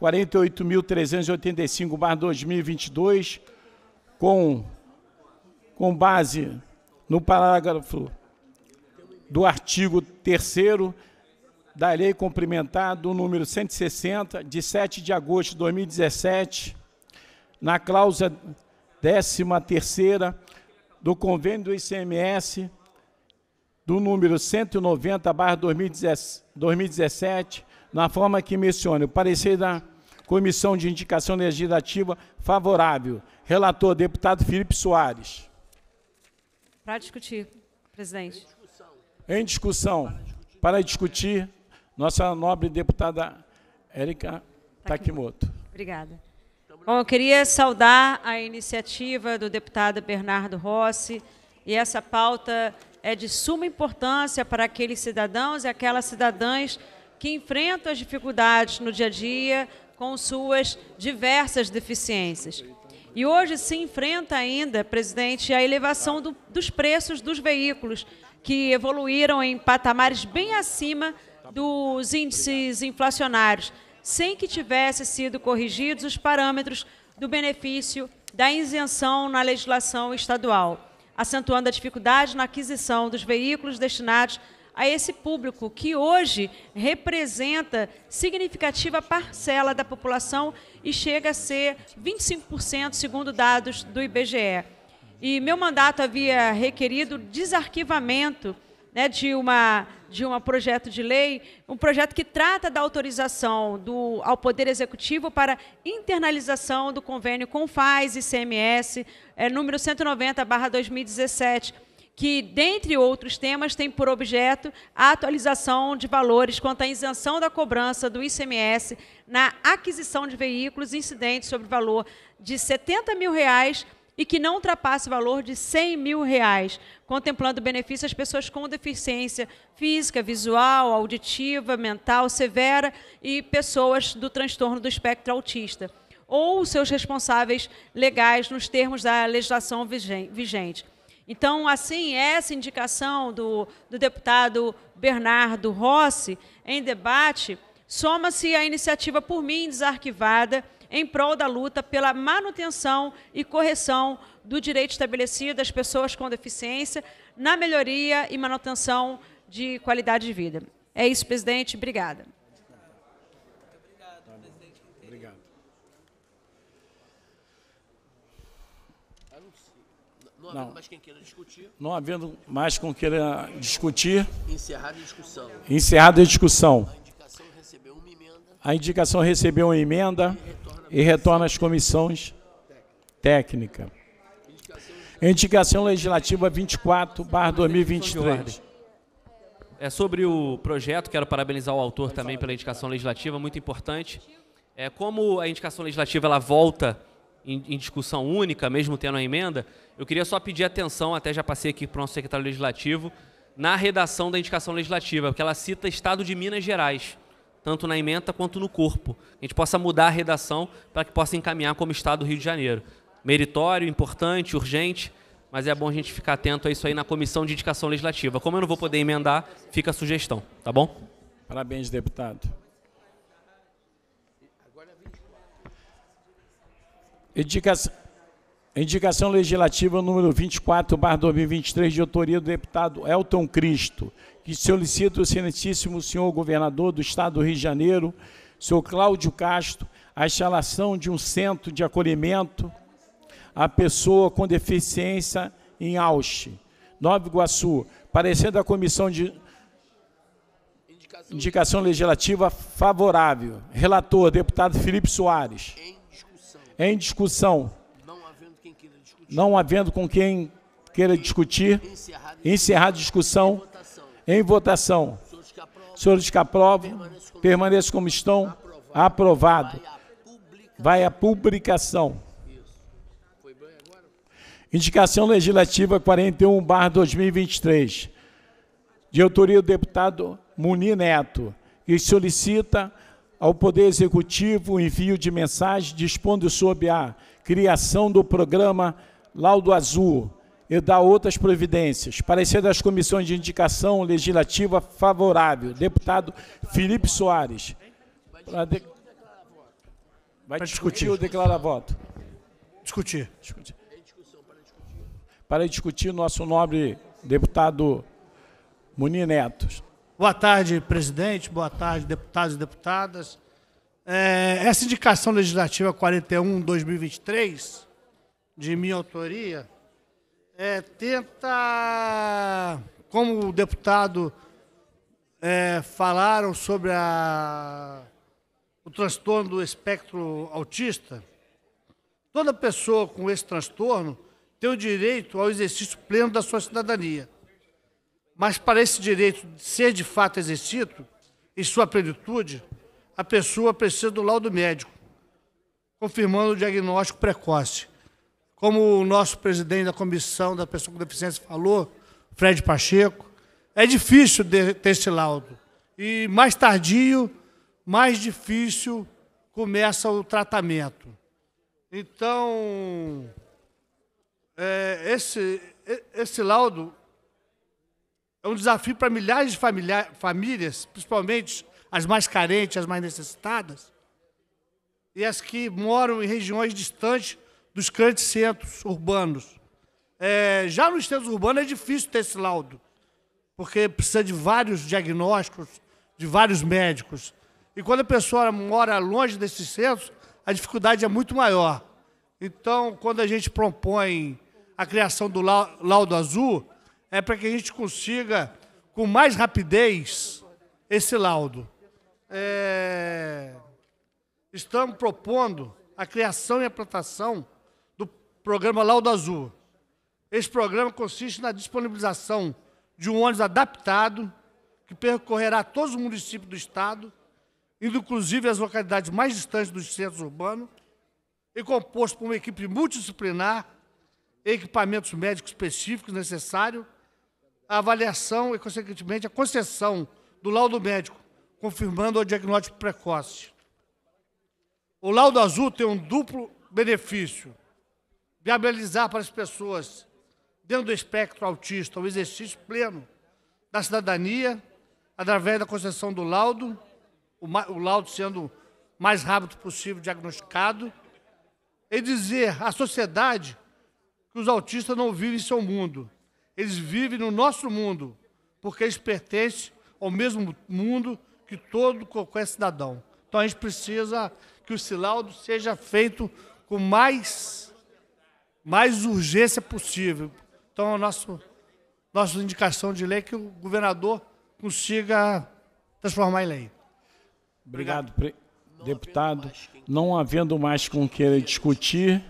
48.385-2022, com, com base no parágrafo do artigo 3 da Lei Complementar do número 160, de 7 de agosto de 2017, na cláusula 13ª do Convênio do ICMS do número 190, barra 2017, na forma que menciona. O parecer da Comissão de Indicação Legislativa favorável. Relator, deputado Felipe Soares. Para discutir, presidente. Em discussão. Para discutir nossa nobre deputada Érica Takimoto. Obrigada. Bom, eu queria saudar a iniciativa do deputado Bernardo Rossi, e essa pauta é de suma importância para aqueles cidadãos e aquelas cidadãs que enfrentam as dificuldades no dia a dia com suas diversas deficiências. E hoje se enfrenta ainda, presidente, a elevação do, dos preços dos veículos, que evoluíram em patamares bem acima dos índices inflacionários, sem que tivesse sido corrigidos os parâmetros do benefício da isenção na legislação estadual, acentuando a dificuldade na aquisição dos veículos destinados a esse público, que hoje representa significativa parcela da população e chega a ser 25%, segundo dados do IBGE. E meu mandato havia requerido desarquivamento né, de uma de um projeto de lei, um projeto que trata da autorização do, ao Poder Executivo para internalização do convênio com FAIS e CMS, é, número 190-2017, que, dentre outros temas, tem por objeto a atualização de valores quanto à isenção da cobrança do ICMS na aquisição de veículos incidentes sobre valor de R$ 70 mil reais e que não ultrapasse o valor de 100 mil reais, contemplando benefícios às pessoas com deficiência física, visual, auditiva, mental severa e pessoas do transtorno do espectro autista ou seus responsáveis legais nos termos da legislação vigente. Então, assim, essa indicação do, do deputado Bernardo Rossi em debate soma-se à iniciativa por mim desarquivada em prol da luta pela manutenção e correção do direito estabelecido às pessoas com deficiência na melhoria e manutenção de qualidade de vida. É isso, presidente. Obrigada. Não havendo mais quem queira discutir. Não havendo mais com queira discutir. Encerrada a discussão. Encerrada a discussão. A indicação recebeu uma emenda. A indicação recebeu uma emenda e retorna às comissões técnica. Indicação legislativa 24, barra 2023. É sobre o projeto, quero parabenizar o autor também pela indicação legislativa, muito importante. É, como a indicação legislativa ela volta em, em discussão única, mesmo tendo a emenda, eu queria só pedir atenção, até já passei aqui para o nosso secretário legislativo, na redação da indicação legislativa, porque ela cita Estado de Minas Gerais tanto na emenda quanto no corpo. A gente possa mudar a redação para que possa encaminhar como Estado do Rio de Janeiro. Meritório, importante, urgente, mas é bom a gente ficar atento a isso aí na Comissão de Indicação Legislativa. Como eu não vou poder emendar, fica a sugestão, tá bom? Parabéns, deputado. É Indicação. Indicação legislativa número 24, barra 2023, de autoria do deputado Elton Cristo, que solicita o excelentíssimo senhor governador do Estado do Rio de Janeiro, senhor Cláudio Castro, a instalação de um centro de acolhimento à pessoa com deficiência em Auche, Nova Iguaçu, parecendo a comissão de indicação legislativa favorável. Relator, deputado Felipe Soares. Em discussão. Em discussão. Não havendo com quem queira discutir, encerrar a discussão em votação. Senhores que aprovam, permaneçam como estão. Aprovado. Vai à publicação. Indicação Legislativa 41, barra 2023, de autoria do deputado Muni Neto, que solicita ao Poder Executivo o envio de mensagem dispondo sobre a criação do programa laudo azul e dar outras providências. Parecer das comissões de indicação legislativa favorável. Deputado Felipe Soares. De... Vai discutir ou declarar voto? Discutir. discutir. Para discutir, nosso nobre deputado Muni Neto. Boa tarde, presidente. Boa tarde, deputados e deputadas. É, essa indicação legislativa 41-2023 de minha autoria, é, tenta, como o deputado é, falaram sobre a, o transtorno do espectro autista, toda pessoa com esse transtorno tem o direito ao exercício pleno da sua cidadania. Mas para esse direito ser de fato exercido, em sua plenitude, a pessoa precisa do laudo médico, confirmando o diagnóstico precoce como o nosso presidente da comissão da pessoa com deficiência falou, Fred Pacheco, é difícil ter esse laudo. E mais tardio, mais difícil começa o tratamento. Então, é, esse, esse laudo é um desafio para milhares de famílias, principalmente as mais carentes, as mais necessitadas, e as que moram em regiões distantes dos grandes centros urbanos. É, já nos centros urbanos é difícil ter esse laudo, porque precisa de vários diagnósticos, de vários médicos. E quando a pessoa mora longe desses centros, a dificuldade é muito maior. Então, quando a gente propõe a criação do laudo azul, é para que a gente consiga, com mais rapidez, esse laudo. É... Estamos propondo a criação e a plantação programa Laudo Azul. Esse programa consiste na disponibilização de um ônibus adaptado que percorrerá todos os municípios do Estado, indo inclusive às localidades mais distantes dos centros urbanos, e composto por uma equipe multidisciplinar, equipamentos médicos específicos necessários, a avaliação e, consequentemente, a concessão do laudo médico, confirmando o diagnóstico precoce. O laudo azul tem um duplo benefício viabilizar para as pessoas, dentro do espectro autista, o exercício pleno da cidadania, através da concessão do laudo, o, o laudo sendo o mais rápido possível diagnosticado, e dizer à sociedade que os autistas não vivem em seu mundo, eles vivem no nosso mundo, porque eles pertencem ao mesmo mundo que todo qualquer cidadão. Então a gente precisa que o laudo seja feito com mais mais urgência possível. Então, a é nossa nossa indicação de lei é que o governador consiga transformar em lei. Obrigado, Obrigado deputado. Não havendo mais com que discutir,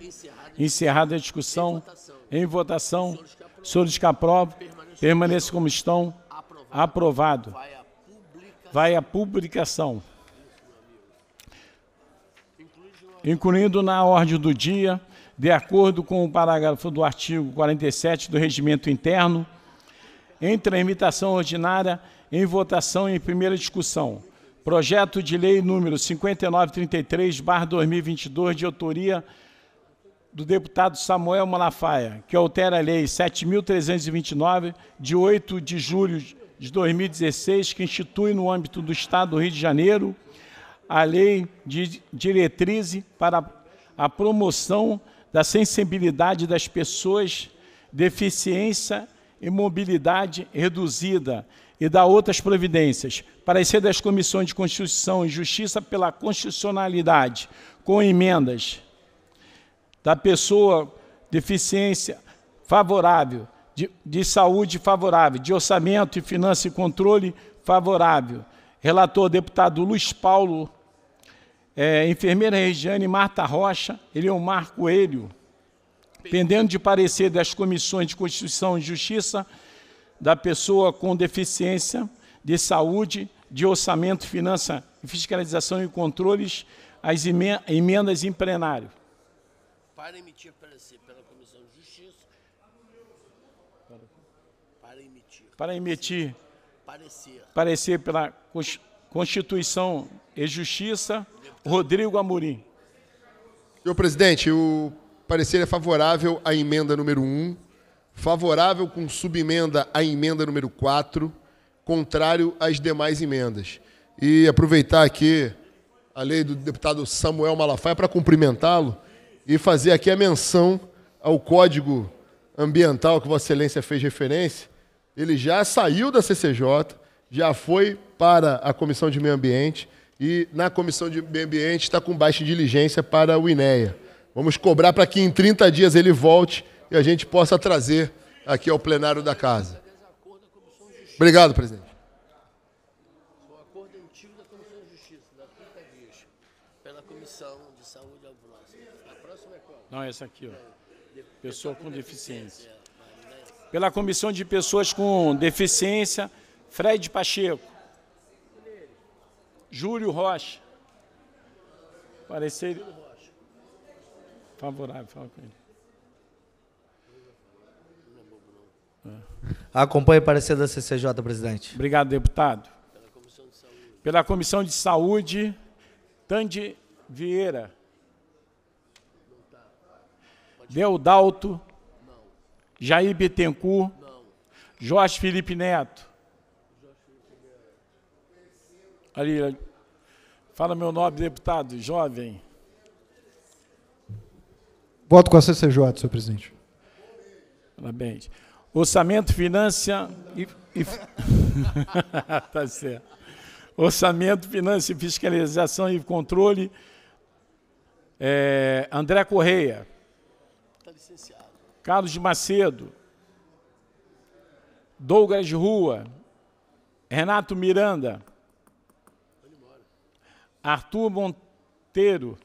encerrada a discussão, em votação, senhores que aprovam, permaneçam como estão, aprovado. Vai à publicação. Incluindo na ordem do dia de acordo com o parágrafo do artigo 47 do Regimento Interno, entra em imitação ordinária em votação em primeira discussão. Projeto de lei número 5933/2022 de autoria do deputado Samuel Malafaia, que altera a lei 7329 de 8 de julho de 2016, que institui no âmbito do Estado do Rio de Janeiro a lei de diretriz para a promoção da sensibilidade das pessoas, deficiência e mobilidade reduzida e da outras providências. Parecer das comissões de Constituição e Justiça pela constitucionalidade, com emendas da pessoa deficiência favorável, de, de saúde favorável, de orçamento e finanças e controle favorável. Relator deputado Luiz Paulo é, enfermeira Regiane Marta Rocha, Eleomar é Coelho, pendendo de parecer das comissões de Constituição e Justiça da pessoa com deficiência de saúde, de orçamento, finança, fiscalização e controles, as emendas em plenário. Para emitir parecer pela Comissão de Justiça. Para emitir. Para emitir. Parecer. Parecer pela Constituição e Justiça Rodrigo Amorim. Senhor presidente, o parecer é favorável à emenda número 1, favorável com subemenda à emenda número 4, contrário às demais emendas. E aproveitar aqui a lei do deputado Samuel Malafaia para cumprimentá-lo e fazer aqui a menção ao Código Ambiental que Vossa Excelência fez referência. Ele já saiu da CCJ, já foi para a Comissão de Meio Ambiente e na Comissão de Meio Ambiente está com baixa diligência para o INEA. Vamos cobrar para que em 30 dias ele volte e a gente possa trazer aqui ao plenário da casa. Obrigado, presidente. É Não, essa aqui, ó. Pessoa com deficiência. Pela Comissão de Pessoas com Deficiência, Fred Pacheco. Júlio Rocha. Parecer favorável, fala com ele. É. Acompanhe o parecer da CCJ, presidente. Obrigado, deputado. Pela Comissão de Saúde, Tande Vieira. Deodalto. Jair Bittencourt. Jorge Felipe Neto. Ali, Fala, meu nobre deputado, jovem. Voto com a CCJ, senhor presidente. Parabéns. Orçamento, finança e... e... tá certo. Orçamento, finança e fiscalização e controle. É... André Correia. Está licenciado. Carlos de Macedo. Douglas Rua. Renato Miranda. Arthur Monteiro,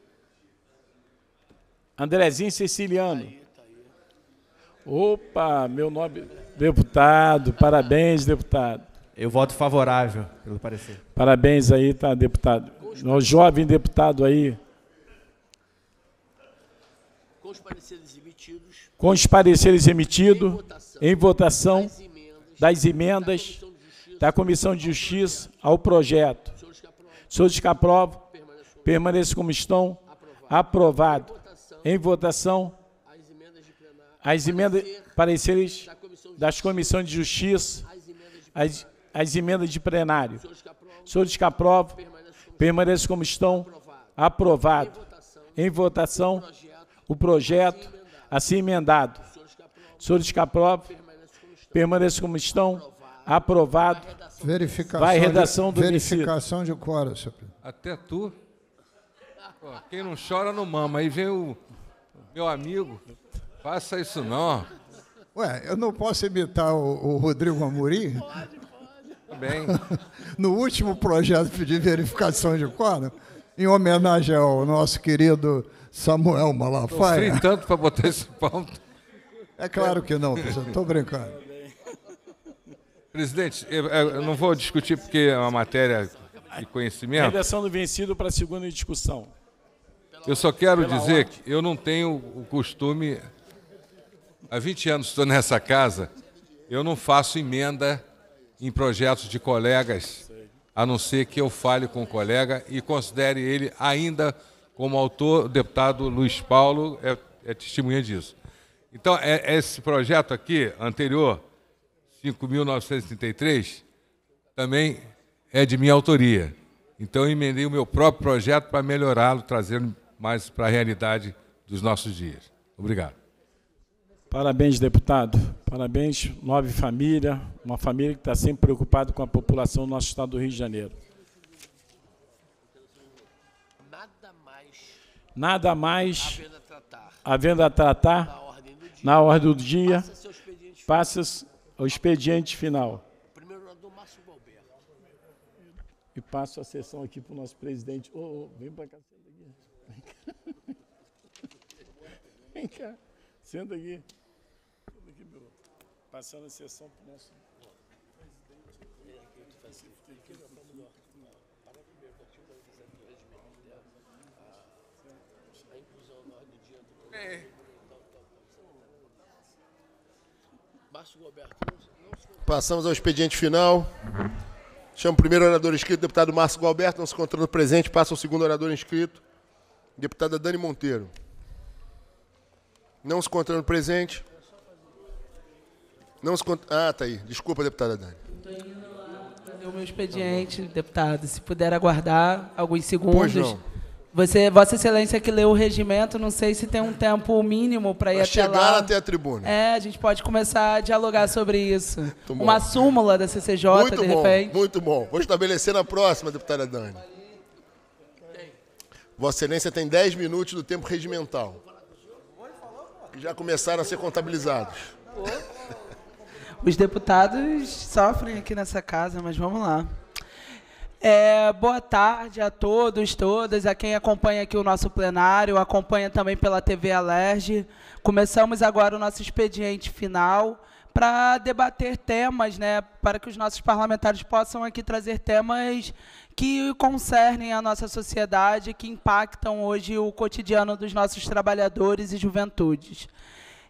Andrezinho Siciliano. Opa, meu nome, deputado, parabéns, deputado. Eu voto favorável, pelo parecer. Parabéns aí, tá, deputado. O jovem deputado aí. Com os pareceres emitidos. Com os pareceres emitidos. Em votação. Em votação das emendas da Comissão de Justiça, comissão de Justiça ao projeto se todos que aprovam, como estão. Aprovado. Em votação, as emendas pareceres das comissões de justiça, as, as emendas de plenário. Senhores que aprovam, permaneçam como estão. Aprovado. Em votação, o projeto assim emendado. Senhores que aprovam, permaneçam como estão. Aprovado. Verificação, Vai redação do Verificação de quórum, senhor. Até tu. quem não chora não mama. Aí vem o meu amigo. Faça isso não. Ué, eu não posso imitar o, o Rodrigo Amorim? Pode, pode. bem. no último projeto de verificação de quórum, em homenagem ao nosso querido Samuel Malafaia. Eu tanto para botar esse ponto. É claro que não, Estou brincando. Presidente, eu, eu não vou discutir porque é uma matéria de conhecimento. Redação do vencido para segunda discussão. Eu só quero dizer que eu não tenho o costume, há 20 anos estou nessa casa, eu não faço emenda em projetos de colegas, a não ser que eu fale com o colega e considere ele ainda como autor, o deputado Luiz Paulo é, é testemunha disso. Então, é, esse projeto aqui, anterior, 5.933, também é de minha autoria. Então, eu emendei o meu próprio projeto para melhorá-lo, trazendo mais para a realidade dos nossos dias. Obrigado. Parabéns, deputado. Parabéns, nove família, uma família que está sempre preocupada com a população do nosso estado do Rio de Janeiro. Nada mais. Nada mais. Havendo a tratar. Havendo a tratar. Na ordem do dia. Ordem do dia passa o expediente final. Primeiro orador, Márcio Balberto. E passo a sessão aqui para o nosso presidente. Ô, oh, vem para cá, senta aqui. Vem cá. Vem cá. Senta aqui. Senta aqui, meu. Passando a sessão para o nosso presidente. É. Passamos ao expediente final. Chamo o primeiro orador inscrito, deputado Márcio Gualberto, não se encontrando presente. Passa o segundo orador inscrito, deputada Dani Monteiro. Não se encontrando presente. Não se cont... Ah, tá aí. Desculpa, deputada Dani. Estou indo lá ah, fazer o meu expediente, deputado. Se puder aguardar alguns segundos. Pois não. Você, Vossa Excelência que leu o regimento, não sei se tem um tempo mínimo para ir pra até chegar lá. até a tribuna. É, a gente pode começar a dialogar sobre isso. Muito Uma bom. súmula da CCJ, muito de bom, repente. Muito bom. Vou estabelecer na próxima, deputada Dani. Vossa Excelência tem 10 minutos do tempo regimental. Que já começaram a ser contabilizados. Os deputados sofrem aqui nessa casa, mas vamos lá. É, boa tarde a todos, todas, a quem acompanha aqui o nosso plenário, acompanha também pela TV Alerj. Começamos agora o nosso expediente final para debater temas, né, para que os nossos parlamentares possam aqui trazer temas que concernem a nossa sociedade, que impactam hoje o cotidiano dos nossos trabalhadores e juventudes.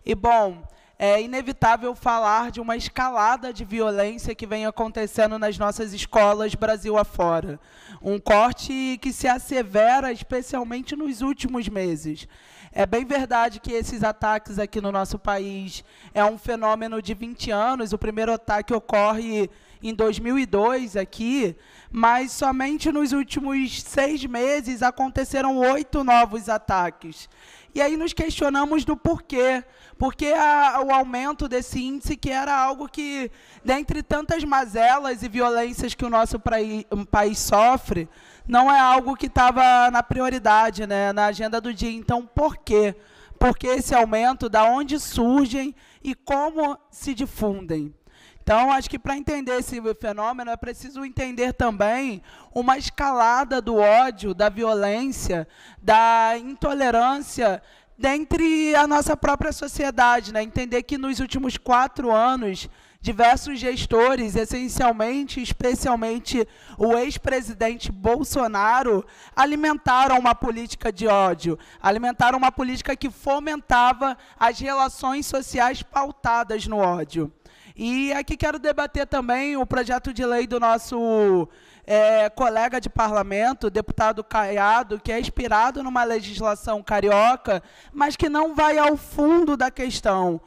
E, bom, é inevitável falar de uma escalada de violência que vem acontecendo nas nossas escolas Brasil afora. Um corte que se assevera especialmente nos últimos meses. É bem verdade que esses ataques aqui no nosso país é um fenômeno de 20 anos. O primeiro ataque ocorre em 2002 aqui, mas somente nos últimos seis meses aconteceram oito novos ataques. E aí nos questionamos do porquê. Por que o aumento desse índice, que era algo que, dentre tantas mazelas e violências que o nosso praí, um país sofre, não é algo que estava na prioridade, né, na agenda do dia. Então, por quê? Porque esse aumento, da onde surgem e como se difundem. Então, acho que para entender esse fenômeno é preciso entender também uma escalada do ódio, da violência, da intolerância dentre a nossa própria sociedade, né? Entender que nos últimos quatro anos diversos gestores, essencialmente, especialmente o ex-presidente Bolsonaro, alimentaram uma política de ódio, alimentaram uma política que fomentava as relações sociais pautadas no ódio. E aqui quero debater também o projeto de lei do nosso é, colega de parlamento, deputado Caiado, que é inspirado numa legislação carioca, mas que não vai ao fundo da questão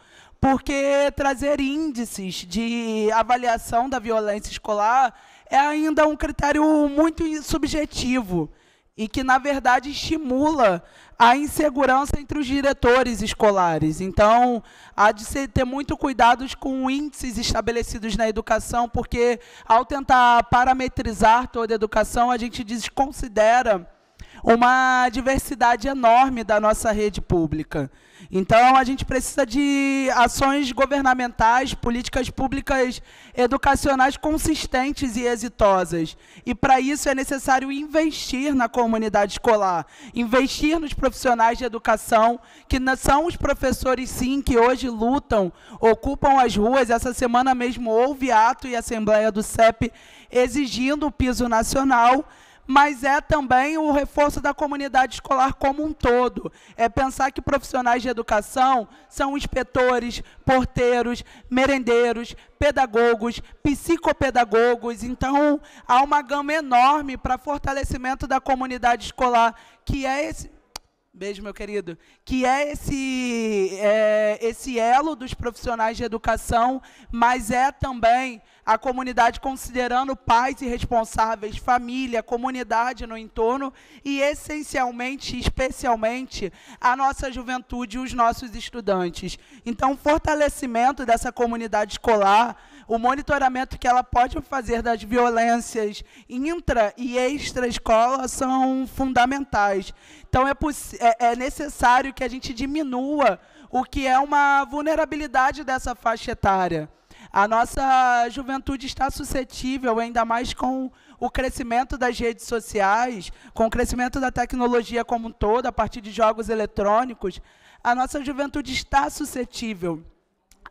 porque trazer índices de avaliação da violência escolar é ainda um critério muito subjetivo e que, na verdade, estimula a insegurança entre os diretores escolares. Então, há de se ter muito cuidado com índices estabelecidos na educação, porque, ao tentar parametrizar toda a educação, a gente desconsidera uma diversidade enorme da nossa rede pública. Então a gente precisa de ações governamentais, políticas públicas educacionais consistentes e exitosas. E para isso é necessário investir na comunidade escolar, investir nos profissionais de educação, que são os professores sim que hoje lutam, ocupam as ruas. Essa semana mesmo houve ato e assembleia do CEP exigindo o piso nacional mas é também o reforço da comunidade escolar como um todo. É pensar que profissionais de educação são inspetores, porteiros, merendeiros, pedagogos, psicopedagogos. Então, há uma gama enorme para fortalecimento da comunidade escolar, que é esse, Beijo, meu querido. Que é esse, é, esse elo dos profissionais de educação, mas é também a comunidade considerando pais e responsáveis, família, comunidade no entorno e, essencialmente, especialmente, a nossa juventude e os nossos estudantes. Então, fortalecimento dessa comunidade escolar, o monitoramento que ela pode fazer das violências intra e extra escola são fundamentais. Então é, é, é necessário que a gente diminua o que é uma vulnerabilidade dessa faixa etária. A nossa juventude está suscetível, ainda mais com o crescimento das redes sociais, com o crescimento da tecnologia como um todo, a partir de jogos eletrônicos, a nossa juventude está suscetível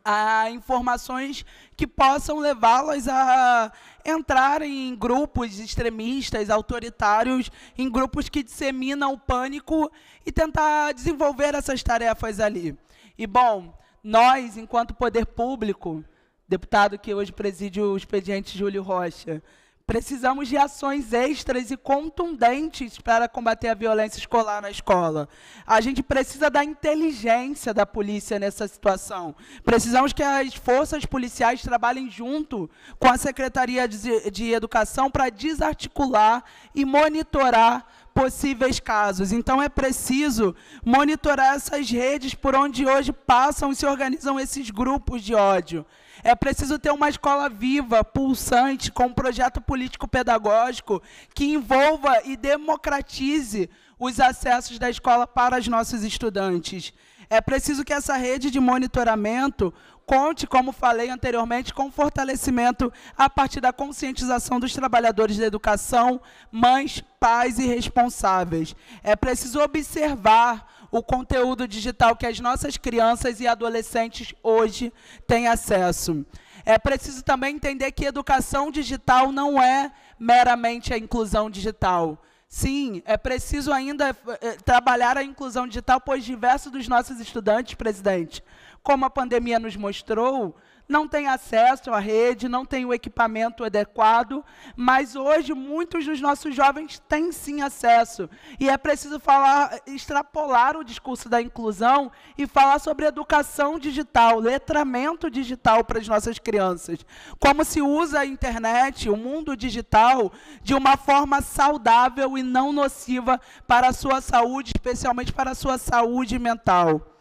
a informações que possam levá-las a entrar em grupos extremistas, autoritários, em grupos que disseminam o pânico e tentar desenvolver essas tarefas ali. E, bom, nós, enquanto poder público, deputado que hoje preside o expediente Júlio Rocha, Precisamos de ações extras e contundentes para combater a violência escolar na escola. A gente precisa da inteligência da polícia nessa situação. Precisamos que as forças policiais trabalhem junto com a Secretaria de Educação para desarticular e monitorar possíveis casos. Então é preciso monitorar essas redes por onde hoje passam e se organizam esses grupos de ódio. É preciso ter uma escola viva, pulsante, com um projeto político-pedagógico que envolva e democratize os acessos da escola para os nossos estudantes. É preciso que essa rede de monitoramento conte, como falei anteriormente, com fortalecimento a partir da conscientização dos trabalhadores da educação, mães, pais e responsáveis. É preciso observar o conteúdo digital que as nossas crianças e adolescentes hoje têm acesso. É preciso também entender que educação digital não é meramente a inclusão digital. Sim, é preciso ainda eh, trabalhar a inclusão digital, pois diversos dos nossos estudantes, presidente, como a pandemia nos mostrou, não tem acesso à rede, não tem o equipamento adequado, mas hoje muitos dos nossos jovens têm sim acesso. E é preciso falar, extrapolar o discurso da inclusão e falar sobre educação digital, letramento digital para as nossas crianças. Como se usa a internet, o mundo digital, de uma forma saudável e não nociva para a sua saúde, especialmente para a sua saúde mental.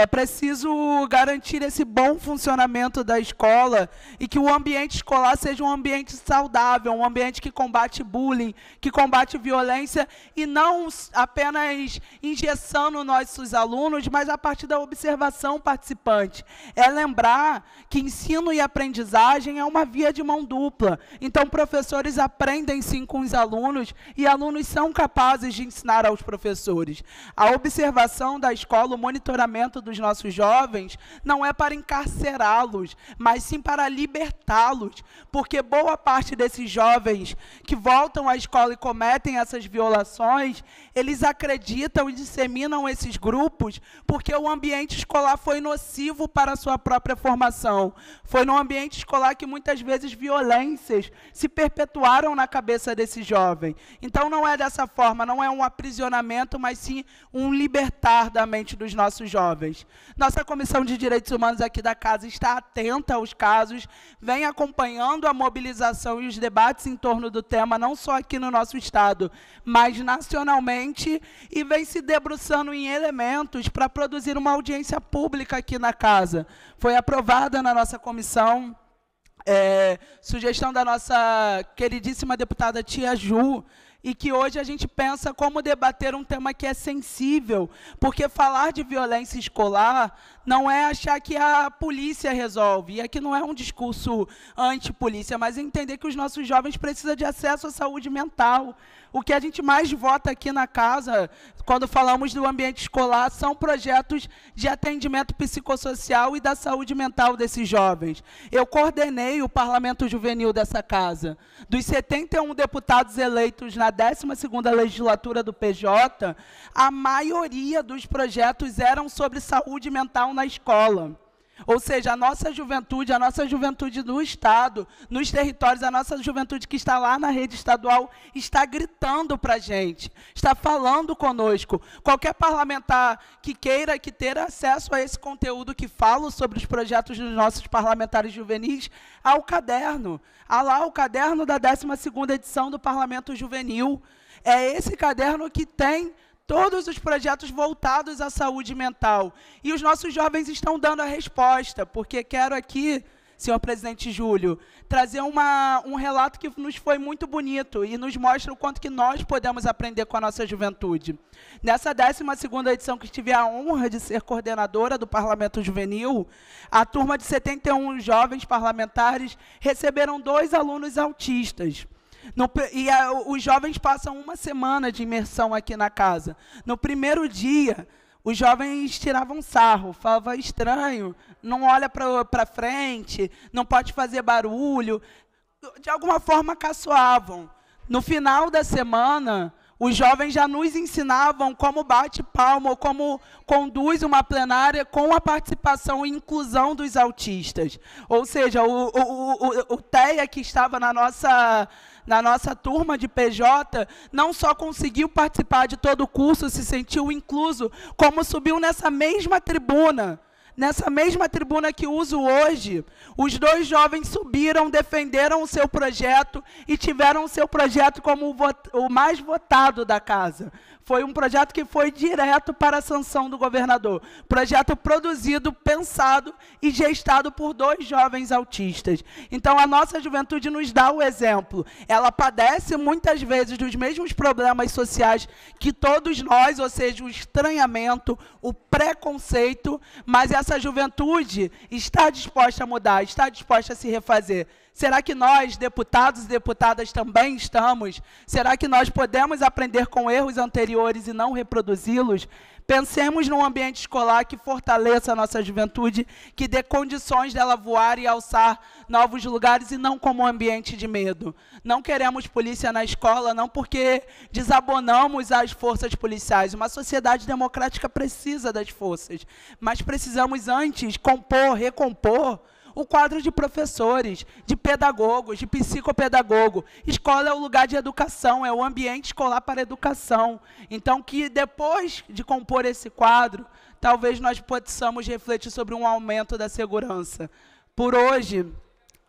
É preciso garantir esse bom funcionamento da escola e que o ambiente escolar seja um ambiente saudável, um ambiente que combate bullying, que combate violência e não apenas injeçando nossos alunos, mas a partir da observação participante. É lembrar que ensino e aprendizagem é uma via de mão dupla. Então, professores aprendem sim com os alunos e alunos são capazes de ensinar aos professores. A observação da escola, o monitoramento do dos nossos jovens não é para encarcerá-los, mas sim para libertá-los, porque boa parte desses jovens que voltam à escola e cometem essas violações, eles acreditam e disseminam esses grupos porque o ambiente escolar foi nocivo para a sua própria formação. Foi no ambiente escolar que muitas vezes violências se perpetuaram na cabeça desse jovem. Então não é dessa forma, não é um aprisionamento, mas sim um libertar da mente dos nossos jovens. Nossa Comissão de Direitos Humanos aqui da casa está atenta aos casos, vem acompanhando a mobilização e os debates em torno do tema, não só aqui no nosso estado, mas nacionalmente, e vem se debruçando em elementos para produzir uma audiência pública aqui na casa. Foi aprovada na nossa comissão. É, sugestão da nossa queridíssima deputada Tia Ju, e que hoje a gente pensa como debater um tema que é sensível, porque falar de violência escolar não é achar que a polícia resolve, e aqui não é um discurso anti-polícia, mas entender que os nossos jovens precisam de acesso à saúde mental, o que a gente mais vota aqui na casa, quando falamos do ambiente escolar, são projetos de atendimento psicossocial e da saúde mental desses jovens. Eu coordenei o parlamento juvenil dessa casa. Dos 71 deputados eleitos na 12ª legislatura do PJ, a maioria dos projetos eram sobre saúde mental na escola. Ou seja, a nossa juventude, a nossa juventude do Estado, nos territórios, a nossa juventude que está lá na rede estadual, está gritando para a gente, está falando conosco. Qualquer parlamentar que queira que ter acesso a esse conteúdo que falo sobre os projetos dos nossos parlamentares juvenis, há o caderno. Há lá o caderno da 12 edição do Parlamento Juvenil. É esse caderno que tem todos os projetos voltados à saúde mental. E os nossos jovens estão dando a resposta, porque quero aqui, senhor presidente Júlio, trazer uma, um relato que nos foi muito bonito e nos mostra o quanto que nós podemos aprender com a nossa juventude. Nessa 12ª edição que tive a honra de ser coordenadora do Parlamento Juvenil, a turma de 71 jovens parlamentares receberam dois alunos autistas. No, e a, os jovens passam uma semana de imersão aqui na casa. No primeiro dia, os jovens tiravam sarro, falavam estranho, não olha para frente, não pode fazer barulho. De alguma forma, caçoavam. No final da semana, os jovens já nos ensinavam como bate palma, ou como conduz uma plenária com a participação e inclusão dos autistas. Ou seja, o, o, o, o TEA que estava na nossa na nossa turma de PJ, não só conseguiu participar de todo o curso, se sentiu incluso, como subiu nessa mesma tribuna nessa mesma tribuna que uso hoje, os dois jovens subiram, defenderam o seu projeto e tiveram o seu projeto como o, o mais votado da casa foi um projeto que foi direto para a sanção do governador. Projeto produzido, pensado e gestado por dois jovens autistas. Então, a nossa juventude nos dá o exemplo. Ela padece muitas vezes dos mesmos problemas sociais que todos nós, ou seja, o estranhamento, o preconceito, mas essa juventude está disposta a mudar, está disposta a se refazer. Será que nós, deputados e deputadas, também estamos? Será que nós podemos aprender com erros anteriores e não reproduzi-los? Pensemos num ambiente escolar que fortaleça a nossa juventude, que dê condições dela voar e alçar novos lugares e não como um ambiente de medo. Não queremos polícia na escola, não porque desabonamos as forças policiais. Uma sociedade democrática precisa das forças, mas precisamos antes compor, recompor o quadro de professores, de pedagogos, de psicopedagogo. Escola é o lugar de educação, é o ambiente escolar para educação. Então, que depois de compor esse quadro, talvez nós possamos refletir sobre um aumento da segurança. Por hoje,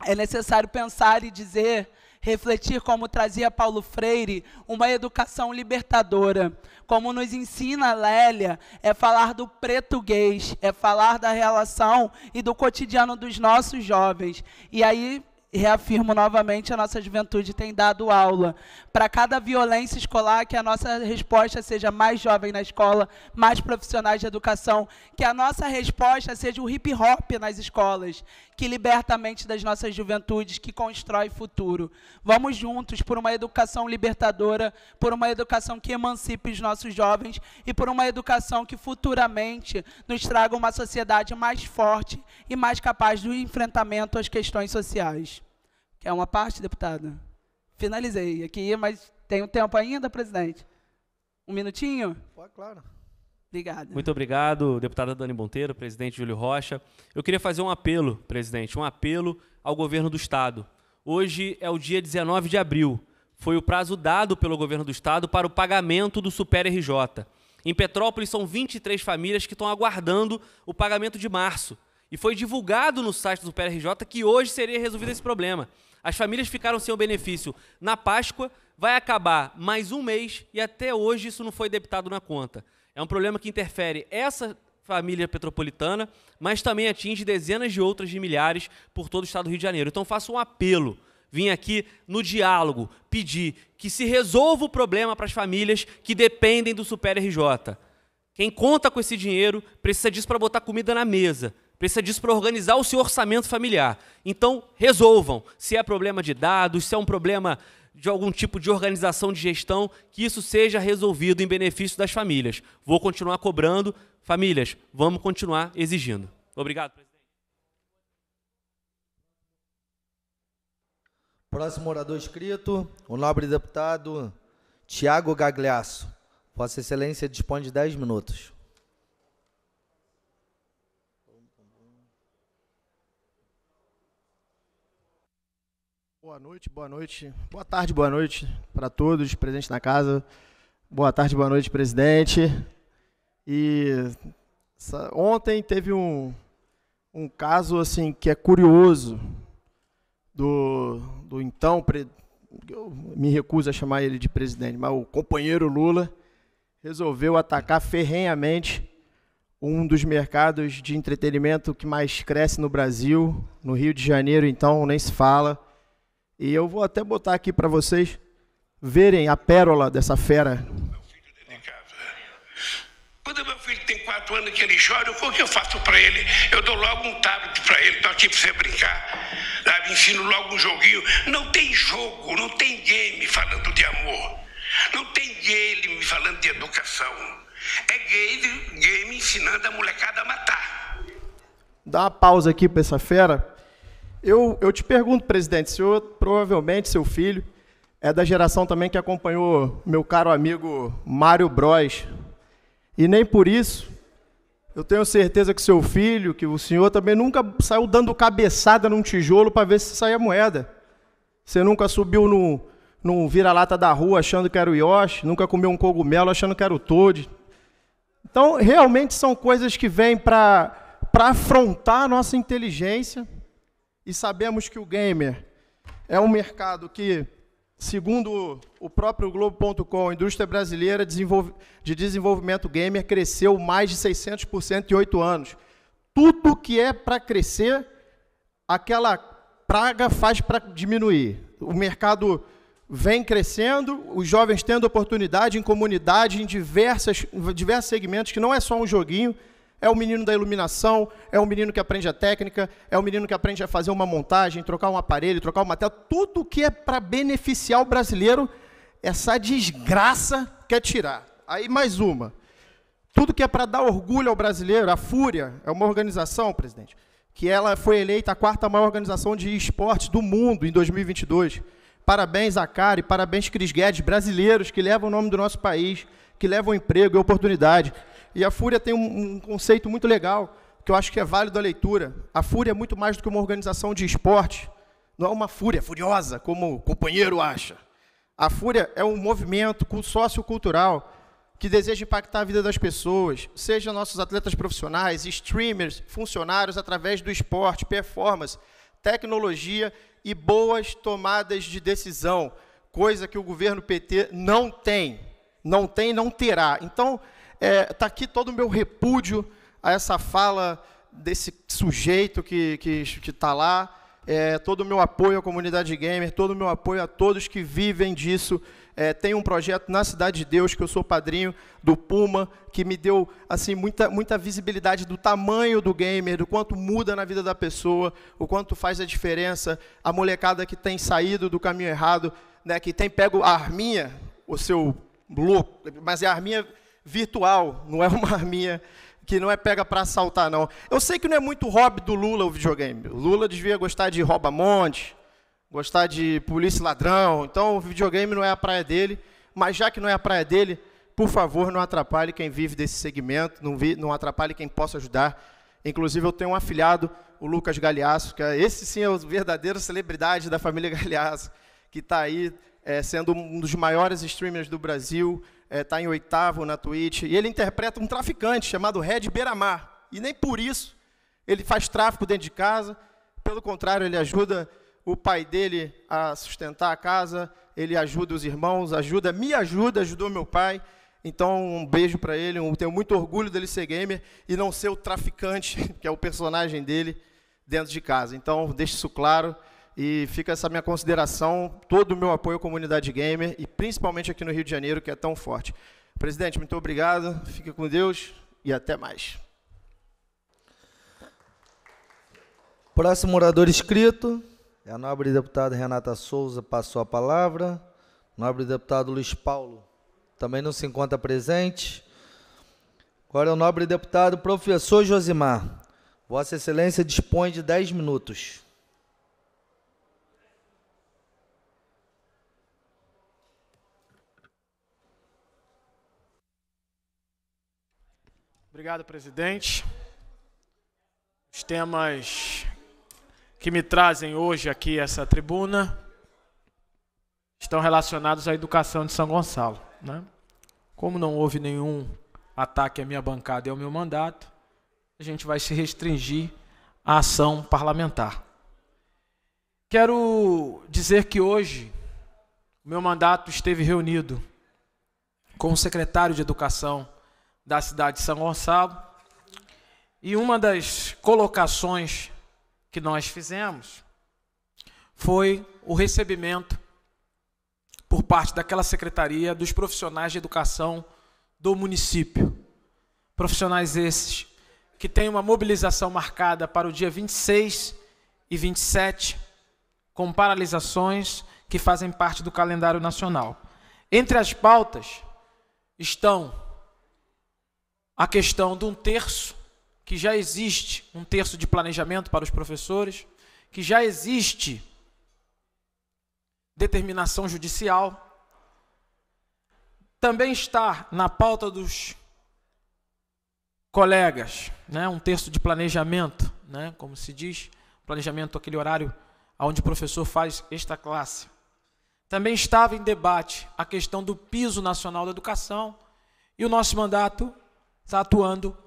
é necessário pensar e dizer refletir como trazia Paulo Freire uma educação libertadora. Como nos ensina Lélia, é falar do português, é falar da relação e do cotidiano dos nossos jovens. E aí reafirmo novamente, a nossa juventude tem dado aula. Para cada violência escolar, que a nossa resposta seja mais jovem na escola, mais profissionais de educação, que a nossa resposta seja o hip hop nas escolas, que liberta a mente das nossas juventudes, que constrói futuro. Vamos juntos por uma educação libertadora, por uma educação que emancipe os nossos jovens e por uma educação que futuramente nos traga uma sociedade mais forte e mais capaz do enfrentamento às questões sociais. Quer é uma parte, deputado? Finalizei aqui, mas tem um tempo ainda, presidente? Um minutinho? Pode, claro. Obrigado. Muito obrigado, deputada Dani Monteiro, presidente Júlio Rocha. Eu queria fazer um apelo, presidente, um apelo ao governo do Estado. Hoje é o dia 19 de abril. Foi o prazo dado pelo governo do Estado para o pagamento do Super RJ. Em Petrópolis são 23 famílias que estão aguardando o pagamento de março. E foi divulgado no site do Super RJ que hoje seria resolvido esse problema. As famílias ficaram sem o benefício na Páscoa, vai acabar mais um mês e até hoje isso não foi debitado na conta. É um problema que interfere essa família petropolitana, mas também atinge dezenas de outras de milhares por todo o estado do Rio de Janeiro. Então faço um apelo vim aqui no diálogo pedir que se resolva o problema para as famílias que dependem do Super RJ. Quem conta com esse dinheiro precisa disso para botar comida na mesa. Precisa disso para organizar o seu orçamento familiar. Então, resolvam se é problema de dados, se é um problema de algum tipo de organização de gestão, que isso seja resolvido em benefício das famílias. Vou continuar cobrando, famílias, vamos continuar exigindo. Obrigado, presidente. Próximo orador escrito, o nobre deputado Tiago Gagliasso. Vossa Excelência dispõe de 10 minutos. Boa noite, boa noite, boa tarde, boa noite para todos presentes na casa. Boa tarde, boa noite, presidente. E ontem teve um, um caso assim que é curioso do, do então eu me recuso a chamar ele de presidente, mas o companheiro Lula resolveu atacar ferrenhamente um dos mercados de entretenimento que mais cresce no Brasil, no Rio de Janeiro, então nem se fala, e eu vou até botar aqui para vocês verem a pérola dessa fera. Quando meu filho tem quatro anos que ele chora, o que eu faço para ele? Eu dou logo um tablet para ele, estou aqui para você brincar. Lá, ensino logo um joguinho. Não tem jogo, não tem game falando de amor. Não tem game falando de educação. É game, game ensinando a molecada a matar. Dá uma pausa aqui para essa fera eu, eu te pergunto, presidente, o senhor, provavelmente, seu filho, é da geração também que acompanhou meu caro amigo Mário Bros. E nem por isso, eu tenho certeza que seu filho, que o senhor também nunca saiu dando cabeçada num tijolo para ver se saía moeda. Você nunca subiu num, no vira-lata da rua achando que era o Yoshi, nunca comeu um cogumelo achando que era o Toad. Então, realmente são coisas que vêm para afrontar a nossa inteligência e sabemos que o gamer é um mercado que, segundo o próprio Globo.com, a indústria brasileira de desenvolvimento gamer cresceu mais de 600% em oito anos. Tudo que é para crescer, aquela praga faz para diminuir. O mercado vem crescendo, os jovens tendo oportunidade em comunidade, em diversas, diversos segmentos, que não é só um joguinho, é o menino da iluminação, é o menino que aprende a técnica, é o menino que aprende a fazer uma montagem, trocar um aparelho, trocar uma tela, tudo que é para beneficiar o brasileiro, essa desgraça quer tirar. Aí mais uma. Tudo que é para dar orgulho ao brasileiro, a Fúria, é uma organização, presidente, que ela foi eleita a quarta maior organização de esportes do mundo em 2022. Parabéns a Cari, parabéns Cris Guedes, brasileiros que levam o nome do nosso país, que levam emprego e oportunidade. E a Fúria tem um, um conceito muito legal, que eu acho que é válido a leitura. A Fúria é muito mais do que uma organização de esporte. Não é uma fúria furiosa, como o companheiro acha. A Fúria é um movimento sociocultural que deseja impactar a vida das pessoas, seja nossos atletas profissionais, streamers, funcionários, através do esporte, performance, tecnologia e boas tomadas de decisão, coisa que o governo PT não tem, não tem, não terá. Então, está é, tá aqui todo o meu repúdio a essa fala desse sujeito que está que, que tá lá, é, todo o meu apoio à comunidade gamer, todo o meu apoio a todos que vivem disso. É, tem um projeto na Cidade de Deus, que eu sou padrinho do Puma, que me deu assim muita, muita visibilidade do tamanho do gamer, do quanto muda na vida da pessoa, o quanto faz a diferença. A molecada que tem saído do caminho errado, né, que tem pego a arminha, o seu louco, mas é a arminha virtual, não é uma arminha que não é pega para assaltar, não. Eu sei que não é muito hobby do Lula o videogame. O Lula devia gostar de rouba-monte, gostar de polícia ladrão. Então, o videogame não é a praia dele. Mas já que não é a praia dele, por favor, não atrapalhe quem vive desse segmento, não, vi, não atrapalhe quem possa ajudar. Inclusive, eu tenho um afilhado, o Lucas Galeasso, que é, esse sim é o verdadeiro celebridade da família Galeasso, que está aí é, sendo um dos maiores streamers do Brasil, está é, tá em oitavo na Twitch, e ele interpreta um traficante chamado Red Beiramar. E nem por isso ele faz tráfico dentro de casa, pelo contrário, ele ajuda o pai dele a sustentar a casa, ele ajuda os irmãos, ajuda, me ajuda, ajudou meu pai. Então, um beijo para ele, eu tenho muito orgulho dele ser gamer e não ser o traficante, que é o personagem dele dentro de casa. Então, deixe isso claro. E fica essa minha consideração, todo o meu apoio à comunidade gamer e principalmente aqui no Rio de Janeiro, que é tão forte. Presidente, muito obrigado, fique com Deus e até mais. Próximo orador inscrito é a nobre deputada Renata Souza, passou a palavra. Nobre deputado Luiz Paulo também não se encontra presente. Agora é o nobre deputado professor Josimar. Vossa Excelência dispõe de 10 minutos. Obrigado, presidente. Os temas que me trazem hoje aqui essa tribuna estão relacionados à educação de São Gonçalo. Né? Como não houve nenhum ataque à minha bancada e ao meu mandato, a gente vai se restringir à ação parlamentar. Quero dizer que hoje meu mandato esteve reunido com o secretário de Educação da cidade de São Gonçalo. E uma das colocações que nós fizemos foi o recebimento por parte daquela secretaria dos profissionais de educação do município. Profissionais esses que têm uma mobilização marcada para o dia 26 e 27, com paralisações que fazem parte do calendário nacional. Entre as pautas estão a questão de um terço, que já existe um terço de planejamento para os professores, que já existe determinação judicial. Também está na pauta dos colegas, né, um terço de planejamento, né, como se diz, planejamento aquele horário onde o professor faz esta classe. Também estava em debate a questão do piso nacional da educação e o nosso mandato está atuando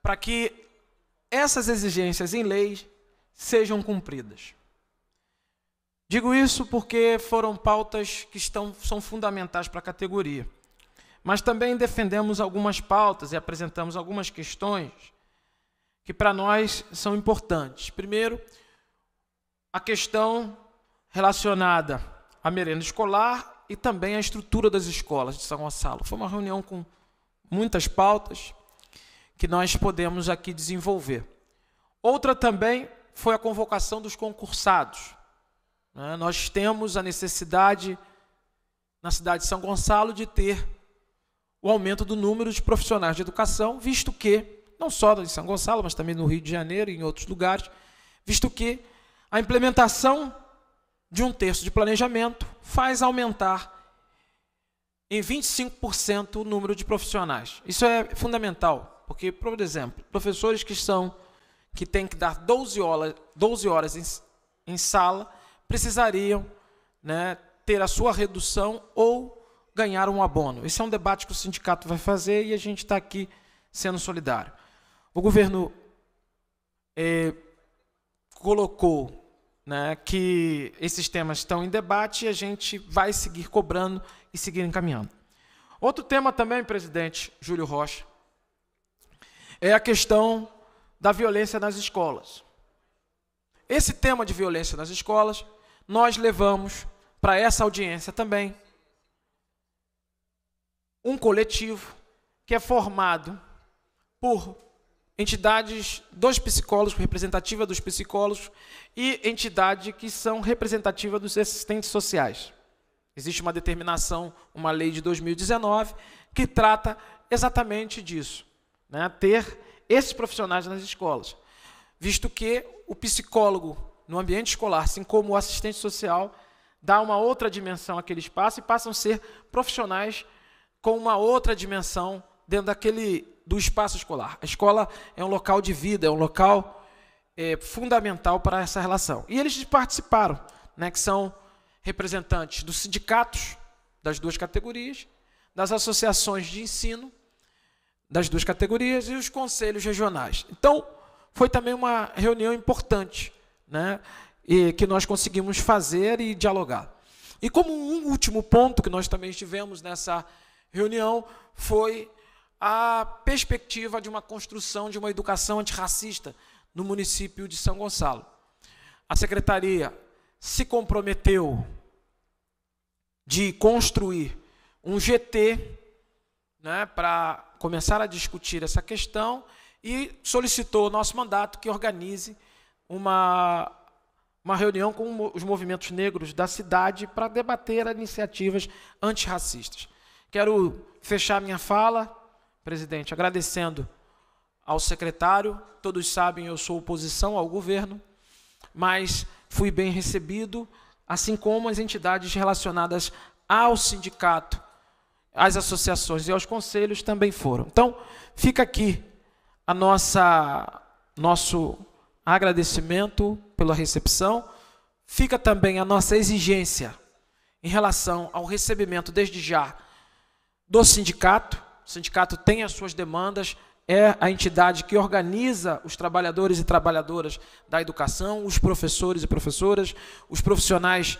para que essas exigências em leis sejam cumpridas. Digo isso porque foram pautas que estão, são fundamentais para a categoria. Mas também defendemos algumas pautas e apresentamos algumas questões que para nós são importantes. Primeiro, a questão relacionada à merenda escolar e também à estrutura das escolas de São Gonçalo. Foi uma reunião com muitas pautas que nós podemos aqui desenvolver. Outra também foi a convocação dos concursados. Né? Nós temos a necessidade, na cidade de São Gonçalo, de ter o aumento do número de profissionais de educação, visto que, não só em São Gonçalo, mas também no Rio de Janeiro e em outros lugares, visto que a implementação de um terço de planejamento faz aumentar em 25% o número de profissionais. Isso é fundamental porque, por exemplo, professores que são que têm que dar 12 horas, 12 horas em, em sala precisariam né, ter a sua redução ou ganhar um abono. Esse é um debate que o sindicato vai fazer e a gente está aqui sendo solidário. O governo é, colocou né, que esses temas estão em debate e a gente vai seguir cobrando e seguir encaminhando. Outro tema também, presidente Júlio Rocha, é a questão da violência nas escolas. Esse tema de violência nas escolas nós levamos para essa audiência também um coletivo que é formado por entidades dos psicólogos, representativa dos psicólogos e entidades que são representativa dos assistentes sociais. Existe uma determinação, uma lei de 2019 que trata exatamente disso né, ter esses profissionais nas escolas, visto que o psicólogo no ambiente escolar, assim como o assistente social, dá uma outra dimensão àquele espaço e passam a ser profissionais com uma outra dimensão dentro daquele do espaço escolar. A escola é um local de vida, é um local é, fundamental para essa relação. E eles participaram, né, que são representantes dos sindicatos das duas categorias, das associações de ensino das duas categorias e os conselhos regionais. Então, foi também uma reunião importante, né, e que nós conseguimos fazer e dialogar. E como um último ponto que nós também tivemos nessa reunião foi a perspectiva de uma construção de uma educação antirracista no município de São Gonçalo. A secretaria se comprometeu de construir um GT né, para começar a discutir essa questão e solicitou o nosso mandato que organize uma, uma reunião com os movimentos negros da cidade para debater iniciativas antirracistas. Quero fechar minha fala, presidente, agradecendo ao secretário. Todos sabem, eu sou oposição ao governo, mas fui bem recebido, assim como as entidades relacionadas ao sindicato às associações e aos conselhos também foram. Então, fica aqui a nossa nosso agradecimento pela recepção. Fica também a nossa exigência em relação ao recebimento desde já do sindicato. O sindicato tem as suas demandas, é a entidade que organiza os trabalhadores e trabalhadoras da educação, os professores e professoras, os profissionais,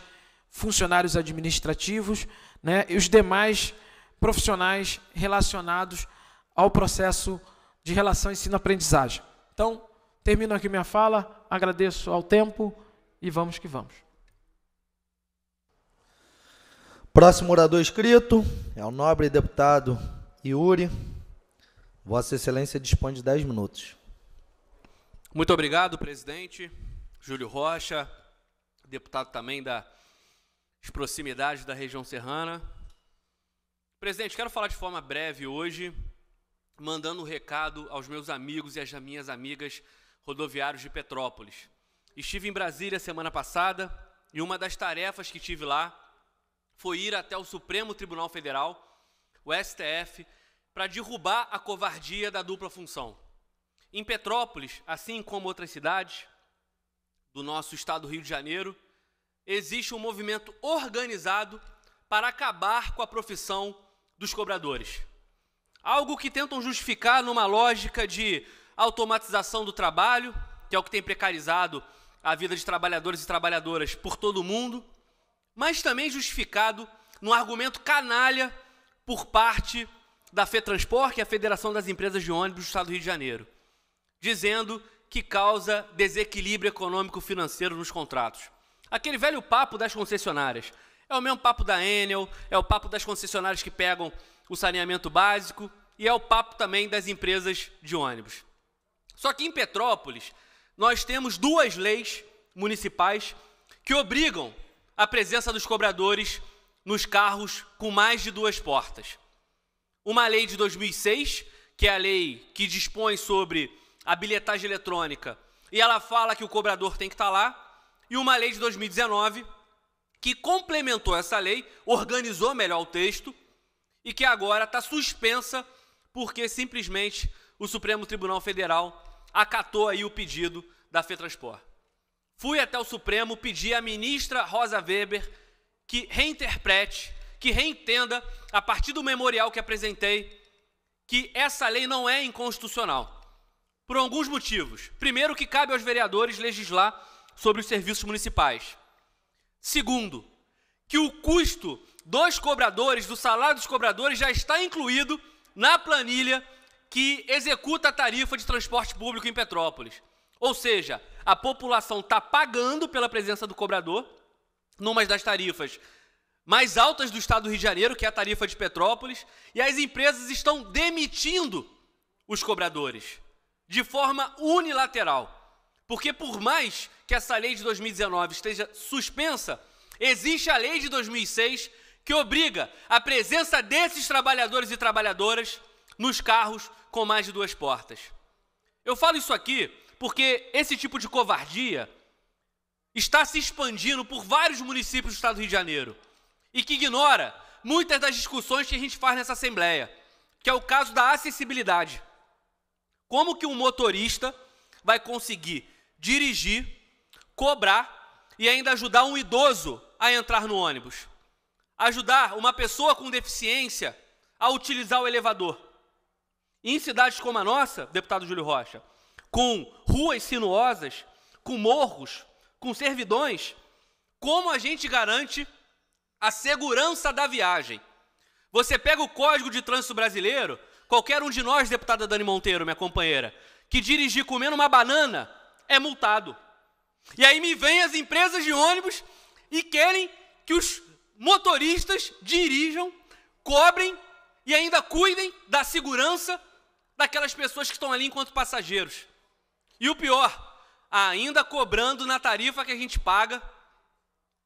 funcionários administrativos, né, e os demais profissionais relacionados ao processo de relação ensino-aprendizagem. Então, termino aqui minha fala, agradeço ao tempo e vamos que vamos. Próximo orador escrito é o nobre deputado Yuri. Vossa Excelência dispõe de 10 minutos. Muito obrigado, presidente. Júlio Rocha, deputado também das proximidades da região serrana, Presidente, quero falar de forma breve hoje, mandando um recado aos meus amigos e às minhas amigas rodoviários de Petrópolis. Estive em Brasília semana passada e uma das tarefas que tive lá foi ir até o Supremo Tribunal Federal, o STF, para derrubar a covardia da dupla função. Em Petrópolis, assim como outras cidades do nosso estado do Rio de Janeiro, existe um movimento organizado para acabar com a profissão dos cobradores. Algo que tentam justificar numa lógica de automatização do trabalho, que é o que tem precarizado a vida de trabalhadores e trabalhadoras por todo o mundo, mas também justificado num argumento canalha por parte da FETransport, que é a Federação das Empresas de Ônibus do Estado do Rio de Janeiro, dizendo que causa desequilíbrio econômico financeiro nos contratos. Aquele velho papo das concessionárias. É o mesmo papo da Enel, é o papo das concessionárias que pegam o saneamento básico e é o papo também das empresas de ônibus. Só que em Petrópolis, nós temos duas leis municipais que obrigam a presença dos cobradores nos carros com mais de duas portas. Uma lei de 2006, que é a lei que dispõe sobre a bilhetagem eletrônica, e ela fala que o cobrador tem que estar lá, e uma lei de 2019 que complementou essa lei, organizou melhor o texto e que agora está suspensa porque simplesmente o Supremo Tribunal Federal acatou aí o pedido da Fetranspor. Fui até o Supremo pedir à ministra Rosa Weber que reinterprete, que reentenda, a partir do memorial que apresentei, que essa lei não é inconstitucional. Por alguns motivos. Primeiro, que cabe aos vereadores legislar sobre os serviços municipais. Segundo, que o custo dos cobradores, do salário dos cobradores, já está incluído na planilha que executa a tarifa de transporte público em Petrópolis. Ou seja, a população está pagando pela presença do cobrador numa das tarifas mais altas do estado do Rio de Janeiro, que é a tarifa de Petrópolis, e as empresas estão demitindo os cobradores de forma unilateral. Porque por mais que essa lei de 2019 esteja suspensa, existe a lei de 2006 que obriga a presença desses trabalhadores e trabalhadoras nos carros com mais de duas portas. Eu falo isso aqui porque esse tipo de covardia está se expandindo por vários municípios do estado do Rio de Janeiro e que ignora muitas das discussões que a gente faz nessa Assembleia, que é o caso da acessibilidade. Como que um motorista vai conseguir dirigir cobrar e ainda ajudar um idoso a entrar no ônibus. Ajudar uma pessoa com deficiência a utilizar o elevador. E em cidades como a nossa, deputado Júlio Rocha, com ruas sinuosas, com morros, com servidões, como a gente garante a segurança da viagem? Você pega o Código de Trânsito Brasileiro, qualquer um de nós, deputada Dani Monteiro, minha companheira, que dirigir comendo uma banana, é multado. E aí me vêm as empresas de ônibus e querem que os motoristas dirijam, cobrem e ainda cuidem da segurança daquelas pessoas que estão ali enquanto passageiros. E o pior, ainda cobrando na tarifa que a gente paga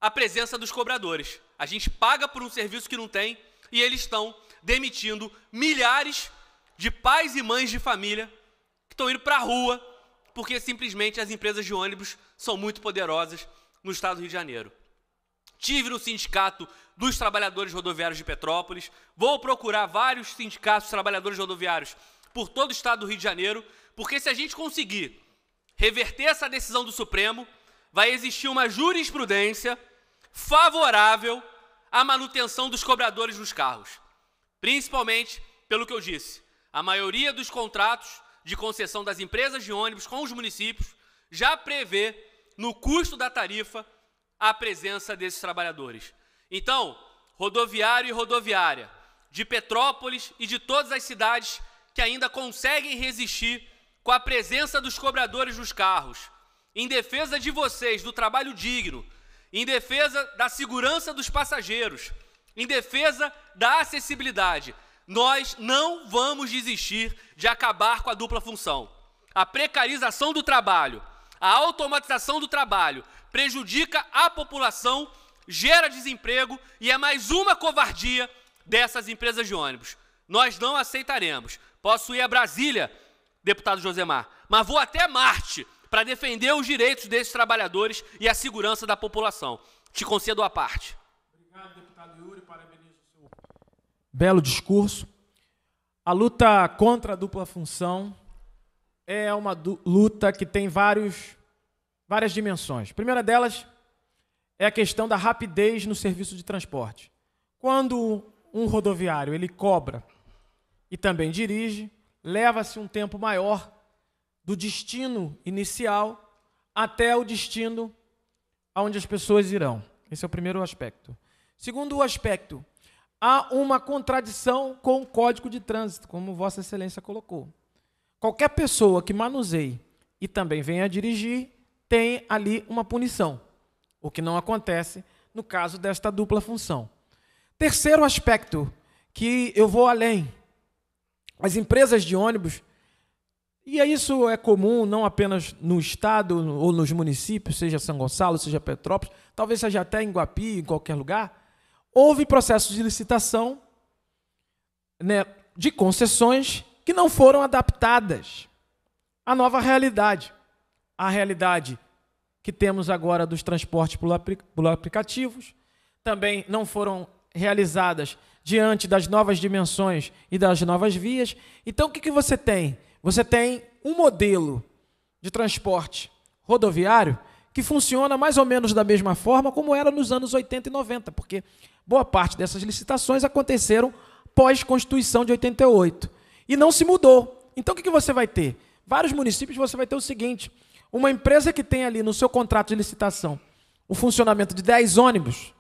a presença dos cobradores. A gente paga por um serviço que não tem e eles estão demitindo milhares de pais e mães de família que estão indo para a rua porque simplesmente as empresas de ônibus são muito poderosas no estado do Rio de Janeiro. Tive no sindicato dos trabalhadores rodoviários de Petrópolis, vou procurar vários sindicatos trabalhadores rodoviários por todo o estado do Rio de Janeiro, porque se a gente conseguir reverter essa decisão do Supremo, vai existir uma jurisprudência favorável à manutenção dos cobradores nos carros. Principalmente pelo que eu disse, a maioria dos contratos de concessão das empresas de ônibus com os municípios já prevê no custo da tarifa a presença desses trabalhadores. Então, rodoviário e rodoviária, de Petrópolis e de todas as cidades que ainda conseguem resistir com a presença dos cobradores dos carros, em defesa de vocês, do trabalho digno, em defesa da segurança dos passageiros, em defesa da acessibilidade nós não vamos desistir de acabar com a dupla função. A precarização do trabalho, a automatização do trabalho prejudica a população, gera desemprego e é mais uma covardia dessas empresas de ônibus. Nós não aceitaremos. Posso ir a Brasília, deputado Josemar, mas vou até Marte para defender os direitos desses trabalhadores e a segurança da população. Te concedo a parte. Obrigado, deputado belo discurso. A luta contra a dupla função é uma luta que tem vários, várias dimensões. A primeira delas é a questão da rapidez no serviço de transporte. Quando um rodoviário ele cobra e também dirige, leva-se um tempo maior do destino inicial até o destino aonde as pessoas irão. Esse é o primeiro aspecto. Segundo aspecto, há uma contradição com o Código de Trânsito, como Vossa Excelência colocou. Qualquer pessoa que manuseie e também venha dirigir tem ali uma punição, o que não acontece no caso desta dupla função. Terceiro aspecto, que eu vou além. As empresas de ônibus, e isso é comum não apenas no estado ou nos municípios, seja São Gonçalo, seja Petrópolis, talvez seja até em Guapi, em qualquer lugar, houve processos de licitação, né, de concessões que não foram adaptadas à nova realidade. à realidade que temos agora dos transportes por, por aplicativos, também não foram realizadas diante das novas dimensões e das novas vias. Então, o que, que você tem? Você tem um modelo de transporte rodoviário que funciona mais ou menos da mesma forma como era nos anos 80 e 90, porque boa parte dessas licitações aconteceram pós-Constituição de 88 e não se mudou. Então o que você vai ter? Vários municípios você vai ter o seguinte: uma empresa que tem ali no seu contrato de licitação o funcionamento de 10 ônibus,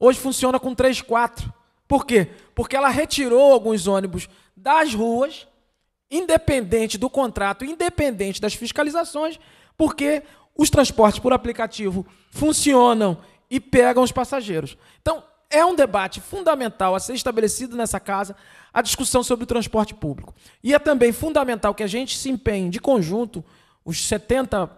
hoje funciona com 3, 4. Por quê? Porque ela retirou alguns ônibus das ruas, independente do contrato, independente das fiscalizações, porque os transportes por aplicativo funcionam e pegam os passageiros. Então, é um debate fundamental a ser estabelecido nessa casa a discussão sobre o transporte público. E é também fundamental que a gente se empenhe de conjunto, os 70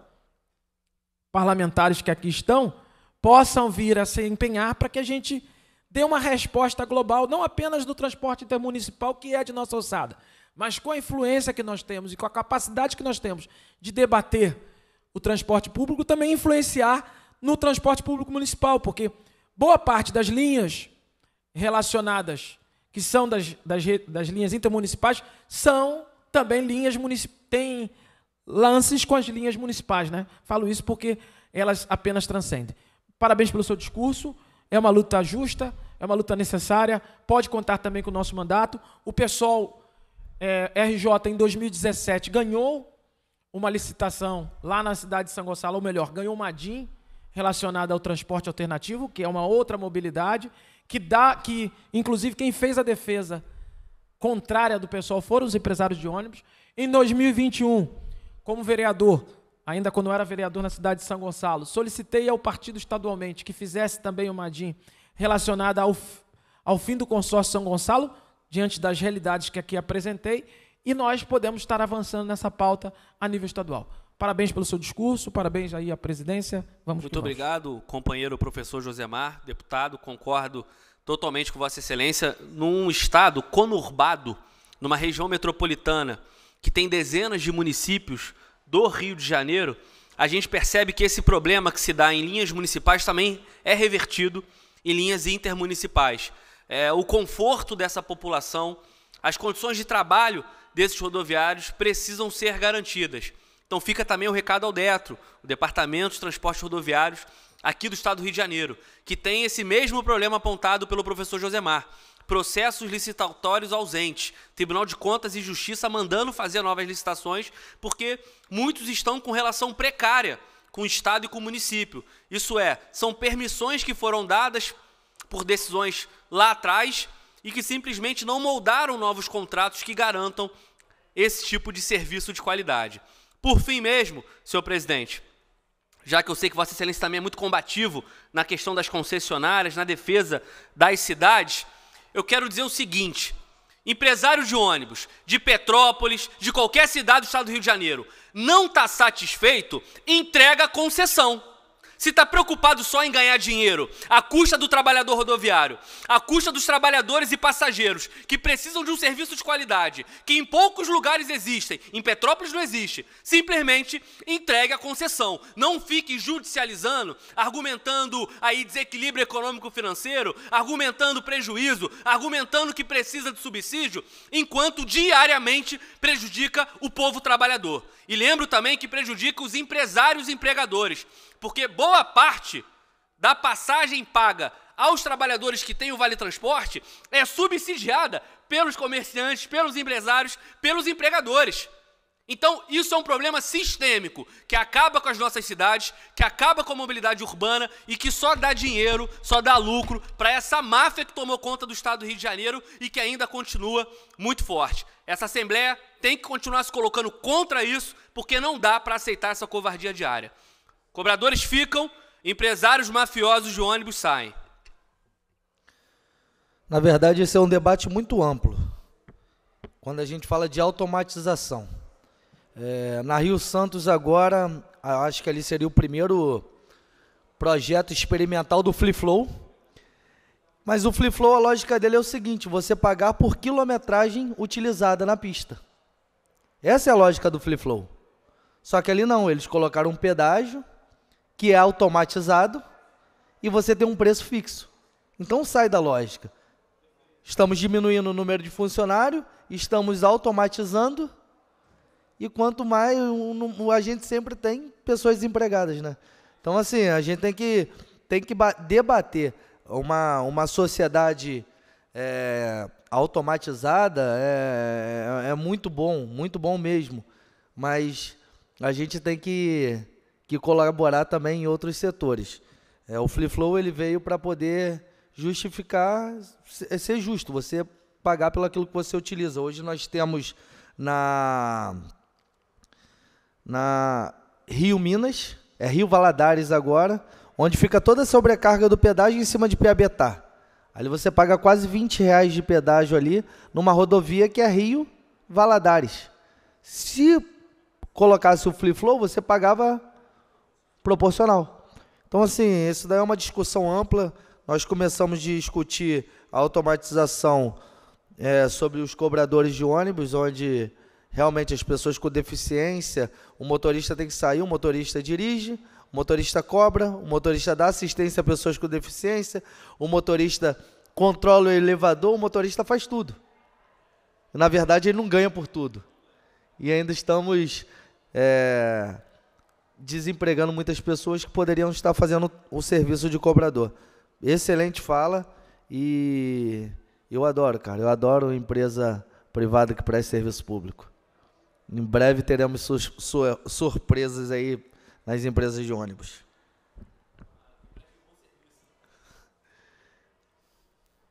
parlamentares que aqui estão, possam vir a se empenhar para que a gente dê uma resposta global, não apenas do transporte intermunicipal, que é de nossa alçada, mas com a influência que nós temos e com a capacidade que nós temos de debater o transporte público, também influenciar no transporte público municipal, porque boa parte das linhas relacionadas, que são das, das, das linhas intermunicipais, são também linhas municipais, têm lances com as linhas municipais, né? Falo isso porque elas apenas transcendem. Parabéns pelo seu discurso, é uma luta justa, é uma luta necessária, pode contar também com o nosso mandato. O pessoal é, eh, RJ em 2017 ganhou uma licitação lá na cidade de São Gonçalo, ou melhor, ganhou uma DIN relacionada ao transporte alternativo, que é uma outra mobilidade, que dá que inclusive quem fez a defesa contrária do pessoal foram os empresários de ônibus. Em 2021, como vereador, ainda quando era vereador na cidade de São Gonçalo, solicitei ao partido estadualmente que fizesse também uma DIN relacionada ao, ao fim do consórcio São Gonçalo, diante das realidades que aqui apresentei, e nós podemos estar avançando nessa pauta a nível estadual. Parabéns pelo seu discurso, parabéns aí à presidência. Vamos Muito obrigado, vamos. companheiro professor Josemar, deputado, concordo totalmente com Vossa Excelência. Num estado conurbado, numa região metropolitana que tem dezenas de municípios do Rio de Janeiro, a gente percebe que esse problema que se dá em linhas municipais também é revertido em linhas intermunicipais. É, o conforto dessa população, as condições de trabalho desses rodoviários precisam ser garantidas. Então fica também o recado ao DETRO, o Departamento de Transportes Rodoviários aqui do Estado do Rio de Janeiro, que tem esse mesmo problema apontado pelo professor Josemar. Processos licitatórios ausentes. Tribunal de Contas e Justiça mandando fazer novas licitações, porque muitos estão com relação precária com o Estado e com o município. Isso é, são permissões que foram dadas por decisões lá atrás e que simplesmente não moldaram novos contratos que garantam esse tipo de serviço de qualidade. Por fim mesmo, senhor presidente, já que eu sei que Vossa Excelência também é muito combativo na questão das concessionárias, na defesa das cidades, eu quero dizer o seguinte: empresário de ônibus, de Petrópolis, de qualquer cidade do estado do Rio de Janeiro, não está satisfeito, entrega concessão se está preocupado só em ganhar dinheiro à custa do trabalhador rodoviário, à custa dos trabalhadores e passageiros que precisam de um serviço de qualidade, que em poucos lugares existem, em Petrópolis não existe, simplesmente entregue a concessão. Não fique judicializando, argumentando aí desequilíbrio econômico-financeiro, argumentando prejuízo, argumentando que precisa de subsídio, enquanto diariamente prejudica o povo trabalhador. E lembro também que prejudica os empresários e empregadores, porque boa parte da passagem paga aos trabalhadores que têm o Vale Transporte é subsidiada pelos comerciantes, pelos empresários, pelos empregadores. Então, isso é um problema sistêmico que acaba com as nossas cidades, que acaba com a mobilidade urbana e que só dá dinheiro, só dá lucro para essa máfia que tomou conta do estado do Rio de Janeiro e que ainda continua muito forte. Essa Assembleia tem que continuar se colocando contra isso, porque não dá para aceitar essa covardia diária. Cobradores ficam, empresários mafiosos de ônibus saem. Na verdade, esse é um debate muito amplo. Quando a gente fala de automatização. É, na Rio Santos, agora, acho que ali seria o primeiro projeto experimental do Free Flow mas o Flip Flow, a lógica dele é o seguinte: você pagar por quilometragem utilizada na pista. Essa é a lógica do Flip Flow. Só que ali não, eles colocaram um pedágio que é automatizado e você tem um preço fixo. Então sai da lógica. Estamos diminuindo o número de funcionário, estamos automatizando e quanto mais a gente sempre tem pessoas desempregadas, né? Então assim, a gente tem que tem que debater uma, uma sociedade é, automatizada é, é, é muito bom, muito bom mesmo. Mas a gente tem que, que colaborar também em outros setores. É, o free Flow ele veio para poder justificar, é, ser justo, você pagar pelo aquilo que você utiliza. Hoje nós temos na, na Rio Minas, é Rio Valadares agora, onde fica toda a sobrecarga do pedágio em cima de Piabetá. Ali você paga quase 20 reais de pedágio ali, numa rodovia que é Rio Valadares. Se colocasse o Free Flow, você pagava proporcional. Então, assim, isso daí é uma discussão ampla. Nós começamos a discutir a automatização é, sobre os cobradores de ônibus, onde realmente as pessoas com deficiência, o motorista tem que sair, o motorista dirige, o motorista cobra, o motorista dá assistência a pessoas com deficiência, o motorista controla o elevador, o motorista faz tudo. Na verdade, ele não ganha por tudo. E ainda estamos é, desempregando muitas pessoas que poderiam estar fazendo o serviço de cobrador. Excelente fala e eu adoro, cara. Eu adoro empresa privada que presta serviço público. Em breve teremos surpresas aí nas empresas de ônibus.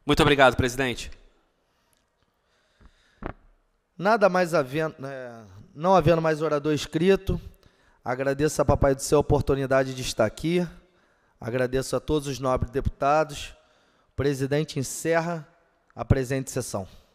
Muito obrigado, presidente. Nada mais havendo, né, não havendo mais orador escrito, agradeço a Papai do Céu a oportunidade de estar aqui. Agradeço a todos os nobres deputados. O presidente encerra a presente sessão.